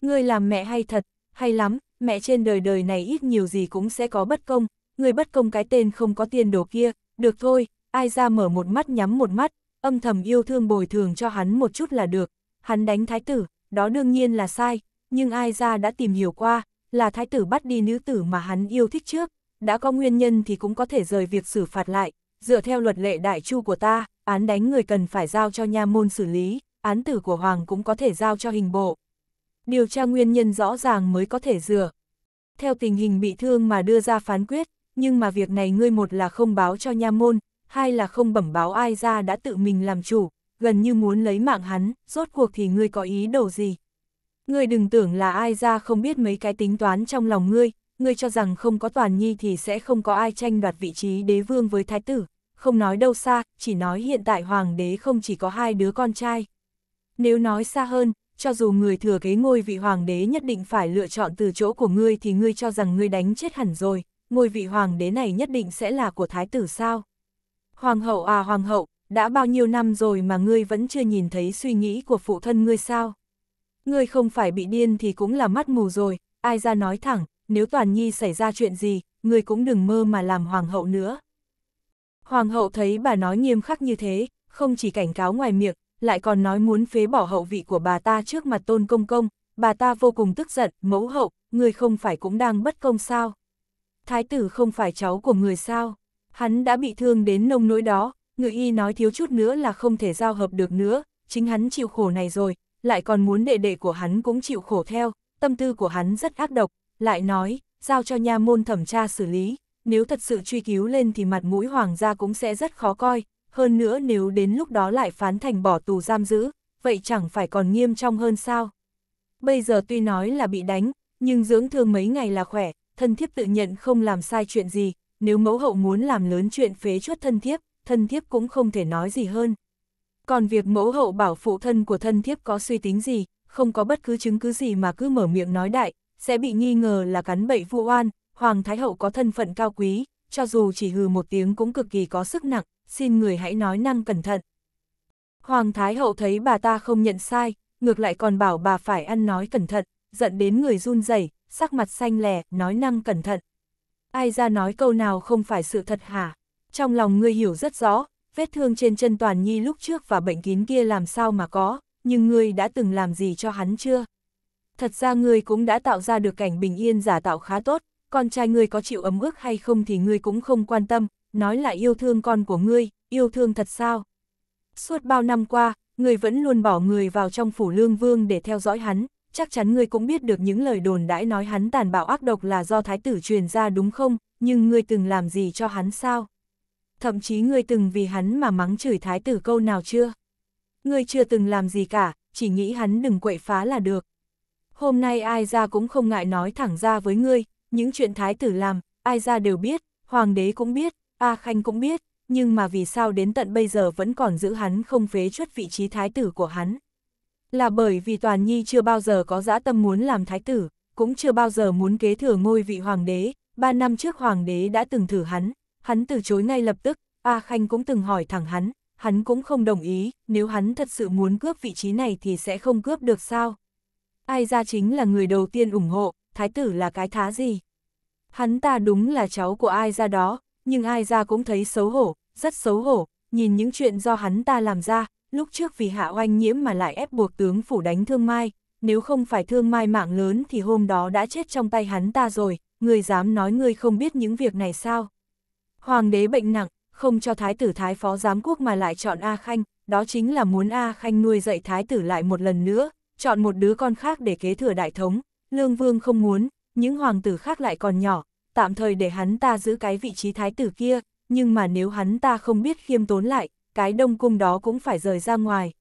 Ngươi làm mẹ hay thật, hay lắm, mẹ trên đời đời này ít nhiều gì cũng sẽ có bất công, người bất công cái tên không có tiền đồ kia, được thôi, ai ra mở một mắt nhắm một mắt, âm thầm yêu thương bồi thường cho hắn một chút là được, hắn đánh thái tử, đó đương nhiên là sai, nhưng ai ra đã tìm hiểu qua, là thái tử bắt đi nữ tử mà hắn yêu thích trước, đã có nguyên nhân thì cũng có thể rời việc xử phạt lại, dựa theo luật lệ đại chu của ta, án đánh người cần phải giao cho nha môn xử lý, án tử của hoàng cũng có thể giao cho hình bộ. Điều tra nguyên nhân rõ ràng mới có thể dựa. Theo tình hình bị thương mà đưa ra phán quyết, nhưng mà việc này ngươi một là không báo cho nha môn, hai là không bẩm báo ai ra đã tự mình làm chủ, gần như muốn lấy mạng hắn, rốt cuộc thì ngươi có ý đồ gì. Ngươi đừng tưởng là ai ra không biết mấy cái tính toán trong lòng ngươi, ngươi cho rằng không có toàn nhi thì sẽ không có ai tranh đoạt vị trí đế vương với thái tử, không nói đâu xa, chỉ nói hiện tại hoàng đế không chỉ có hai đứa con trai. Nếu nói xa hơn, cho dù người thừa kế ngôi vị hoàng đế nhất định phải lựa chọn từ chỗ của ngươi thì ngươi cho rằng ngươi đánh chết hẳn rồi, ngôi vị hoàng đế này nhất định sẽ là của thái tử sao? Hoàng hậu à hoàng hậu, đã bao nhiêu năm rồi mà ngươi vẫn chưa nhìn thấy suy nghĩ của phụ thân ngươi sao? Ngươi không phải bị điên thì cũng là mắt mù rồi, ai ra nói thẳng, nếu Toàn Nhi xảy ra chuyện gì, ngươi cũng đừng mơ mà làm hoàng hậu nữa. Hoàng hậu thấy bà nói nghiêm khắc như thế, không chỉ cảnh cáo ngoài miệng, lại còn nói muốn phế bỏ hậu vị của bà ta trước mặt tôn công công, bà ta vô cùng tức giận, mẫu hậu, ngươi không phải cũng đang bất công sao? thái tử không phải cháu của người sao, hắn đã bị thương đến nông nỗi đó, ngự y nói thiếu chút nữa là không thể giao hợp được nữa, chính hắn chịu khổ này rồi, lại còn muốn đệ đệ của hắn cũng chịu khổ theo, tâm tư của hắn rất ác độc, lại nói, giao cho nha môn thẩm tra xử lý, nếu thật sự truy cứu lên thì mặt mũi hoàng gia cũng sẽ rất khó coi, hơn nữa nếu đến lúc đó lại phán thành bỏ tù giam giữ, vậy chẳng phải còn nghiêm trong hơn sao. Bây giờ tuy nói là bị đánh, nhưng dưỡng thương mấy ngày là khỏe, thân thiếp tự nhận không làm sai chuyện gì, nếu mẫu hậu muốn làm lớn chuyện phế chuất thân thiếp, thân thiếp cũng không thể nói gì hơn. Còn việc mẫu hậu bảo phụ thân của thân thiếp có suy tính gì, không có bất cứ chứng cứ gì mà cứ mở miệng nói đại, sẽ bị nghi ngờ là cắn bậy vu oan, Hoàng Thái Hậu có thân phận cao quý, cho dù chỉ hừ một tiếng cũng cực kỳ có sức nặng, xin người hãy nói năng cẩn thận. Hoàng Thái Hậu thấy bà ta không nhận sai, ngược lại còn bảo bà phải ăn nói cẩn thận, giận đến người run rẩy sắc mặt xanh lẻ, nói năng cẩn thận. Ai ra nói câu nào không phải sự thật hả? Trong lòng ngươi hiểu rất rõ, vết thương trên chân Toàn Nhi lúc trước và bệnh kín kia làm sao mà có, nhưng ngươi đã từng làm gì cho hắn chưa? Thật ra ngươi cũng đã tạo ra được cảnh bình yên giả tạo khá tốt, con trai ngươi có chịu ấm ức hay không thì ngươi cũng không quan tâm, nói là yêu thương con của ngươi, yêu thương thật sao? Suốt bao năm qua, ngươi vẫn luôn bỏ người vào trong phủ lương vương để theo dõi hắn, chắc chắn ngươi cũng biết được những lời đồn đãi nói hắn tàn bạo ác độc là do thái tử truyền ra đúng không, nhưng ngươi từng làm gì cho hắn sao? Thậm chí ngươi từng vì hắn mà mắng chửi thái tử câu nào chưa? Ngươi chưa từng làm gì cả, chỉ nghĩ hắn đừng quậy phá là được. Hôm nay ai ra cũng không ngại nói thẳng ra với ngươi, những chuyện thái tử làm, ai ra đều biết, hoàng đế cũng biết, A Khanh cũng biết, nhưng mà vì sao đến tận bây giờ vẫn còn giữ hắn không phế chuất vị trí thái tử của hắn. Là bởi vì Toàn Nhi chưa bao giờ có dã tâm muốn làm thái tử, cũng chưa bao giờ muốn kế thừa ngôi vị hoàng đế, ba năm trước hoàng đế đã từng thử hắn, hắn từ chối ngay lập tức, A Khanh cũng từng hỏi thẳng hắn, hắn cũng không đồng ý, nếu hắn thật sự muốn cướp vị trí này thì sẽ không cướp được sao. Ai ra chính là người đầu tiên ủng hộ, thái tử là cái thá gì. Hắn ta đúng là cháu của ai ra đó, nhưng ai ra cũng thấy xấu hổ, rất xấu hổ, nhìn những chuyện do hắn ta làm ra, lúc trước vì hạ oanh nhiễm mà lại ép buộc tướng phủ đánh thương mai, nếu không phải thương mai mạng lớn thì hôm đó đã chết trong tay hắn ta rồi, người dám nói ngươi không biết những việc này sao? Hoàng đế bệnh nặng, không cho thái tử thái phó giám quốc mà lại chọn A Khanh, đó chính là muốn A Khanh nuôi dạy thái tử lại một lần nữa, chọn một đứa con khác để kế thừa đại thống, lương vương không muốn, những hoàng tử khác lại còn nhỏ, tạm thời để hắn ta giữ cái vị trí thái tử kia, nhưng mà nếu hắn ta không biết khiêm tốn lại, cái đông cung đó cũng phải rời ra ngoài.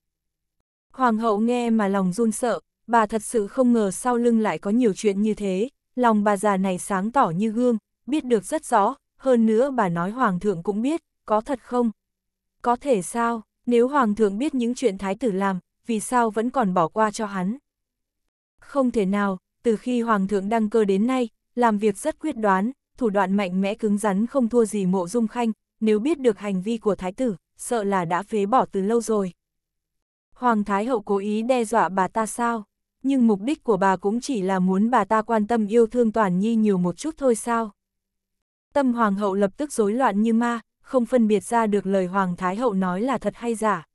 Hoàng hậu nghe mà lòng run sợ, bà thật sự không ngờ sau lưng lại có nhiều chuyện như thế, lòng bà già này sáng tỏ như gương, biết được rất rõ, hơn nữa bà nói hoàng thượng cũng biết, có thật không? Có thể sao, nếu hoàng thượng biết những chuyện thái tử làm, vì sao vẫn còn bỏ qua cho hắn? Không thể nào, từ khi hoàng thượng đăng cơ đến nay, làm việc rất quyết đoán, thủ đoạn mạnh mẽ cứng rắn không thua gì mộ dung khanh, nếu biết được hành vi của thái tử, sợ là đã phế bỏ từ lâu rồi. Hoàng Thái Hậu cố ý đe dọa bà ta sao? Nhưng mục đích của bà cũng chỉ là muốn bà ta quan tâm yêu thương Toàn Nhi nhiều một chút thôi sao? Tâm Hoàng Hậu lập tức rối loạn như ma, không phân biệt ra được lời Hoàng Thái Hậu nói là thật hay giả.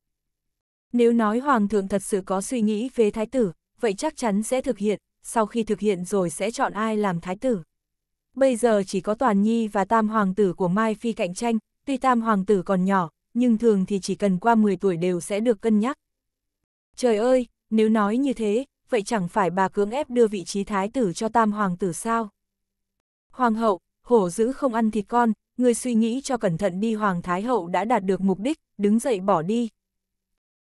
Nếu nói Hoàng thượng thật sự có suy nghĩ phế Thái tử, vậy chắc chắn sẽ thực hiện, sau khi thực hiện rồi sẽ chọn ai làm Thái tử. Bây giờ chỉ có Toàn Nhi và Tam Hoàng tử của Mai Phi cạnh tranh, tuy Tam Hoàng tử còn nhỏ, nhưng thường thì chỉ cần qua 10 tuổi đều sẽ được cân nhắc. Trời ơi, nếu nói như thế, vậy chẳng phải bà cưỡng ép đưa vị trí thái tử cho tam hoàng tử sao? Hoàng hậu, hổ dữ không ăn thịt con, người suy nghĩ cho cẩn thận đi hoàng thái hậu đã đạt được mục đích, đứng dậy bỏ đi.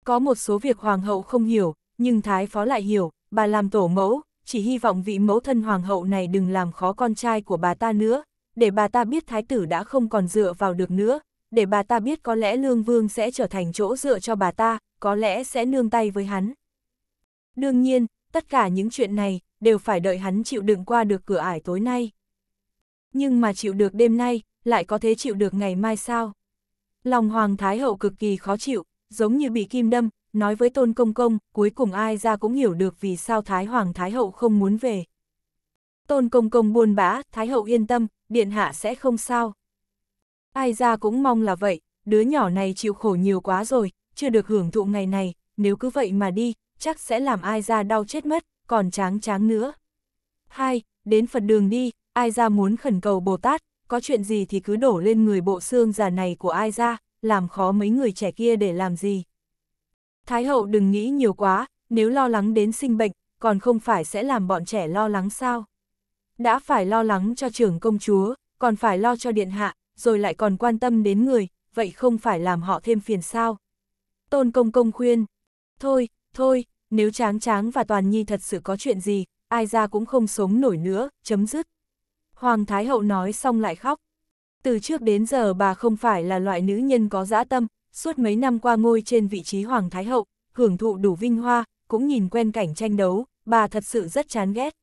Có một số việc hoàng hậu không hiểu, nhưng thái phó lại hiểu, bà làm tổ mẫu, chỉ hy vọng vị mẫu thân hoàng hậu này đừng làm khó con trai của bà ta nữa, để bà ta biết thái tử đã không còn dựa vào được nữa, để bà ta biết có lẽ Lương Vương sẽ trở thành chỗ dựa cho bà ta, có lẽ sẽ nương tay với hắn. Đương nhiên, tất cả những chuyện này đều phải đợi hắn chịu đựng qua được cửa ải tối nay. Nhưng mà chịu được đêm nay, lại có thế chịu được ngày mai sao? Lòng Hoàng Thái Hậu cực kỳ khó chịu, giống như bị kim đâm, nói với Tôn Công Công, cuối cùng ai ra cũng hiểu được vì sao Thái Hoàng Thái Hậu không muốn về. Tôn Công Công buồn bã, Thái Hậu yên tâm, Điện Hạ sẽ không sao. Ai ra cũng mong là vậy, đứa nhỏ này chịu khổ nhiều quá rồi, chưa được hưởng thụ ngày này, nếu cứ vậy mà đi, chắc sẽ làm ai ra đau chết mất, còn tráng tráng nữa. Hai, Đến Phật đường đi, ai ra muốn khẩn cầu Bồ Tát, có chuyện gì thì cứ đổ lên người bộ xương già này của ai ra, làm khó mấy người trẻ kia để làm gì. Thái hậu đừng nghĩ nhiều quá, nếu lo lắng đến sinh bệnh, còn không phải sẽ làm bọn trẻ lo lắng sao. Đã phải lo lắng cho trưởng công chúa, còn phải lo cho điện hạ, rồi lại còn quan tâm đến người, vậy không phải làm họ thêm phiền sao? Tôn Công Công khuyên, thôi, thôi, nếu Tráng Tráng và Toàn Nhi thật sự có chuyện gì, ai ra cũng không sống nổi nữa, chấm dứt. Hoàng Thái Hậu nói xong lại khóc. Từ trước đến giờ bà không phải là loại nữ nhân có dã tâm, suốt mấy năm qua ngôi trên vị trí Hoàng Thái Hậu, hưởng thụ đủ vinh hoa, cũng nhìn quen cảnh tranh đấu, bà thật sự rất chán ghét.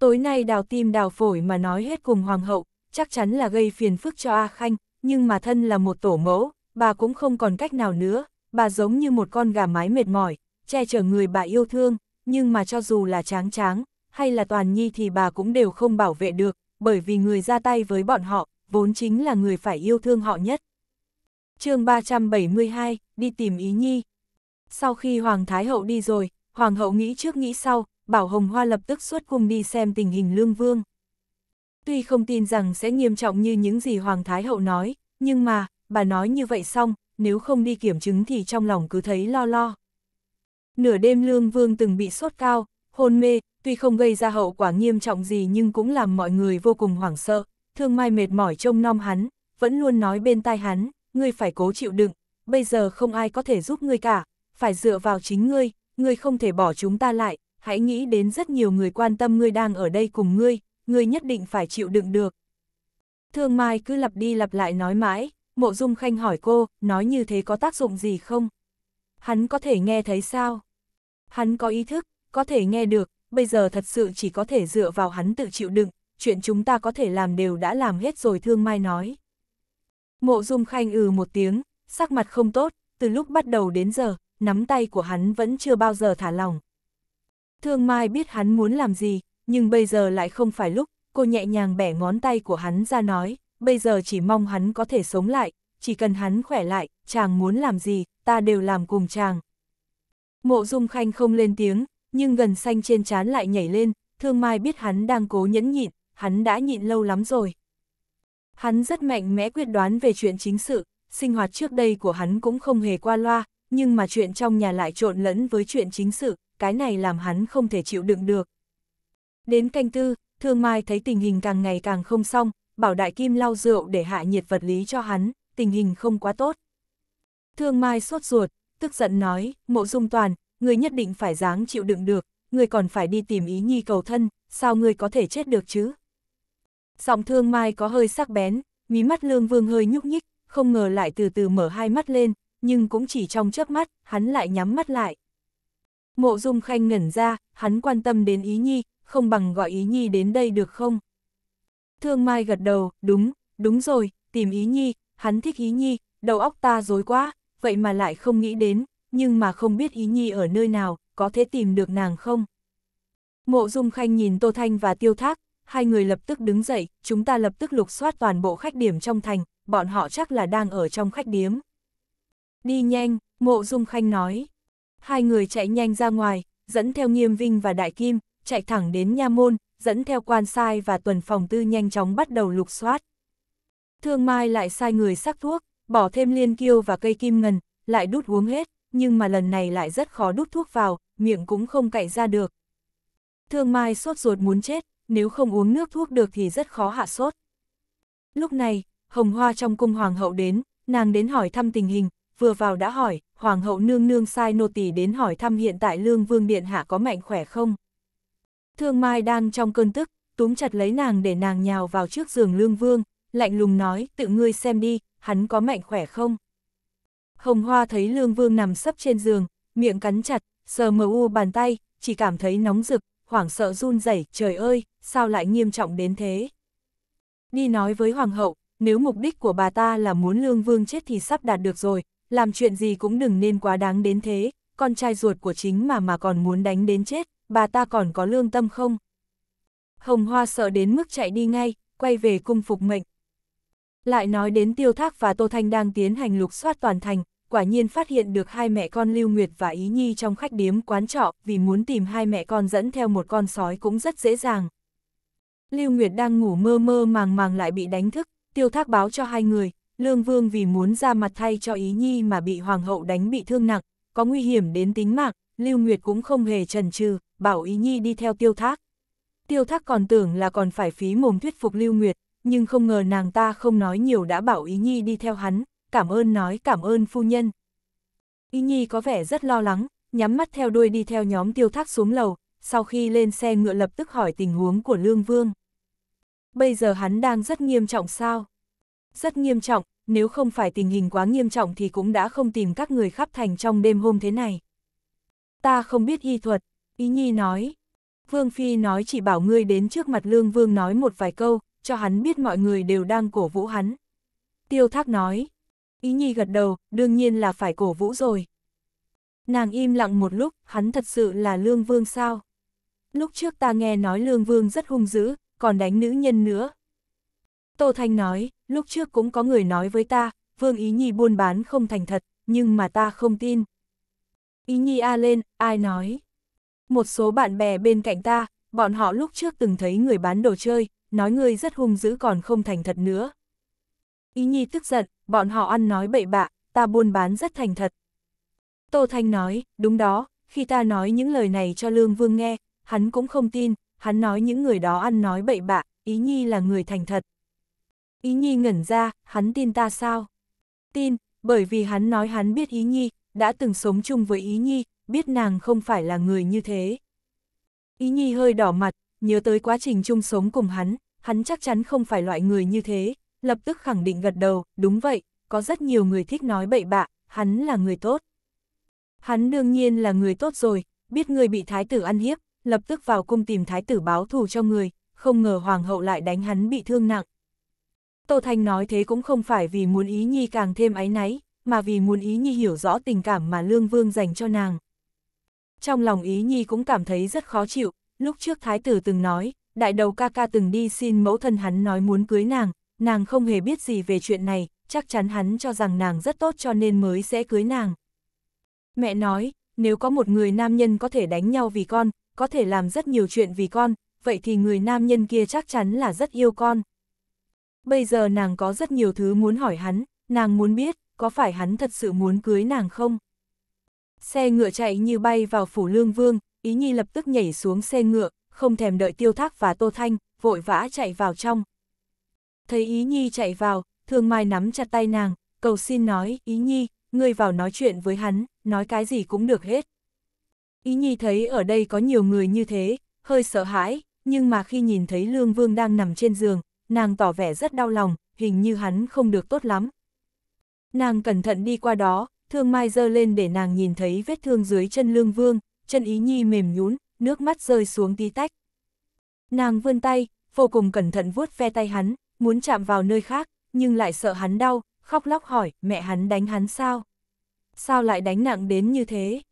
Tối nay đào tim đào phổi mà nói hết cùng Hoàng Hậu, chắc chắn là gây phiền phức cho A Khanh, nhưng mà thân là một tổ mẫu, bà cũng không còn cách nào nữa, bà giống như một con gà mái mệt mỏi, che chở người bà yêu thương, nhưng mà cho dù là tráng tráng, hay là toàn nhi thì bà cũng đều không bảo vệ được, bởi vì người ra tay với bọn họ, vốn chính là người phải yêu thương họ nhất. chương 372, đi tìm ý nhi. Sau khi Hoàng Thái Hậu đi rồi, Hoàng Hậu nghĩ trước nghĩ sau, bảo Hồng Hoa lập tức xuất cung đi xem tình hình Lương Vương. Tuy không tin rằng sẽ nghiêm trọng như những gì Hoàng Thái Hậu nói, nhưng mà, bà nói như vậy xong, nếu không đi kiểm chứng thì trong lòng cứ thấy lo lo. Nửa đêm Lương Vương từng bị sốt cao, hôn mê, tuy không gây ra hậu quả nghiêm trọng gì nhưng cũng làm mọi người vô cùng hoảng sợ, thương mai mệt mỏi trông nom hắn, vẫn luôn nói bên tai hắn, ngươi phải cố chịu đựng, bây giờ không ai có thể giúp ngươi cả, phải dựa vào chính ngươi, ngươi không thể bỏ chúng ta lại, hãy nghĩ đến rất nhiều người quan tâm ngươi đang ở đây cùng ngươi, ngươi nhất định phải chịu đựng được. Thương Mai cứ lặp đi lặp lại nói mãi, Mộ Dung Khanh hỏi cô, nói như thế có tác dụng gì không? Hắn có thể nghe thấy sao? Hắn có ý thức, có thể nghe được, bây giờ thật sự chỉ có thể dựa vào hắn tự chịu đựng, chuyện chúng ta có thể làm đều đã làm hết rồi Thương Mai nói. Mộ Dung Khanh ừ một tiếng, sắc mặt không tốt, từ lúc bắt đầu đến giờ, nắm tay của hắn vẫn chưa bao giờ thả lòng. Thương Mai biết hắn muốn làm gì, nhưng bây giờ lại không phải lúc, cô nhẹ nhàng bẻ ngón tay của hắn ra nói, bây giờ chỉ mong hắn có thể sống lại, chỉ cần hắn khỏe lại, chàng muốn làm gì, ta đều làm cùng chàng. Mộ Dung Khanh không lên tiếng, nhưng gần xanh trên trán lại nhảy lên, thương mai biết hắn đang cố nhẫn nhịn, hắn đã nhịn lâu lắm rồi. Hắn rất mạnh mẽ quyết đoán về chuyện chính sự, sinh hoạt trước đây của hắn cũng không hề qua loa, nhưng mà chuyện trong nhà lại trộn lẫn với chuyện chính sự, cái này làm hắn không thể chịu đựng được. Đến canh tư, Thương Mai thấy tình hình càng ngày càng không xong, bảo Đại Kim lau rượu để hạ nhiệt vật lý cho hắn, tình hình không quá tốt. Thương Mai sốt ruột, tức giận nói, mộ dung toàn, người nhất định phải dáng chịu đựng được, người còn phải đi tìm ý nhi cầu thân, sao người có thể chết được chứ? Giọng thương Mai có hơi sắc bén, mí mắt lương vương hơi nhúc nhích, không ngờ lại từ từ mở hai mắt lên, nhưng cũng chỉ trong chớp mắt, hắn lại nhắm mắt lại. Mộ Dung Khanh ngẩn ra, hắn quan tâm đến Ý Nhi, không bằng gọi Ý Nhi đến đây được không? Thương Mai gật đầu, đúng, đúng rồi, tìm Ý Nhi, hắn thích Ý Nhi, đầu óc ta dối quá, vậy mà lại không nghĩ đến, nhưng mà không biết Ý Nhi ở nơi nào, có thể tìm được nàng không? Mộ Dung Khanh nhìn Tô Thanh và Tiêu Thác, hai người lập tức đứng dậy, chúng ta lập tức lục soát toàn bộ khách điểm trong thành, bọn họ chắc là đang ở trong khách điếm. Đi nhanh, Mộ Dung Khanh nói. Hai người chạy nhanh ra ngoài, dẫn theo Nghiêm Vinh và Đại Kim, chạy thẳng đến nha môn, dẫn theo quan sai và tuần phòng tư nhanh chóng bắt đầu lục soát. Thương Mai lại sai người sắc thuốc, bỏ thêm liên kiêu và cây kim ngân, lại đút uống hết, nhưng mà lần này lại rất khó đút thuốc vào, miệng cũng không cậy ra được. Thương Mai sốt ruột muốn chết, nếu không uống nước thuốc được thì rất khó hạ sốt. Lúc này, Hồng Hoa trong cung Hoàng hậu đến, nàng đến hỏi thăm tình hình, vừa vào đã hỏi, Hoàng hậu nương nương sai nô tỳ đến hỏi thăm hiện tại Lương Vương Điện Hạ có mạnh khỏe không. Thương Mai đang trong cơn tức, túm chặt lấy nàng để nàng nhào vào trước giường Lương Vương, lạnh lùng nói, tự ngươi xem đi, hắn có mạnh khỏe không? Hồng Hoa thấy Lương Vương nằm sấp trên giường, miệng cắn chặt, sờ mờ u bàn tay, chỉ cảm thấy nóng rực, hoảng sợ run rẩy, trời ơi, sao lại nghiêm trọng đến thế? Đi nói với Hoàng hậu, nếu mục đích của bà ta là muốn Lương Vương chết thì sắp đạt được rồi, làm chuyện gì cũng đừng nên quá đáng đến thế, con trai ruột của chính mà mà còn muốn đánh đến chết, bà ta còn có lương tâm không? Hồng Hoa sợ đến mức chạy đi ngay, quay về cung phục mệnh. Lại nói đến Tiêu Thác và Tô Thanh đang tiến hành lục soát toàn thành, quả nhiên phát hiện được hai mẹ con Lưu Nguyệt và Ý Nhi trong khách điếm quán trọ, vì muốn tìm hai mẹ con dẫn theo một con sói cũng rất dễ dàng. Lưu Nguyệt đang ngủ mơ mơ màng màng lại bị đánh thức, Tiêu Thác báo cho hai người, Lương Vương vì muốn ra mặt thay cho Ý Nhi mà bị Hoàng hậu đánh bị thương nặng, có nguy hiểm đến tính mạng, Lưu Nguyệt cũng không hề chần chừ, bảo ý nhi đi theo tiêu thác. Tiêu thác còn tưởng là còn phải phí mồm thuyết phục Lưu Nguyệt, nhưng không ngờ nàng ta không nói nhiều đã bảo ý nhi đi theo hắn, cảm ơn nói cảm ơn phu nhân. Ý nhi có vẻ rất lo lắng, nhắm mắt theo đuôi đi theo nhóm tiêu thác xuống lầu, sau khi lên xe ngựa lập tức hỏi tình huống của Lương Vương. Bây giờ hắn đang rất nghiêm trọng sao? Rất nghiêm trọng, nếu không phải tình hình quá nghiêm trọng thì cũng đã không tìm các người khắp thành trong đêm hôm thế này. Ta không biết y thuật, Ý Nhi nói. Vương Phi nói chỉ bảo ngươi đến trước mặt Lương Vương nói một vài câu, cho hắn biết mọi người đều đang cổ vũ hắn. Tiêu Thác nói. Ý Nhi gật đầu, đương nhiên là phải cổ vũ rồi. Nàng im lặng một lúc, hắn thật sự là Lương Vương sao? Lúc trước ta nghe nói Lương Vương rất hung dữ, còn đánh nữ nhân nữa. Tô Thanh nói, lúc trước cũng có người nói với ta, Vương Ý Nhi buôn bán không thành thật, nhưng mà ta không tin. Ý Nhi a lên, ai nói? Một số bạn bè bên cạnh ta, bọn họ lúc trước từng thấy người bán đồ chơi, nói ngươi rất hung dữ còn không thành thật nữa. Ý Nhi tức giận, bọn họ ăn nói bậy bạ, ta buôn bán rất thành thật. Tô Thanh nói, đúng đó, khi ta nói những lời này cho Lương Vương nghe, hắn cũng không tin, hắn nói những người đó ăn nói bậy bạ, Ý Nhi là người thành thật. Ý Nhi ngẩn ra, hắn tin ta sao? Tin, bởi vì hắn nói hắn biết Ý Nhi, đã từng sống chung với Ý Nhi, biết nàng không phải là người như thế. Ý nhi hơi đỏ mặt, nhớ tới quá trình chung sống cùng hắn, hắn chắc chắn không phải loại người như thế, lập tức khẳng định gật đầu, đúng vậy, có rất nhiều người thích nói bậy bạ, hắn là người tốt. Hắn đương nhiên là người tốt rồi, biết người bị thái tử ăn hiếp, lập tức vào cung tìm thái tử báo thù cho người, không ngờ hoàng hậu lại đánh hắn bị thương nặng. Tô Thanh nói thế cũng không phải vì muốn ý nhi càng thêm áy náy, mà vì muốn ý nhi hiểu rõ tình cảm mà Lương Vương dành cho nàng trong lòng ý nhi cũng cảm thấy rất khó chịu, lúc trước thái tử từng nói, đại đầu ca ca từng đi xin mẫu thân hắn nói muốn cưới nàng, nàng không hề biết gì về chuyện này, chắc chắn hắn cho rằng nàng rất tốt cho nên mới sẽ cưới nàng. Mẹ nói, nếu có một người nam nhân có thể đánh nhau vì con, có thể làm rất nhiều chuyện vì con, vậy thì người nam nhân kia chắc chắn là rất yêu con. Bây giờ nàng có rất nhiều thứ muốn hỏi hắn, nàng muốn biết, có phải hắn thật sự muốn cưới nàng không? Xe ngựa chạy như bay vào phủ lương vương, ý nhi lập tức nhảy xuống xe ngựa, không thèm đợi tiêu thác và tô thanh, vội vã chạy vào trong. Thấy ý nhi chạy vào, thương mai nắm chặt tay nàng, cầu xin nói, ý nhi, ngươi vào nói chuyện với hắn, nói cái gì cũng được hết. Ý nhi thấy ở đây có nhiều người như thế, hơi sợ hãi, nhưng mà khi nhìn thấy lương vương đang nằm trên giường, nàng tỏ vẻ rất đau lòng, hình như hắn không được tốt lắm. Nàng cẩn thận đi qua đó, thương mai giơ lên để nàng nhìn thấy vết thương dưới chân lương vương, chân ý nhi mềm nhún, nước mắt rơi xuống tí tách. Nàng vươn tay, vô cùng cẩn thận vuốt ve tay hắn, muốn chạm vào nơi khác, nhưng lại sợ hắn đau, khóc lóc hỏi, mẹ hắn đánh hắn sao? Sao lại đánh nặng đến như thế?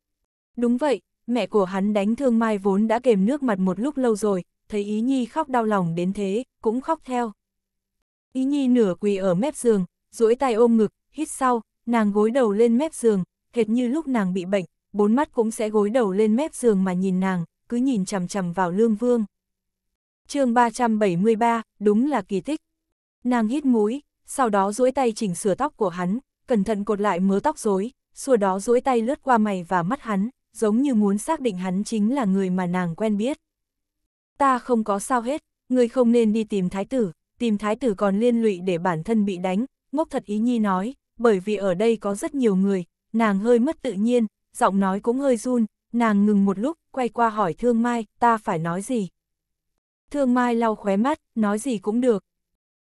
Đúng vậy, mẹ của hắn đánh thương mai vốn đã kềm nước mặt một lúc lâu rồi, thấy ý nhi khóc đau lòng đến thế, cũng khóc theo. Ý nhi nửa quỳ ở mép giường, duỗi tay ôm ngực, hít sau, nàng gối đầu lên mép giường, hệt như lúc nàng bị bệnh, bốn mắt cũng sẽ gối đầu lên mép giường mà nhìn nàng, cứ nhìn chằm chằm vào lương vương. chương 373, đúng là kỳ tích. Nàng hít mũi, sau đó duỗi tay chỉnh sửa tóc của hắn, cẩn thận cột lại mớ tóc rối, xua đó duỗi tay lướt qua mày và mắt hắn, giống như muốn xác định hắn chính là người mà nàng quen biết. Ta không có sao hết, ngươi không nên đi tìm thái tử, tìm thái tử còn liên lụy để bản thân bị đánh, ngốc thật ý nhi nói, bởi vì ở đây có rất nhiều người, nàng hơi mất tự nhiên, giọng nói cũng hơi run, nàng ngừng một lúc, quay qua hỏi Thương Mai, ta phải nói gì? Thương Mai lau khóe mắt, nói gì cũng được.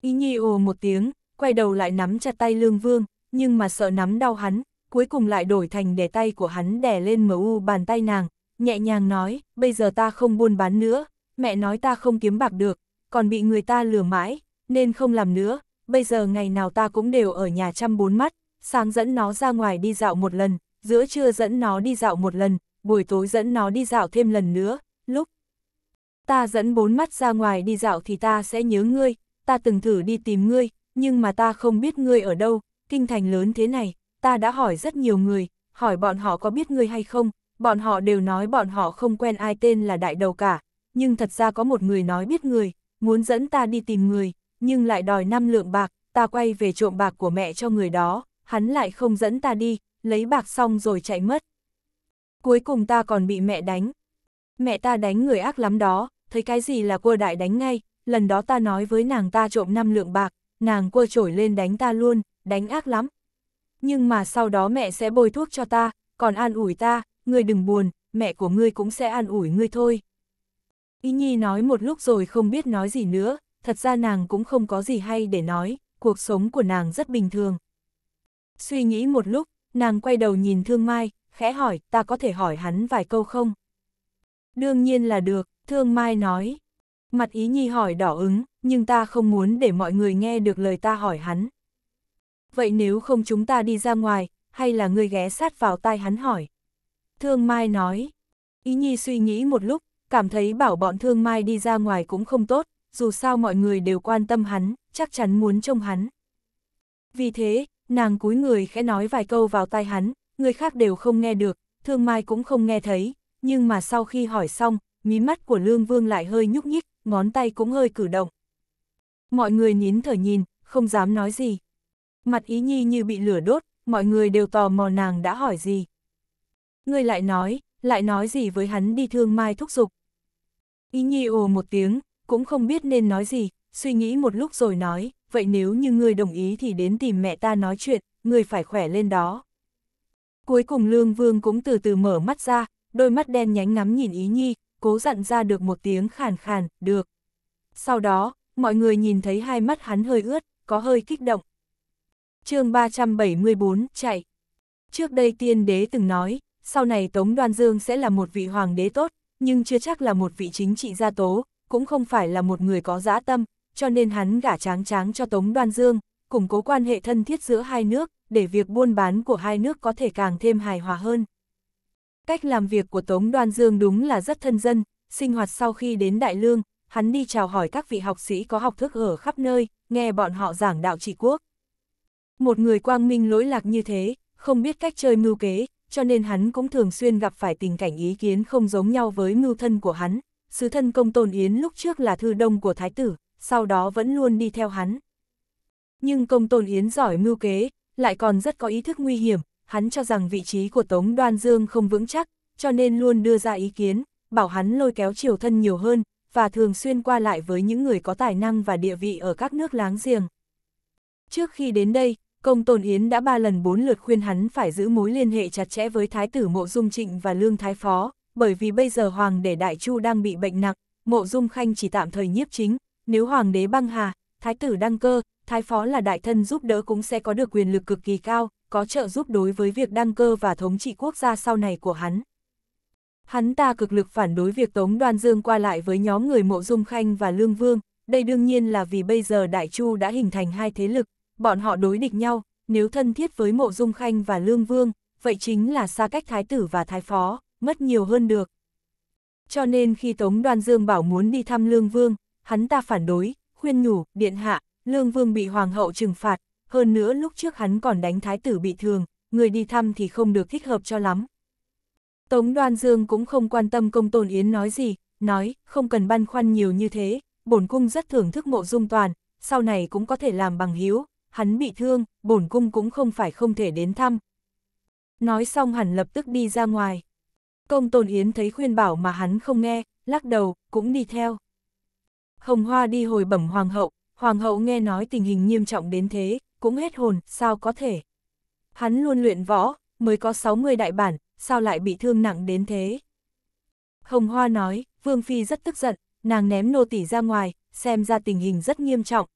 Y nhi ồ một tiếng, quay đầu lại nắm chặt tay Lương Vương, nhưng mà sợ nắm đau hắn, cuối cùng lại đổi thành để tay của hắn đè lên u bàn tay nàng, nhẹ nhàng nói, bây giờ ta không buôn bán nữa, mẹ nói ta không kiếm bạc được, còn bị người ta lừa mãi, nên không làm nữa, bây giờ ngày nào ta cũng đều ở nhà chăm bốn mắt, sáng dẫn nó ra ngoài đi dạo một lần, giữa trưa dẫn nó đi dạo một lần, buổi tối dẫn nó đi dạo thêm lần nữa, lúc ta dẫn bốn mắt ra ngoài đi dạo thì ta sẽ nhớ ngươi, ta từng thử đi tìm ngươi, nhưng mà ta không biết ngươi ở đâu, kinh thành lớn thế này, ta đã hỏi rất nhiều người, hỏi bọn họ có biết ngươi hay không, bọn họ đều nói bọn họ không quen ai tên là đại đầu cả, nhưng thật ra có một người nói biết người, muốn dẫn ta đi tìm người, nhưng lại đòi năm lượng bạc, ta quay về trộm bạc của mẹ cho người đó, hắn lại không dẫn ta đi, lấy bạc xong rồi chạy mất. Cuối cùng ta còn bị mẹ đánh. Mẹ ta đánh người ác lắm đó, thấy cái gì là cô đại đánh ngay, lần đó ta nói với nàng ta trộm năm lượng bạc, nàng cô trổi lên đánh ta luôn, đánh ác lắm. Nhưng mà sau đó mẹ sẽ bôi thuốc cho ta, còn an ủi ta, ngươi đừng buồn, mẹ của ngươi cũng sẽ an ủi ngươi thôi. y Nhi nói một lúc rồi không biết nói gì nữa, thật ra nàng cũng không có gì hay để nói, cuộc sống của nàng rất bình thường. Suy nghĩ một lúc, nàng quay đầu nhìn Thương Mai, khẽ hỏi, ta có thể hỏi hắn vài câu không? Đương nhiên là được, Thương Mai nói. Mặt ý nhi hỏi đỏ ứng, nhưng ta không muốn để mọi người nghe được lời ta hỏi hắn. Vậy nếu không chúng ta đi ra ngoài, hay là người ghé sát vào tai hắn hỏi? Thương Mai nói. Ý nhi suy nghĩ một lúc, cảm thấy bảo bọn Thương Mai đi ra ngoài cũng không tốt, dù sao mọi người đều quan tâm hắn, chắc chắn muốn trông hắn. Vì thế, nàng cúi người khẽ nói vài câu vào tai hắn, người khác đều không nghe được, thương mai cũng không nghe thấy, nhưng mà sau khi hỏi xong, mí mắt của Lương Vương lại hơi nhúc nhích, ngón tay cũng hơi cử động. Mọi người nín thở nhìn, không dám nói gì. Mặt ý nhi như bị lửa đốt, mọi người đều tò mò nàng đã hỏi gì. Ngươi lại nói, lại nói gì với hắn đi thương mai thúc giục. Ý nhi ồ một tiếng, cũng không biết nên nói gì, suy nghĩ một lúc rồi nói, vậy nếu như ngươi đồng ý thì đến tìm mẹ ta nói chuyện, ngươi phải khỏe lên đó. Cuối cùng Lương Vương cũng từ từ mở mắt ra, đôi mắt đen nhánh ngắm nhìn Ý Nhi, cố dặn ra được một tiếng khàn khàn, được. Sau đó, mọi người nhìn thấy hai mắt hắn hơi ướt, có hơi kích động. chương 374, chạy. Trước đây tiên đế từng nói, sau này Tống Đoan Dương sẽ là một vị hoàng đế tốt, nhưng chưa chắc là một vị chính trị gia tố, cũng không phải là một người có dã tâm, cho nên hắn gả tráng tráng cho Tống Đoan Dương, củng cố quan hệ thân thiết giữa hai nước, để việc buôn bán của hai nước có thể càng thêm hài hòa hơn. Cách làm việc của Tống Đoan Dương đúng là rất thân dân, sinh hoạt sau khi đến Đại Lương, hắn đi chào hỏi các vị học sĩ có học thức ở khắp nơi, nghe bọn họ giảng đạo trị quốc. Một người quang minh lỗi lạc như thế, không biết cách chơi mưu kế, cho nên hắn cũng thường xuyên gặp phải tình cảnh ý kiến không giống nhau với mưu thân của hắn sứ thân công Tôn Yến lúc trước là thư đông của thái tử, sau đó vẫn luôn đi theo hắn. Nhưng công Tôn Yến giỏi mưu kế, lại còn rất có ý thức nguy hiểm, hắn cho rằng vị trí của Tống Đoan Dương không vững chắc, cho nên luôn đưa ra ý kiến, bảo hắn lôi kéo triều thân nhiều hơn, và thường xuyên qua lại với những người có tài năng và địa vị ở các nước láng giềng. Trước khi đến đây, công Tôn Yến đã ba lần bốn lượt khuyên hắn phải giữ mối liên hệ chặt chẽ với Thái tử Mộ Dung Trịnh và Lương Thái Phó, bởi vì bây giờ Hoàng để Đại Chu đang bị bệnh nặng, mộ dung khanh chỉ tạm thời nhiếp chính, nếu Hoàng đế băng hà, Thái tử đăng cơ, Thái phó là đại thân giúp đỡ cũng sẽ có được quyền lực cực kỳ cao, có trợ giúp đối với việc đăng cơ và thống trị quốc gia sau này của hắn. Hắn ta cực lực phản đối việc Tống Đoan Dương qua lại với nhóm người mộ dung khanh và Lương Vương, đây đương nhiên là vì bây giờ Đại Chu đã hình thành hai thế lực, bọn họ đối địch nhau, nếu thân thiết với mộ dung khanh và Lương Vương, vậy chính là xa cách Thái tử và Thái phó mất nhiều hơn được. Cho nên khi Tống Đoan Dương bảo muốn đi thăm Lương Vương, hắn ta phản đối, khuyên nhủ, điện hạ, Lương Vương bị Hoàng hậu trừng phạt, hơn nữa lúc trước hắn còn đánh thái tử bị thương, người đi thăm thì không được thích hợp cho lắm. Tống Đoan Dương cũng không quan tâm công tôn yến nói gì, nói, không cần băn khoăn nhiều như thế, bổn cung rất thưởng thức mộ dung toàn, sau này cũng có thể làm bằng hiếu, hắn bị thương, bổn cung cũng không phải không thể đến thăm. Nói xong hẳn lập tức đi ra ngoài. Công Tôn Yến thấy khuyên bảo mà hắn không nghe, lắc đầu, cũng đi theo. Hồng Hoa đi hồi bẩm Hoàng hậu, Hoàng hậu nghe nói tình hình nghiêm trọng đến thế, cũng hết hồn, sao có thể. Hắn luôn luyện võ, mới có 60 đại bản, sao lại bị thương nặng đến thế. Hồng Hoa nói, Vương Phi rất tức giận, nàng ném nô tỉ ra ngoài, xem ra tình hình rất nghiêm trọng.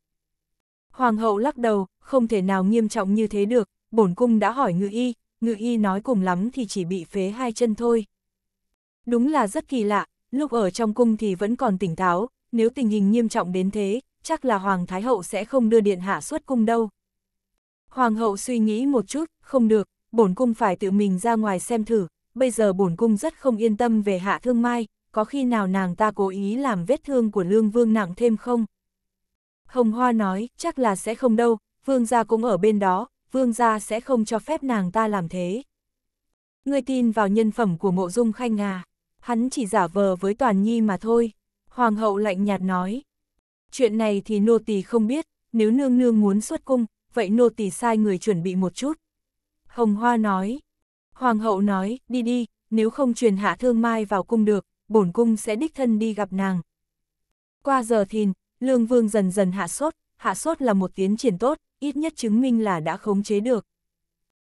Hoàng hậu lắc đầu, không thể nào nghiêm trọng như thế được, bổn cung đã hỏi ngự y, ngự y nói cùng lắm thì chỉ bị phế hai chân thôi. Đúng là rất kỳ lạ, lúc ở trong cung thì vẫn còn tỉnh táo, nếu tình hình nghiêm trọng đến thế, chắc là Hoàng Thái Hậu sẽ không đưa Điện Hạ xuất cung đâu. Hoàng hậu suy nghĩ một chút, không được, bổn cung phải tự mình ra ngoài xem thử, bây giờ bổn cung rất không yên tâm về hạ thương mai, có khi nào nàng ta cố ý làm vết thương của lương vương nặng thêm không? Hồng Hoa nói, chắc là sẽ không đâu, vương gia cũng ở bên đó, vương gia sẽ không cho phép nàng ta làm thế. Ngươi tin vào nhân phẩm của mộ dung khanh à? hắn chỉ giả vờ với Toàn Nhi mà thôi. Hoàng hậu lạnh nhạt nói. Chuyện này thì nô tỳ không biết, nếu nương nương muốn xuất cung, vậy nô tỳ sai người chuẩn bị một chút. Hồng Hoa nói. Hoàng hậu nói, đi đi, nếu không truyền hạ thương mai vào cung được, bổn cung sẽ đích thân đi gặp nàng. Qua giờ thìn, lương vương dần dần hạ sốt, hạ sốt là một tiến triển tốt, ít nhất chứng minh là đã khống chế được.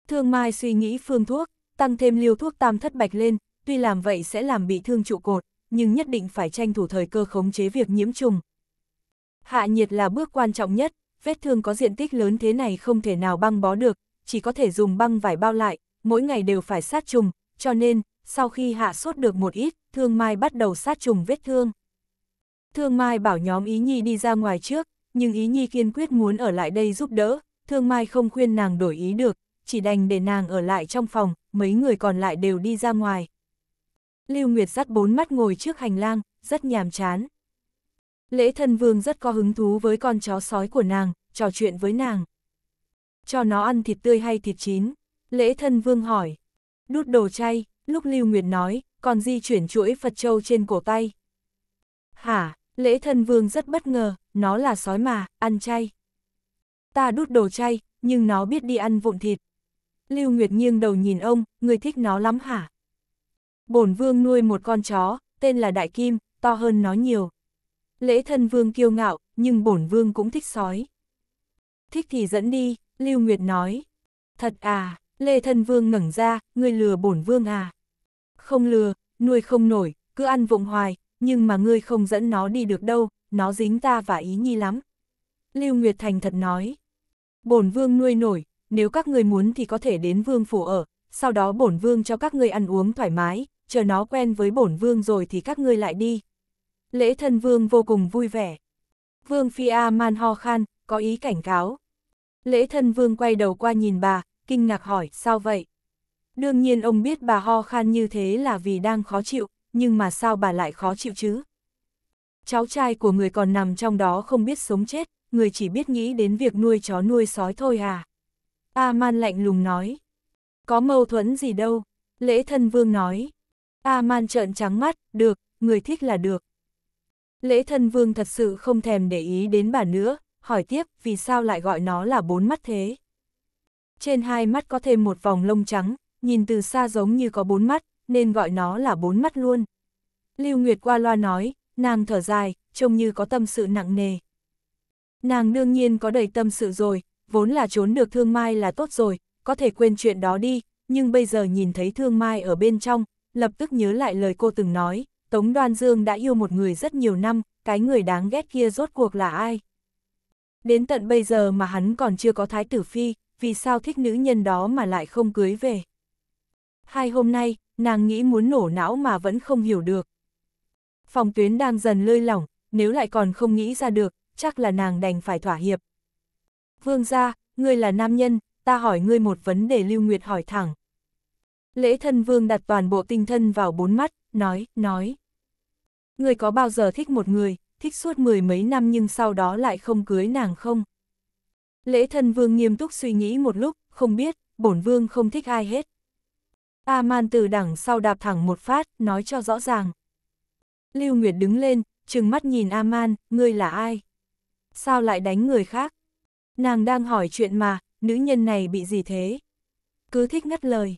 Thương Mai suy nghĩ phương thuốc, tăng thêm liều thuốc tam thất bạch lên, tuy làm vậy sẽ làm bị thương trụ cột, nhưng nhất định phải tranh thủ thời cơ khống chế việc nhiễm trùng. Hạ nhiệt là bước quan trọng nhất, vết thương có diện tích lớn thế này không thể nào băng bó được, chỉ có thể dùng băng vải bao lại, mỗi ngày đều phải sát trùng, cho nên, sau khi hạ sốt được một ít, thương mai bắt đầu sát trùng vết thương. Thương mai bảo nhóm Ý Nhi đi ra ngoài trước, nhưng Ý Nhi kiên quyết muốn ở lại đây giúp đỡ, thương mai không khuyên nàng đổi ý được, chỉ đành để nàng ở lại trong phòng, mấy người còn lại đều đi ra ngoài. Lưu Nguyệt dắt bốn mắt ngồi trước hành lang, rất nhàm chán. Lễ thân vương rất có hứng thú với con chó sói của nàng, trò chuyện với nàng. Cho nó ăn thịt tươi hay thịt chín? Lễ thân vương hỏi. Đút đồ chay, lúc Lưu Nguyệt nói, còn di chuyển chuỗi Phật Châu trên cổ tay. Hả, lễ thân vương rất bất ngờ, nó là sói mà, ăn chay. Ta đút đồ chay, nhưng nó biết đi ăn vụn thịt. Lưu Nguyệt nghiêng đầu nhìn ông, người thích nó lắm hả? bổn vương nuôi một con chó, tên là Đại Kim, to hơn nó nhiều. Lễ thân vương kiêu ngạo, nhưng bổn vương cũng thích sói. Thích thì dẫn đi, Lưu Nguyệt nói. Thật à, Lê Thân Vương ngẩng ra, ngươi lừa bổn vương à. Không lừa, nuôi không nổi, cứ ăn vụng hoài, nhưng mà ngươi không dẫn nó đi được đâu, nó dính ta và ý nhi lắm. Lưu Nguyệt Thành thật nói. Bổn vương nuôi nổi, nếu các người muốn thì có thể đến vương phủ ở, sau đó bổn vương cho các ngươi ăn uống thoải mái, chờ nó quen với bổn vương rồi thì các ngươi lại đi. Lễ thân vương vô cùng vui vẻ. Vương Phi A Man ho khan, có ý cảnh cáo. Lễ thân vương quay đầu qua nhìn bà, kinh ngạc hỏi, sao vậy? Đương nhiên ông biết bà ho khan như thế là vì đang khó chịu, nhưng mà sao bà lại khó chịu chứ? Cháu trai của người còn nằm trong đó không biết sống chết, người chỉ biết nghĩ đến việc nuôi chó nuôi sói thôi à? A Man lạnh lùng nói. Có mâu thuẫn gì đâu, lễ thân vương nói. A Man trợn trắng mắt, được, người thích là được. Lễ thân vương thật sự không thèm để ý đến bà nữa, hỏi tiếp vì sao lại gọi nó là bốn mắt thế. Trên hai mắt có thêm một vòng lông trắng, nhìn từ xa giống như có bốn mắt, nên gọi nó là bốn mắt luôn. Lưu Nguyệt qua loa nói, nàng thở dài, trông như có tâm sự nặng nề. Nàng đương nhiên có đầy tâm sự rồi, vốn là trốn được thương mai là tốt rồi, có thể quên chuyện đó đi, nhưng bây giờ nhìn thấy thương mai ở bên trong, lập tức nhớ lại lời cô từng nói, Tống Đoan Dương đã yêu một người rất nhiều năm, cái người đáng ghét kia rốt cuộc là ai. Đến tận bây giờ mà hắn còn chưa có thái tử phi, vì sao thích nữ nhân đó mà lại không cưới về. Hai hôm nay, nàng nghĩ muốn nổ não mà vẫn không hiểu được. Phòng tuyến đang dần lơi lỏng, nếu lại còn không nghĩ ra được, chắc là nàng đành phải thỏa hiệp. Vương gia, ngươi là nam nhân, ta hỏi ngươi một vấn đề Lưu Nguyệt hỏi thẳng. Lễ thân vương đặt toàn bộ tinh thân vào bốn mắt, nói, nói. Người có bao giờ thích một người, thích suốt mười mấy năm nhưng sau đó lại không cưới nàng không? Lễ thân vương nghiêm túc suy nghĩ một lúc, không biết, bổn vương không thích ai hết. A man từ đằng sau đạp thẳng một phát, nói cho rõ ràng. Lưu Nguyệt đứng lên, trừng mắt nhìn A man, ngươi là ai? Sao lại đánh người khác? Nàng đang hỏi chuyện mà, nữ nhân này bị gì thế? Cứ thích ngắt lời.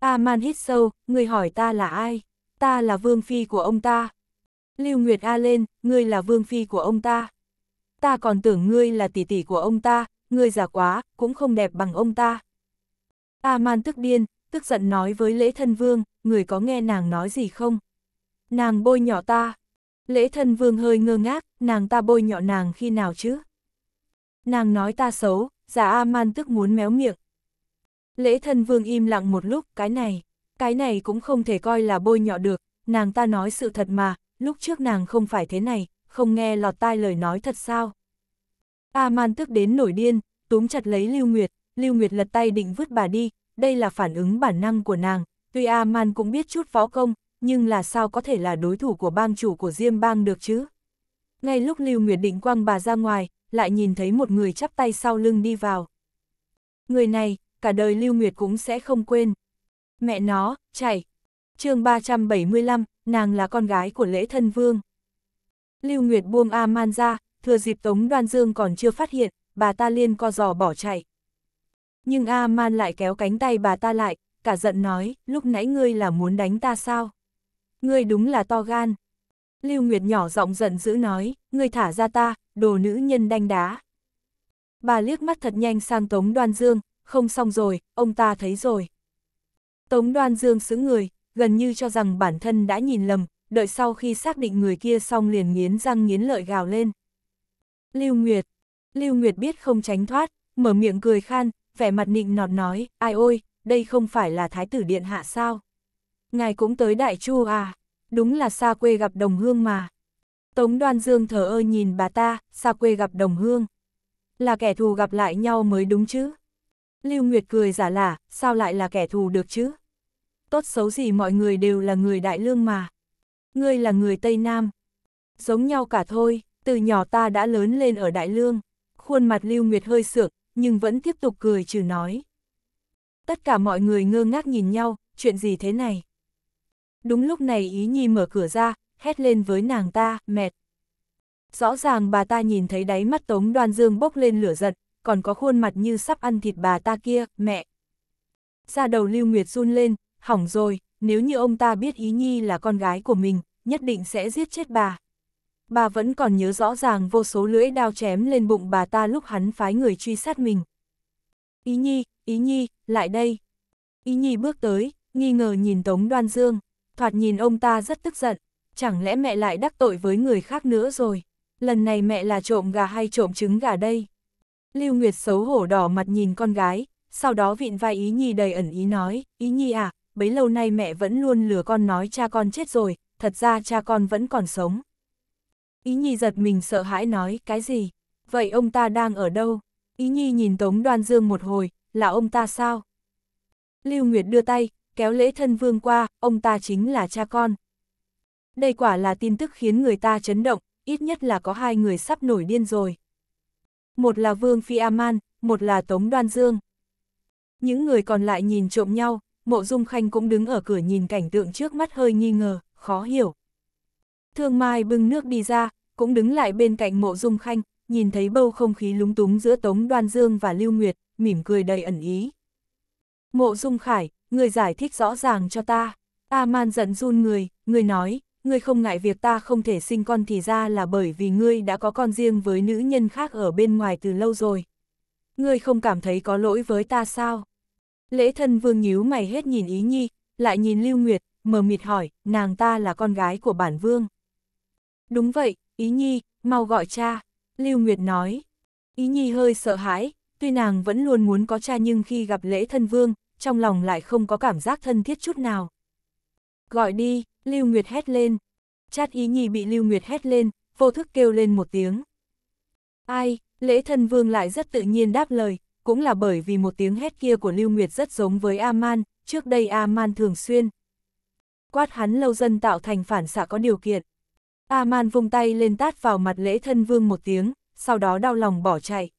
Aman hít sâu, người hỏi ta là ai? Ta là vương phi của ông ta. Lưu Nguyệt A lên, ngươi là vương phi của ông ta. Ta còn tưởng ngươi là tỷ tỷ của ông ta, ngươi già quá, cũng không đẹp bằng ông ta. Aman tức điên, tức giận nói với lễ thân vương, người có nghe nàng nói gì không? Nàng bôi nhỏ ta. Lễ thân vương hơi ngơ ngác, nàng ta bôi nhọ nàng khi nào chứ? Nàng nói ta xấu, giả dạ A man tức muốn méo miệng, Lễ thân vương im lặng một lúc, cái này, cái này cũng không thể coi là bôi nhọ được, nàng ta nói sự thật mà, lúc trước nàng không phải thế này, không nghe lọt tai lời nói thật sao. A man tức đến nổi điên, túm chặt lấy Lưu Nguyệt, Lưu Nguyệt lật tay định vứt bà đi, đây là phản ứng bản năng của nàng, tuy A man cũng biết chút võ công, nhưng là sao có thể là đối thủ của bang chủ của Diêm bang được chứ. Ngay lúc Lưu Nguyệt định quăng bà ra ngoài, lại nhìn thấy một người chắp tay sau lưng đi vào. Người này, cả đời Lưu Nguyệt cũng sẽ không quên. Mẹ nó, chạy chương 375, nàng là con gái của lễ thân vương. Lưu Nguyệt buông A Man ra, thừa dịp Tống Đoan Dương còn chưa phát hiện, bà ta liên co giò bỏ chạy. Nhưng A Man lại kéo cánh tay bà ta lại, cả giận nói, lúc nãy ngươi là muốn đánh ta sao? Ngươi đúng là to gan. Lưu Nguyệt nhỏ giọng giận dữ nói, ngươi thả ra ta, đồ nữ nhân đanh đá. Bà liếc mắt thật nhanh sang Tống Đoan Dương, không xong rồi, ông ta thấy rồi. Tống đoan dương xứ người, gần như cho rằng bản thân đã nhìn lầm, đợi sau khi xác định người kia xong liền nghiến răng nghiến lợi gào lên. Lưu Nguyệt, Lưu Nguyệt biết không tránh thoát, mở miệng cười khan, vẻ mặt nịnh nọt nói, ai ôi, đây không phải là thái tử điện hạ sao? Ngài cũng tới Đại Chu à, đúng là xa quê gặp đồng hương mà. Tống đoan dương thờ ơ nhìn bà ta, xa quê gặp đồng hương. Là kẻ thù gặp lại nhau mới đúng chứ. Lưu Nguyệt cười giả lả, sao lại là kẻ thù được chứ? Tốt xấu gì mọi người đều là người đại lương mà. Ngươi là người Tây Nam. Giống nhau cả thôi, từ nhỏ ta đã lớn lên ở đại lương. Khuôn mặt Lưu Nguyệt hơi sượng, nhưng vẫn tiếp tục cười trừ nói. Tất cả mọi người ngơ ngác nhìn nhau, chuyện gì thế này? Đúng lúc này Ý Nhi mở cửa ra, hét lên với nàng ta, mệt. Rõ ràng bà ta nhìn thấy đáy mắt Tống Đoan Dương bốc lên lửa giận, còn có khuôn mặt như sắp ăn thịt bà ta kia, mẹ. Ra đầu Lưu Nguyệt run lên, hỏng rồi, nếu như ông ta biết Ý Nhi là con gái của mình, nhất định sẽ giết chết bà. Bà vẫn còn nhớ rõ ràng vô số lưỡi đao chém lên bụng bà ta lúc hắn phái người truy sát mình. Ý Nhi, Ý Nhi, lại đây. Ý Nhi bước tới, nghi ngờ nhìn Tống Đoan Dương, thoạt nhìn ông ta rất tức giận, chẳng lẽ mẹ lại đắc tội với người khác nữa rồi. Lần này mẹ là trộm gà hay trộm trứng gà đây? Lưu Nguyệt xấu hổ đỏ mặt nhìn con gái, sau đó vịn vai Ý Nhi đầy ẩn ý nói, Ý Nhi à, bấy lâu nay mẹ vẫn luôn lừa con nói cha con chết rồi, thật ra cha con vẫn còn sống. Ý Nhi giật mình sợ hãi nói, cái gì? Vậy ông ta đang ở đâu? Ý Nhi nhìn Tống Đoan Dương một hồi, là ông ta sao? Lưu Nguyệt đưa tay, kéo lễ thân vương qua, ông ta chính là cha con. Đây quả là tin tức khiến người ta chấn động, ít nhất là có hai người sắp nổi điên rồi một là Vương Phi Aman, một là Tống Đoan Dương. Những người còn lại nhìn trộm nhau, Mộ Dung Khanh cũng đứng ở cửa nhìn cảnh tượng trước mắt hơi nghi ngờ, khó hiểu. Thương Mai bưng nước đi ra, cũng đứng lại bên cạnh Mộ Dung Khanh, nhìn thấy bầu không khí lúng túng giữa Tống Đoan Dương và Lưu Nguyệt, mỉm cười đầy ẩn ý. Mộ Dung Khải, người giải thích rõ ràng cho ta. aman giận run người, người nói, ngươi không ngại việc ta không thể sinh con thì ra là bởi vì ngươi đã có con riêng với nữ nhân khác ở bên ngoài từ lâu rồi. Ngươi không cảm thấy có lỗi với ta sao? Lễ thân vương nhíu mày hết nhìn ý nhi, lại nhìn Lưu Nguyệt, mờ mịt hỏi, nàng ta là con gái của bản vương. Đúng vậy, ý nhi, mau gọi cha, Lưu Nguyệt nói. Ý nhi hơi sợ hãi, tuy nàng vẫn luôn muốn có cha nhưng khi gặp lễ thân vương, trong lòng lại không có cảm giác thân thiết chút nào. Gọi đi, Lưu Nguyệt hét lên. Chát ý nhì bị Lưu Nguyệt hét lên, vô thức kêu lên một tiếng. Ai, lễ thân vương lại rất tự nhiên đáp lời, cũng là bởi vì một tiếng hét kia của Lưu Nguyệt rất giống với A Man. trước đây A Man thường xuyên. Quát hắn lâu dân tạo thành phản xạ có điều kiện. A Man vung tay lên tát vào mặt lễ thân vương một tiếng, sau đó đau lòng bỏ chạy.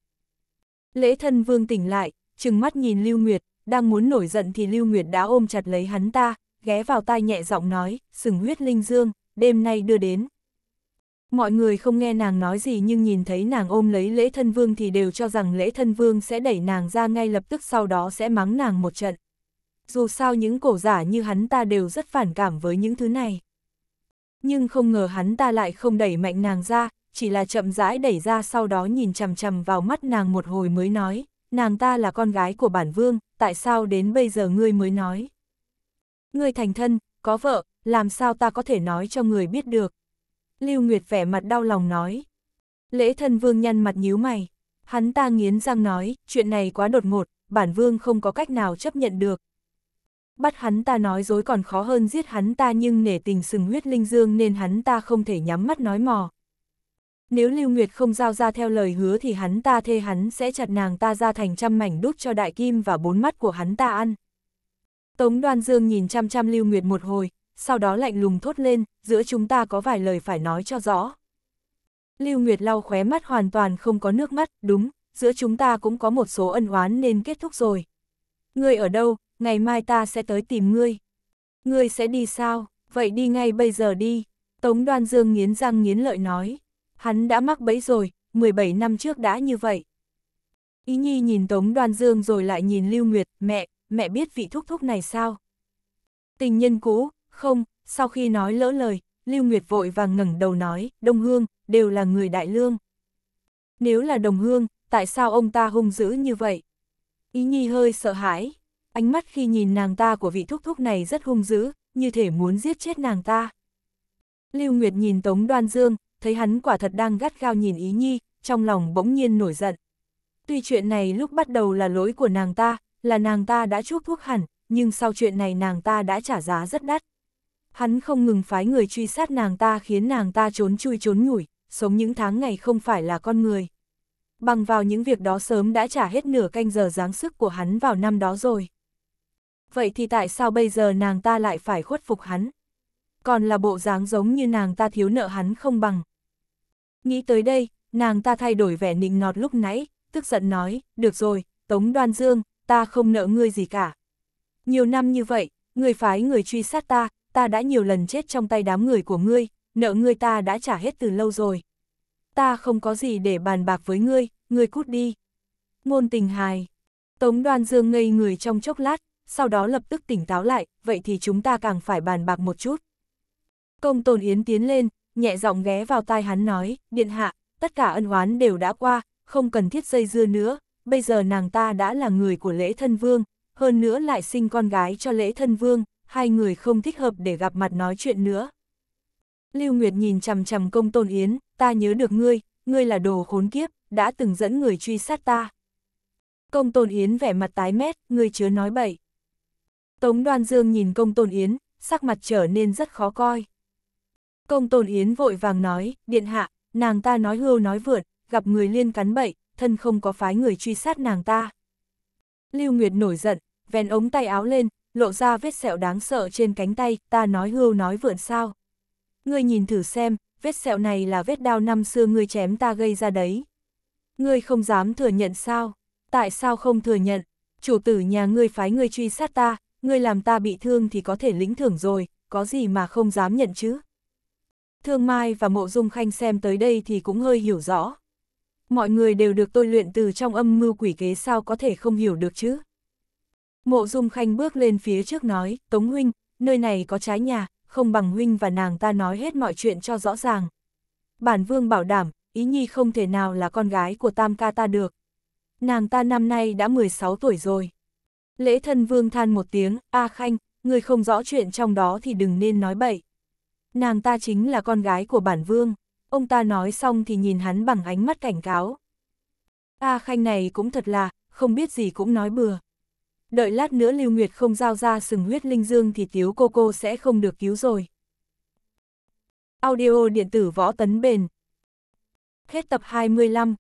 Lễ thân vương tỉnh lại, trừng mắt nhìn Lưu Nguyệt, đang muốn nổi giận thì Lưu Nguyệt đã ôm chặt lấy hắn ta, ghé vào tai nhẹ giọng nói, sừng huyết linh dương, đêm nay đưa đến. Mọi người không nghe nàng nói gì nhưng nhìn thấy nàng ôm lấy lễ thân vương thì đều cho rằng lễ thân vương sẽ đẩy nàng ra ngay lập tức sau đó sẽ mắng nàng một trận. Dù sao những cổ giả như hắn ta đều rất phản cảm với những thứ này. Nhưng không ngờ hắn ta lại không đẩy mạnh nàng ra, chỉ là chậm rãi đẩy ra sau đó nhìn chằm chằm vào mắt nàng một hồi mới nói, nàng ta là con gái của bản vương, tại sao đến bây giờ ngươi mới nói. Ngươi thành thân, có vợ, làm sao ta có thể nói cho người biết được. Lưu Nguyệt vẻ mặt đau lòng nói. Lễ thân vương nhăn mặt nhíu mày. Hắn ta nghiến răng nói, chuyện này quá đột ngột, bản vương không có cách nào chấp nhận được. Bắt hắn ta nói dối còn khó hơn giết hắn ta nhưng nể tình sừng huyết linh dương nên hắn ta không thể nhắm mắt nói mò. Nếu Lưu Nguyệt không giao ra theo lời hứa thì hắn ta thê hắn sẽ chặt nàng ta ra thành trăm mảnh đút cho đại kim và bốn mắt của hắn ta ăn. Tống Đoan Dương nhìn chăm chăm Lưu Nguyệt một hồi, sau đó lạnh lùng thốt lên, giữa chúng ta có vài lời phải nói cho rõ. Lưu Nguyệt lau khóe mắt hoàn toàn không có nước mắt, đúng, giữa chúng ta cũng có một số ân oán nên kết thúc rồi. Ngươi ở đâu, ngày mai ta sẽ tới tìm ngươi. Ngươi sẽ đi sao, vậy đi ngay bây giờ đi. Tống Đoan Dương nghiến răng nghiến lợi nói. Hắn đã mắc bẫy rồi, 17 năm trước đã như vậy. Ý Nhi nhìn Tống Đoan Dương rồi lại nhìn Lưu Nguyệt, mẹ, mẹ biết vị thúc thúc này sao? Tình nhân cũ, không, sau khi nói lỡ lời, Lưu Nguyệt vội vàng ngẩng đầu nói, Đông Hương, đều là người đại lương. Nếu là Đồng Hương, tại sao ông ta hung dữ như vậy? Ý Nhi hơi sợ hãi, ánh mắt khi nhìn nàng ta của vị thúc thúc này rất hung dữ, như thể muốn giết chết nàng ta. Lưu Nguyệt nhìn Tống Đoan Dương, thấy hắn quả thật đang gắt gao nhìn Ý Nhi, trong lòng bỗng nhiên nổi giận. Tuy chuyện này lúc bắt đầu là lỗi của nàng ta, là nàng ta đã chuốc thuốc hẳn, nhưng sau chuyện này nàng ta đã trả giá rất đắt. Hắn không ngừng phái người truy sát nàng ta khiến nàng ta trốn chui trốn nhủi, sống những tháng ngày không phải là con người. Bằng vào những việc đó sớm đã trả hết nửa canh giờ giáng sức của hắn vào năm đó rồi. Vậy thì tại sao bây giờ nàng ta lại phải khuất phục hắn? Còn là bộ dáng giống như nàng ta thiếu nợ hắn không bằng. Nghĩ tới đây, nàng ta thay đổi vẻ nịnh nọt lúc nãy, tức giận nói, được rồi, Tống Đoan Dương, ta không nợ ngươi gì cả. Nhiều năm như vậy, người phái người truy sát ta, ta đã nhiều lần chết trong tay đám người của ngươi, nợ ngươi ta đã trả hết từ lâu rồi. Ta không có gì để bàn bạc với ngươi, ngươi cút đi. Ngôn tình hài. Tống đoan dương ngây người trong chốc lát, sau đó lập tức tỉnh táo lại, vậy thì chúng ta càng phải bàn bạc một chút. Công Tôn Yến tiến lên, nhẹ giọng ghé vào tai hắn nói, điện hạ, tất cả ân oán đều đã qua, không cần thiết dây dưa nữa, bây giờ nàng ta đã là người của lễ thân vương, hơn nữa lại sinh con gái cho lễ thân vương, hai người không thích hợp để gặp mặt nói chuyện nữa. Lưu Nguyệt nhìn chằm chằm công tôn yến, ta nhớ được ngươi, ngươi là đồ khốn kiếp, đã từng dẫn người truy sát ta. Công tôn yến vẻ mặt tái mét, ngươi chứa nói bậy. Tống đoan dương nhìn công tôn yến, sắc mặt trở nên rất khó coi. Công tôn yến vội vàng nói, điện hạ, nàng ta nói hưu nói vượt, gặp người liên cắn bậy, thân không có phái người truy sát nàng ta. Lưu Nguyệt nổi giận, vèn ống tay áo lên, lộ ra vết sẹo đáng sợ trên cánh tay, ta nói hưu nói vượn sao. Ngươi nhìn thử xem, vết sẹo này là vết đao năm xưa ngươi chém ta gây ra đấy. Ngươi không dám thừa nhận sao? Tại sao không thừa nhận? Chủ tử nhà ngươi phái ngươi truy sát ta, ngươi làm ta bị thương thì có thể lĩnh thưởng rồi, có gì mà không dám nhận chứ? Thương Mai và Mộ Dung Khanh xem tới đây thì cũng hơi hiểu rõ mọi người đều được tôi luyện từ trong âm mưu quỷ kế sao có thể không hiểu được chứ. Mộ Dung Khanh bước lên phía trước nói, Tống Huynh, nơi này có trái nhà, không bằng Huynh và nàng ta nói hết mọi chuyện cho rõ ràng. Bản Vương bảo đảm, Ý Nhi không thể nào là con gái của Tam Ca ta được. Nàng ta năm nay đã 16 tuổi rồi. Lễ thân Vương than một tiếng, A à Khanh, người không rõ chuyện trong đó thì đừng nên nói bậy. Nàng ta chính là con gái của bản Vương ông ta nói xong thì nhìn hắn bằng ánh mắt cảnh cáo. A à, Khanh này cũng thật là, không biết gì cũng nói bừa. Đợi lát nữa Lưu Nguyệt không giao ra sừng huyết linh dương thì Tiếu Cô Cô sẽ không được cứu rồi. Audio điện tử võ tấn bền. Hết tập 25.